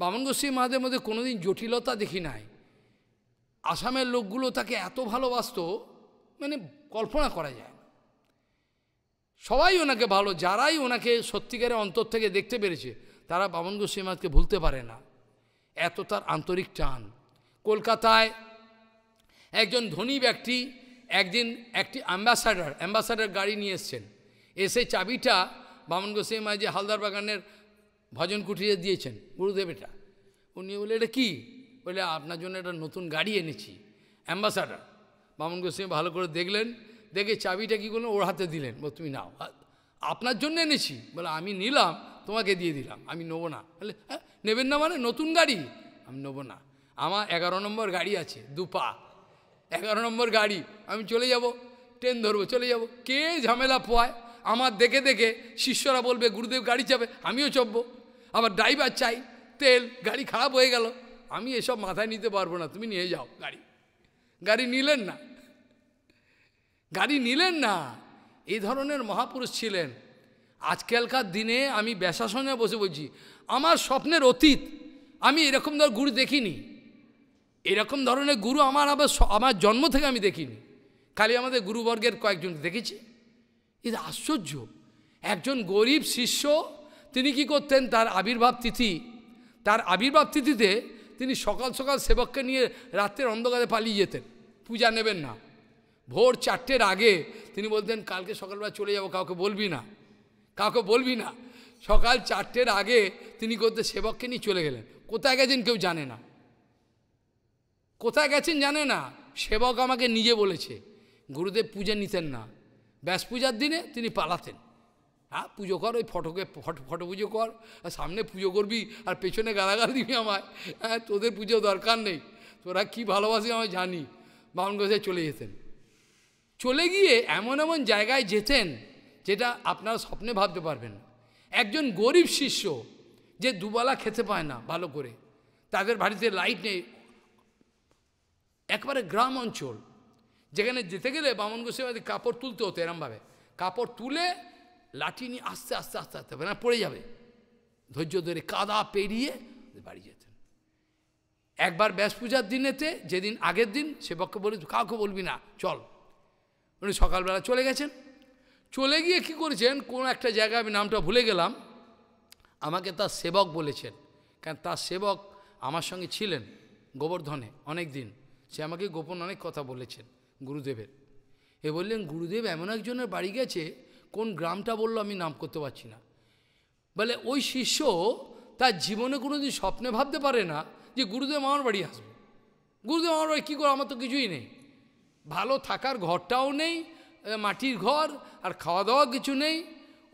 বামন গোস্বী মাদের মধ্যে কোনোদিন জটিলতা দেখি নাই আসামের লোকগুলো তাকে এত ভালোবাসত মানে কল্পনা করা যায় সবাই ওনাকে ভালো যারাই ওনাকে সত্যিকারের অন্তর থেকে দেখতে পেরেছে তারা বামন গোস্বী মাদকে ভুলতে পারে না এত তার আন্তরিক টান কলকাতায় একজন ধনী ব্যক্তি একদিন একটি অ্যাম্বাসাডার অ্যাম্বাসাডার গাড়ি নিয়ে এসছেন এসে চাবিটা বামন গোসাই যে হালদার বাগানের ভজন কুটিরে দিয়েছেন গুরুদেব এটা উনি বলে এটা কী বলে আপনার জন্য একটা নতুন গাড়ি এনেছি অ্যাম্বাসাডার বামন গোস্বামী ভালো করে দেখলেন দেখে চাবিটা কী করলেন ওর হাতে দিলেন বল তুমি নাও আপনার জন্য এনেছি বলে আমি নিলাম তোমাকে দিয়ে দিলাম আমি নেবো না বলে হ্যাঁ নেবেন না মানে নতুন গাড়ি আমি নেবো না আমার এগারো নম্বর গাড়ি আছে দুপা এগারো নম্বর গাড়ি আমি চলে যাব ট্রেন ধরবো চলে যাব কে ঝামেলা পোয়ায় আমার দেখে দেখে শিষ্যরা বলবে গুরুদেব গাড়ি চাবে আমিও চাপবো আবার ড্রাইভার চাই তেল গাড়ি খারাপ হয়ে গেল আমি এসব মাথায় নিতে পারবো না তুমি নিয়ে যাও গাড়ি গাড়ি নিলেন না গাড়ি নিলেন না এই ধরনের মহাপুরুষ ছিলেন আজকালকার দিনে আমি ব্যাসাসনে বসে বলছি আমার স্বপ্নের অতীত আমি এরকম ধর গুরু দেখিনি এরকম ধরনের গুরু আমার আবার আমার জন্ম থেকে আমি দেখিনি খালি আমাদের গুরুবর্গের কয়েকজন দেখেছি এটা আশ্চর্য একজন গরিব শিষ্য তিনি কি করতেন তার আবির্ভাব তিথি তার আবির্ভাব তিথিতে তিনি সকাল সকাল সেবককে নিয়ে রাত্রের অন্ধকারে পালিয়ে যেতেন পূজা নেবেন না ভোর চারটের আগে তিনি বলতেন কালকে সকালবেলা চলে যাব কাউকে বলবি না কাউকে বলবি না সকাল চারটের আগে তিনি করতে সেবককে নিয়ে চলে গেলেন কোথায় গেছেন কেউ জানে না কোথায় গেছেন জানে না সেবক আমাকে নিজে বলেছে গুরুদেব পূজা নিতেন না ব্যাস পূজার দিনে তিনি পালাতেন হ্যাঁ পুজো কর ওই ফটোকে ফটো ফটো পুজো কর আর সামনে পুজো করবি আর পেছনে গালাগাল দিবি আমায় হ্যাঁ তোদের পুজো দরকার নেই তোরা কি ভালোবাসি আমি জানি বামন গোসাই চলে যেতেন চলে গিয়ে এমন এমন জায়গায় যেতেন যেটা আপনারা স্বপ্নে ভাবতে পারবেন একজন গরিব শিষ্য যে দুবেলা খেতে পায় না ভালো করে তাদের বাড়িতে লাইট নেই একবারে গ্রাম অঞ্চল যেখানে যেতে গেলে বামন গোস্বামী কাপড় তুলতে হতো এরমভাবে কাপড় তুলে লাঠি নিয়ে আস্তে আস্তে আস্তে আস্তে না মানে পড়ে যাবে ধৈর্য ধরে কাদা পেরিয়ে বাড়ি যেতেন একবার ব্যাস পূজার দিনেতে যেদিন আগের দিন সেবককে বলি কাউকে বলবি না চল উনি সকালবেলা চলে গেছেন চলে গিয়ে কি করেছেন কোন একটা জায়গায় আমি নামটা ভুলে গেলাম আমাকে তার সেবক বলেছেন কারণ তার সেবক আমার সঙ্গে ছিলেন গোবর্ধনে অনেক দিন সে আমাকে গোপন অনেক কথা বলেছেন গুরুদেবের এ বললেন গুরুদেব এমন একজনের বাড়ি গেছে কোন গ্রামটা বললো আমি নাম করতে পারছি না বলে ওই শিষ্য তার জীবনে কোনো দিন স্বপ্নে ভাবতে পারে না যে গুরুদেব আমার বাড়ি আসবে গুরুদেব আমার বাড়ি কী করে আমার তো কিছুই নেই ভালো থাকার ঘরটাও নেই মাটির ঘর আর খাওয়া দাওয়া কিছু নেই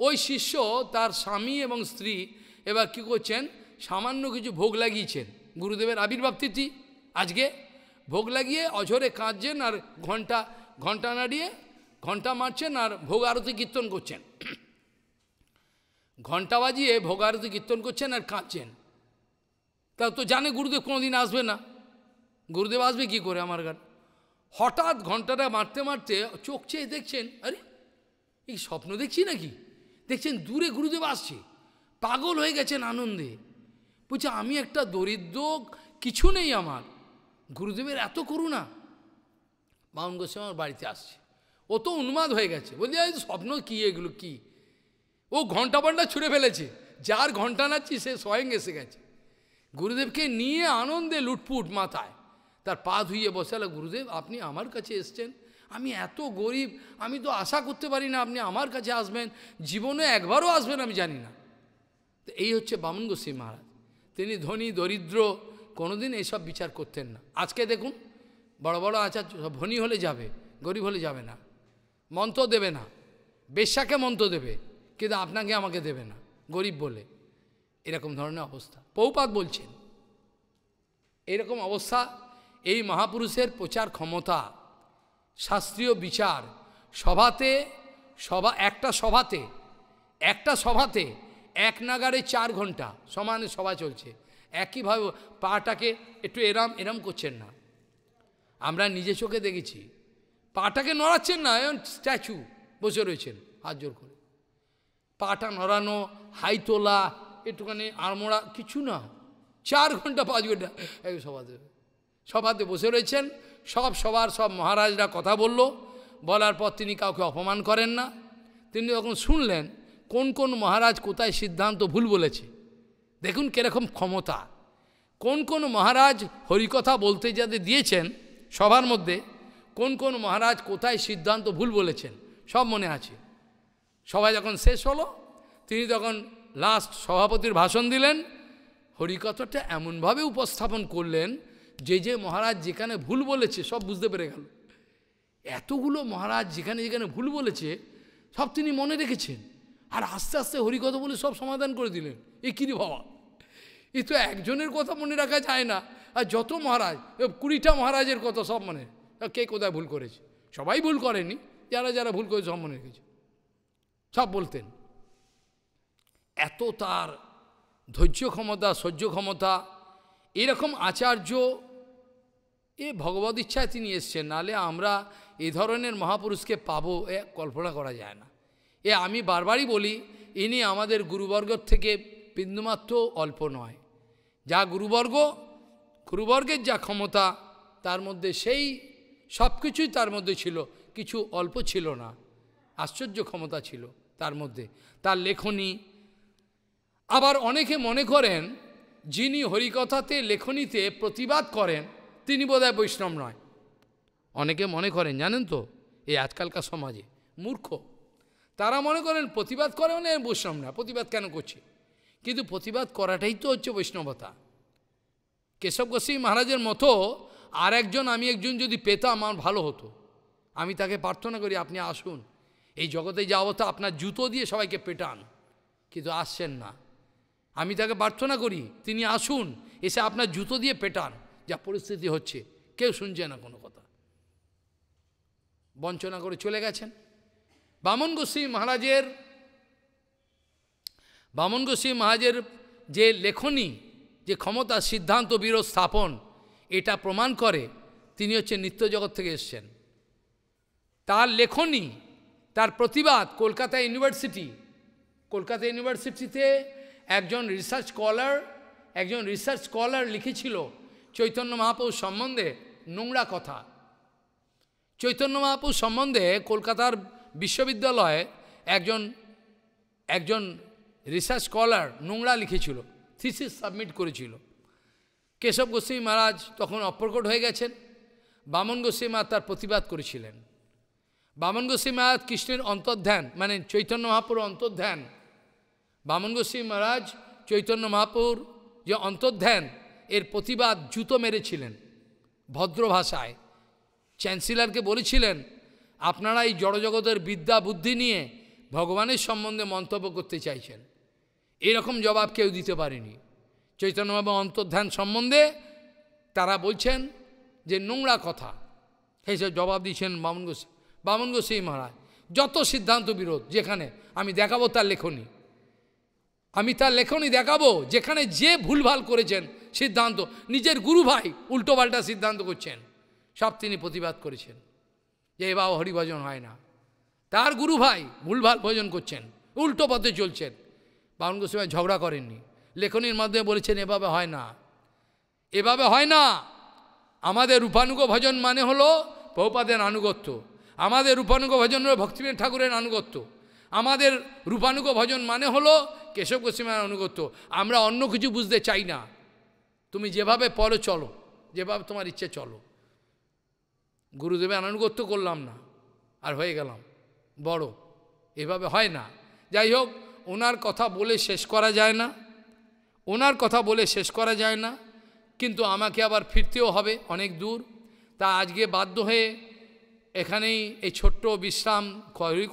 ওই শিষ্য তার স্বামী এবং স্ত্রী এবার কী করছেন সামান্য কিছু ভোগ লাগিয়েছেন গুরুদেবের আবির্ভাব তিথি আজকে ভোগ লাগিয়ে অঝরে কাঁদছেন আর ঘন্টা ঘন্টা নাড়িয়ে ঘন্টা মারছেন আর ভোগ আরতি কীর্তন করছেন ঘন্টা বাজিয়ে ভোগ আরতি কীর্তন করছেন আর কাঁদছেন তা তো জানে গুরুদেব কোনোদিন আসবে না গুরুদেব আসবে কি করে আমার গান হঠাৎ ঘন্টাটা মারতে মারতে চোখ চেয়ে দেখছেন আরে এই স্বপ্ন দেখছি নাকি দেখছেন দূরে গুরুদেব আসছে পাগল হয়ে গেছেন আনন্দে বলছে আমি একটা দরিদ্র কিছু নেই আমার গুরুদেবের এত করুণা বাউন গোস্বামী আমার বাড়িতে আসছে ও তো উন্মাদ হয়ে গেছে বলছি স্বপ্ন কী এগুলো কি ও ঘন্টা পান্ডা ছুঁড়ে ফেলেছে যার ঘন্টা নাচ্ছি সে স্বয়ং এসে গেছে গুরুদেবকে নিয়ে আনন্দে লুটপুট মাথায় তার পা ধুইয়ে বসালো গুরুদেব আপনি আমার কাছে এসছেন আমি এত গরিব আমি তো আশা করতে পারি না আপনি আমার কাছে আসবেন জীবনে একবারও আসবেন আমি জানি না তো এই হচ্ছে বামন গোস্বী মহারাজ তিনি ধনী দরিদ্র কোনোদিন এইসব বিচার করতেন না আজকে দেখুন বড় বড় আচার ধনী হলে যাবে গরিব হলে যাবে না মন্ত্র দেবে না বেশ্যাকে মন্ত্র দেবে কিন্তু আপনাকে আমাকে দেবে না গরিব বলে এরকম ধরনের অবস্থা পৌপাত বলছেন এরকম অবস্থা এই মহাপুরুষের প্রচার ক্ষমতা শাস্ত্রীয় বিচার সভাতে সভা একটা সভাতে একটা সভাতে এক নাগারে চার ঘন্টা সমানে সভা চলছে একইভাবে পাটাকে একটু এরাম এরাম করছেন না আমরা নিজে চোখে দেখেছি পাটাকে নড়াচ্ছেন না এমন স্ট্যাচু বসে রয়েছেন হাত জোর করে পাটা নড়ানো হাই তোলা একটুখানি আড়মোড়া কিছু না চার ঘন্টা পাঁচ ঘন্টা এই সভাতে সভাতে বসে রয়েছেন সব সবার সব মহারাজরা কথা বলল বলার পর তিনি কাউকে অপমান করেন না তিনি যখন শুনলেন কোন কোন মহারাজ কোথায় সিদ্ধান্ত ভুল বলেছে দেখুন কীরকম ক্ষমতা কোন কোন মহারাজ হরিকথা বলতে যাদের দিয়েছেন সবার মধ্যে কোন কোন মহারাজ কোথায় সিদ্ধান্ত ভুল বলেছেন সব মনে আছে সবাই যখন শেষ হলো তিনি তখন লাস্ট সভাপতির ভাষণ দিলেন হরিকথাটা এমনভাবে উপস্থাপন করলেন যে যে মহারাজ যেখানে ভুল বলেছে সব বুঝতে পেরে গেল এতগুলো মহারাজ যেখানে যেখানে ভুল বলেছে সব তিনি মনে রেখেছেন আর আস্তে আস্তে হরিকথা বলে সব সমাধান করে দিলেন এ কী ভাবা এ তো একজনের কথা মনে রাখা যায় না আর যত মহারাজ কুড়িটা মহারাজের কথা সব মনে কে কোথায় ভুল করেছে সবাই ভুল করেনি যারা যারা ভুল করেছে সব মনে রেখেছে সব বলতেন এত তার ধৈর্য ক্ষমতা সহ্য ক্ষমতা এরকম আচার্য এ ভগবত ইচ্ছায় তিনি এসছেন নালে আমরা এ ধরনের মহাপুরুষকে পাবো এ কল্পনা করা যায় না এ আমি বারবারই বলি ইনি আমাদের গুরুবর্গর থেকে বিন্দুমাত্র অল্প নয় যা গুরুবর্গ গুরুবর্গের যা ক্ষমতা তার মধ্যে সেই সব কিছুই তার মধ্যে ছিল কিছু অল্প ছিল না আশ্চর্য ক্ষমতা ছিল তার মধ্যে তার লেখনী আবার অনেকে মনে করেন যিনি হরিকথাতে লেখনীতে প্রতিবাদ করেন তিনি বোধহয় বৈষ্ণব নয় অনেকে মনে করেন জানেন তো এই আজকালকার সমাজে মূর্খ তারা মনে করেন প্রতিবাদ করে মানে বৈষ্ণব না প্রতিবাদ কেন করছে কিন্তু প্রতিবাদ করাটাই তো হচ্ছে বৈষ্ণবতা কেশব গোস্বী মহারাজের মতো আর একজন আমি একজন যদি পেতাম আমার ভালো হতো আমি তাকে প্রার্থনা করি আপনি আসুন এই জগতে যাওয়া তো আপনার জুতো দিয়ে সবাইকে পেটান কিন্তু আসছেন না আমি তাকে প্রার্থনা করি তিনি আসুন এসে আপনার জুতো দিয়ে পেটান যা পরিস্থিতি হচ্ছে কেউ শুনছে না কোনো কথা বঞ্চনা করে চলে গেছেন বামন গোস্বী মহারাজের বামন গোস্বী মহাজের যে লেখনী যে ক্ষমতা সিদ্ধান্ত বিরোধ স্থাপন এটা প্রমাণ করে তিনি হচ্ছে নিত্যজগৎ থেকে এসছেন তার লেখনী তার প্রতিবাদ কলকাতা ইউনিভার্সিটি কলকাতা ইউনিভার্সিটিতে একজন রিসার্চ স্কলার একজন রিসার্চ স্কলার লিখেছিল চৈতন্য মহাপুর সম্বন্ধে নোংরা কথা চৈতন্য মহাপুর সম্বন্ধে কলকাতার বিশ্ববিদ্যালয়ে একজন একজন রিসার্চ স্কলার নোংরা লিখেছিল থিসিস সাবমিট করেছিল কেশব গোস্বামী মহারাজ তখন অপ্রকট হয়ে গেছেন বামন গোস্বামী মহারাজ তার প্রতিবাদ করেছিলেন বামন গোস্বামী মহারাজ কৃষ্ণের অন্তর্ধ্যান মানে চৈতন্য মহাপুর অন্তর্ধ্যান বামন গোস্বামী মহারাজ চৈতন্য মহাপুর যে অন্তর্ধ্যান এর প্রতিবাদ জুতো মেরেছিলেন ভদ্র ভাষায় চ্যান্সেলারকে বলেছিলেন আপনারা এই জড়জগতের বিদ্যা বুদ্ধি নিয়ে ভগবানের সম্বন্ধে মন্তব্য করতে চাইছেন এরকম জবাব কেউ দিতে পারেনি চৈতন্যবাবু অন্তর্ধান সম্বন্ধে তারা বলছেন যে নোংরা কথা সেইসব জবাব দিয়েছেন বামন গোসি বামন গোসি মহারাজ যত সিদ্ধান্ত বিরোধ যেখানে আমি দেখাবো তার লেখনী আমি তার লেখনী দেখাবো যেখানে যে ভুলভাল করেছেন সিদ্ধান্ত নিজের গুরু ভাই উল্টোপাল্টা সিদ্ধান্ত করছেন সব তিনি প্রতিবাদ করেছেন যে এ বাবা হরিভজন হয় না তার গুরু ভাই ভুলভাল ভজন করছেন উল্টো পথে চলছেন বামন গোস্বামী ঝগড়া করেননি লেখনীর মাধ্যমে বলেছেন এভাবে হয় না এভাবে হয় না আমাদের রূপানুগ ভজন মানে হলো বহুপাদের আনুগত্য আমাদের রূপানুগ ভজন হলো ভক্তিবীর ঠাকুরের আনুগত্য আমাদের রূপানুগ ভজন মানে হলো কেশব গোস্বামীর আনুগত্য আমরা অন্য কিছু বুঝতে চাই না তুমি যেভাবে পরে চলো যেভাবে তোমার ইচ্ছে চলো গুরুদেবের আনুগত্য করলাম না আর হয়ে গেলাম বড় এভাবে হয় না যাই হোক ওনার কথা বলে শেষ করা যায় না ওনার কথা বলে শেষ করা যায় না কিন্তু আমাকে আবার ফিরতেও হবে অনেক দূর তা আজকে বাধ্য হয়ে এখানেই এই ছোট্ট বিশ্রাম হরি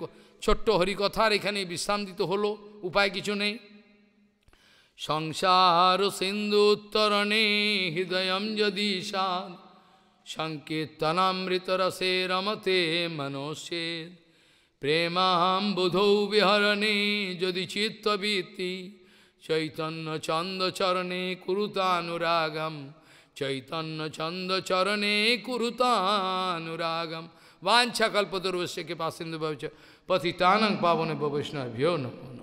ছোট্ট হরিকথার এখানে বিশ্রাম দিতে হলো উপায় কিছু নেই সংসার সিন্ধু উত্তরণে হৃদয়ম যদি সাদ রসে রমতে মনোষেদ প্রেমাম বুধৌ বিহরণে যদি চিত্তবীতি চৈতন্য চন্দচরণে কুরুতানুরাগম চৈতন্য চন্দচরণে কুরুতানুরাগম वाछाकल्पतुर्वश्य कृपा सिंधु भविष्य पथितानंग पावन भवैष्णव्यो नमो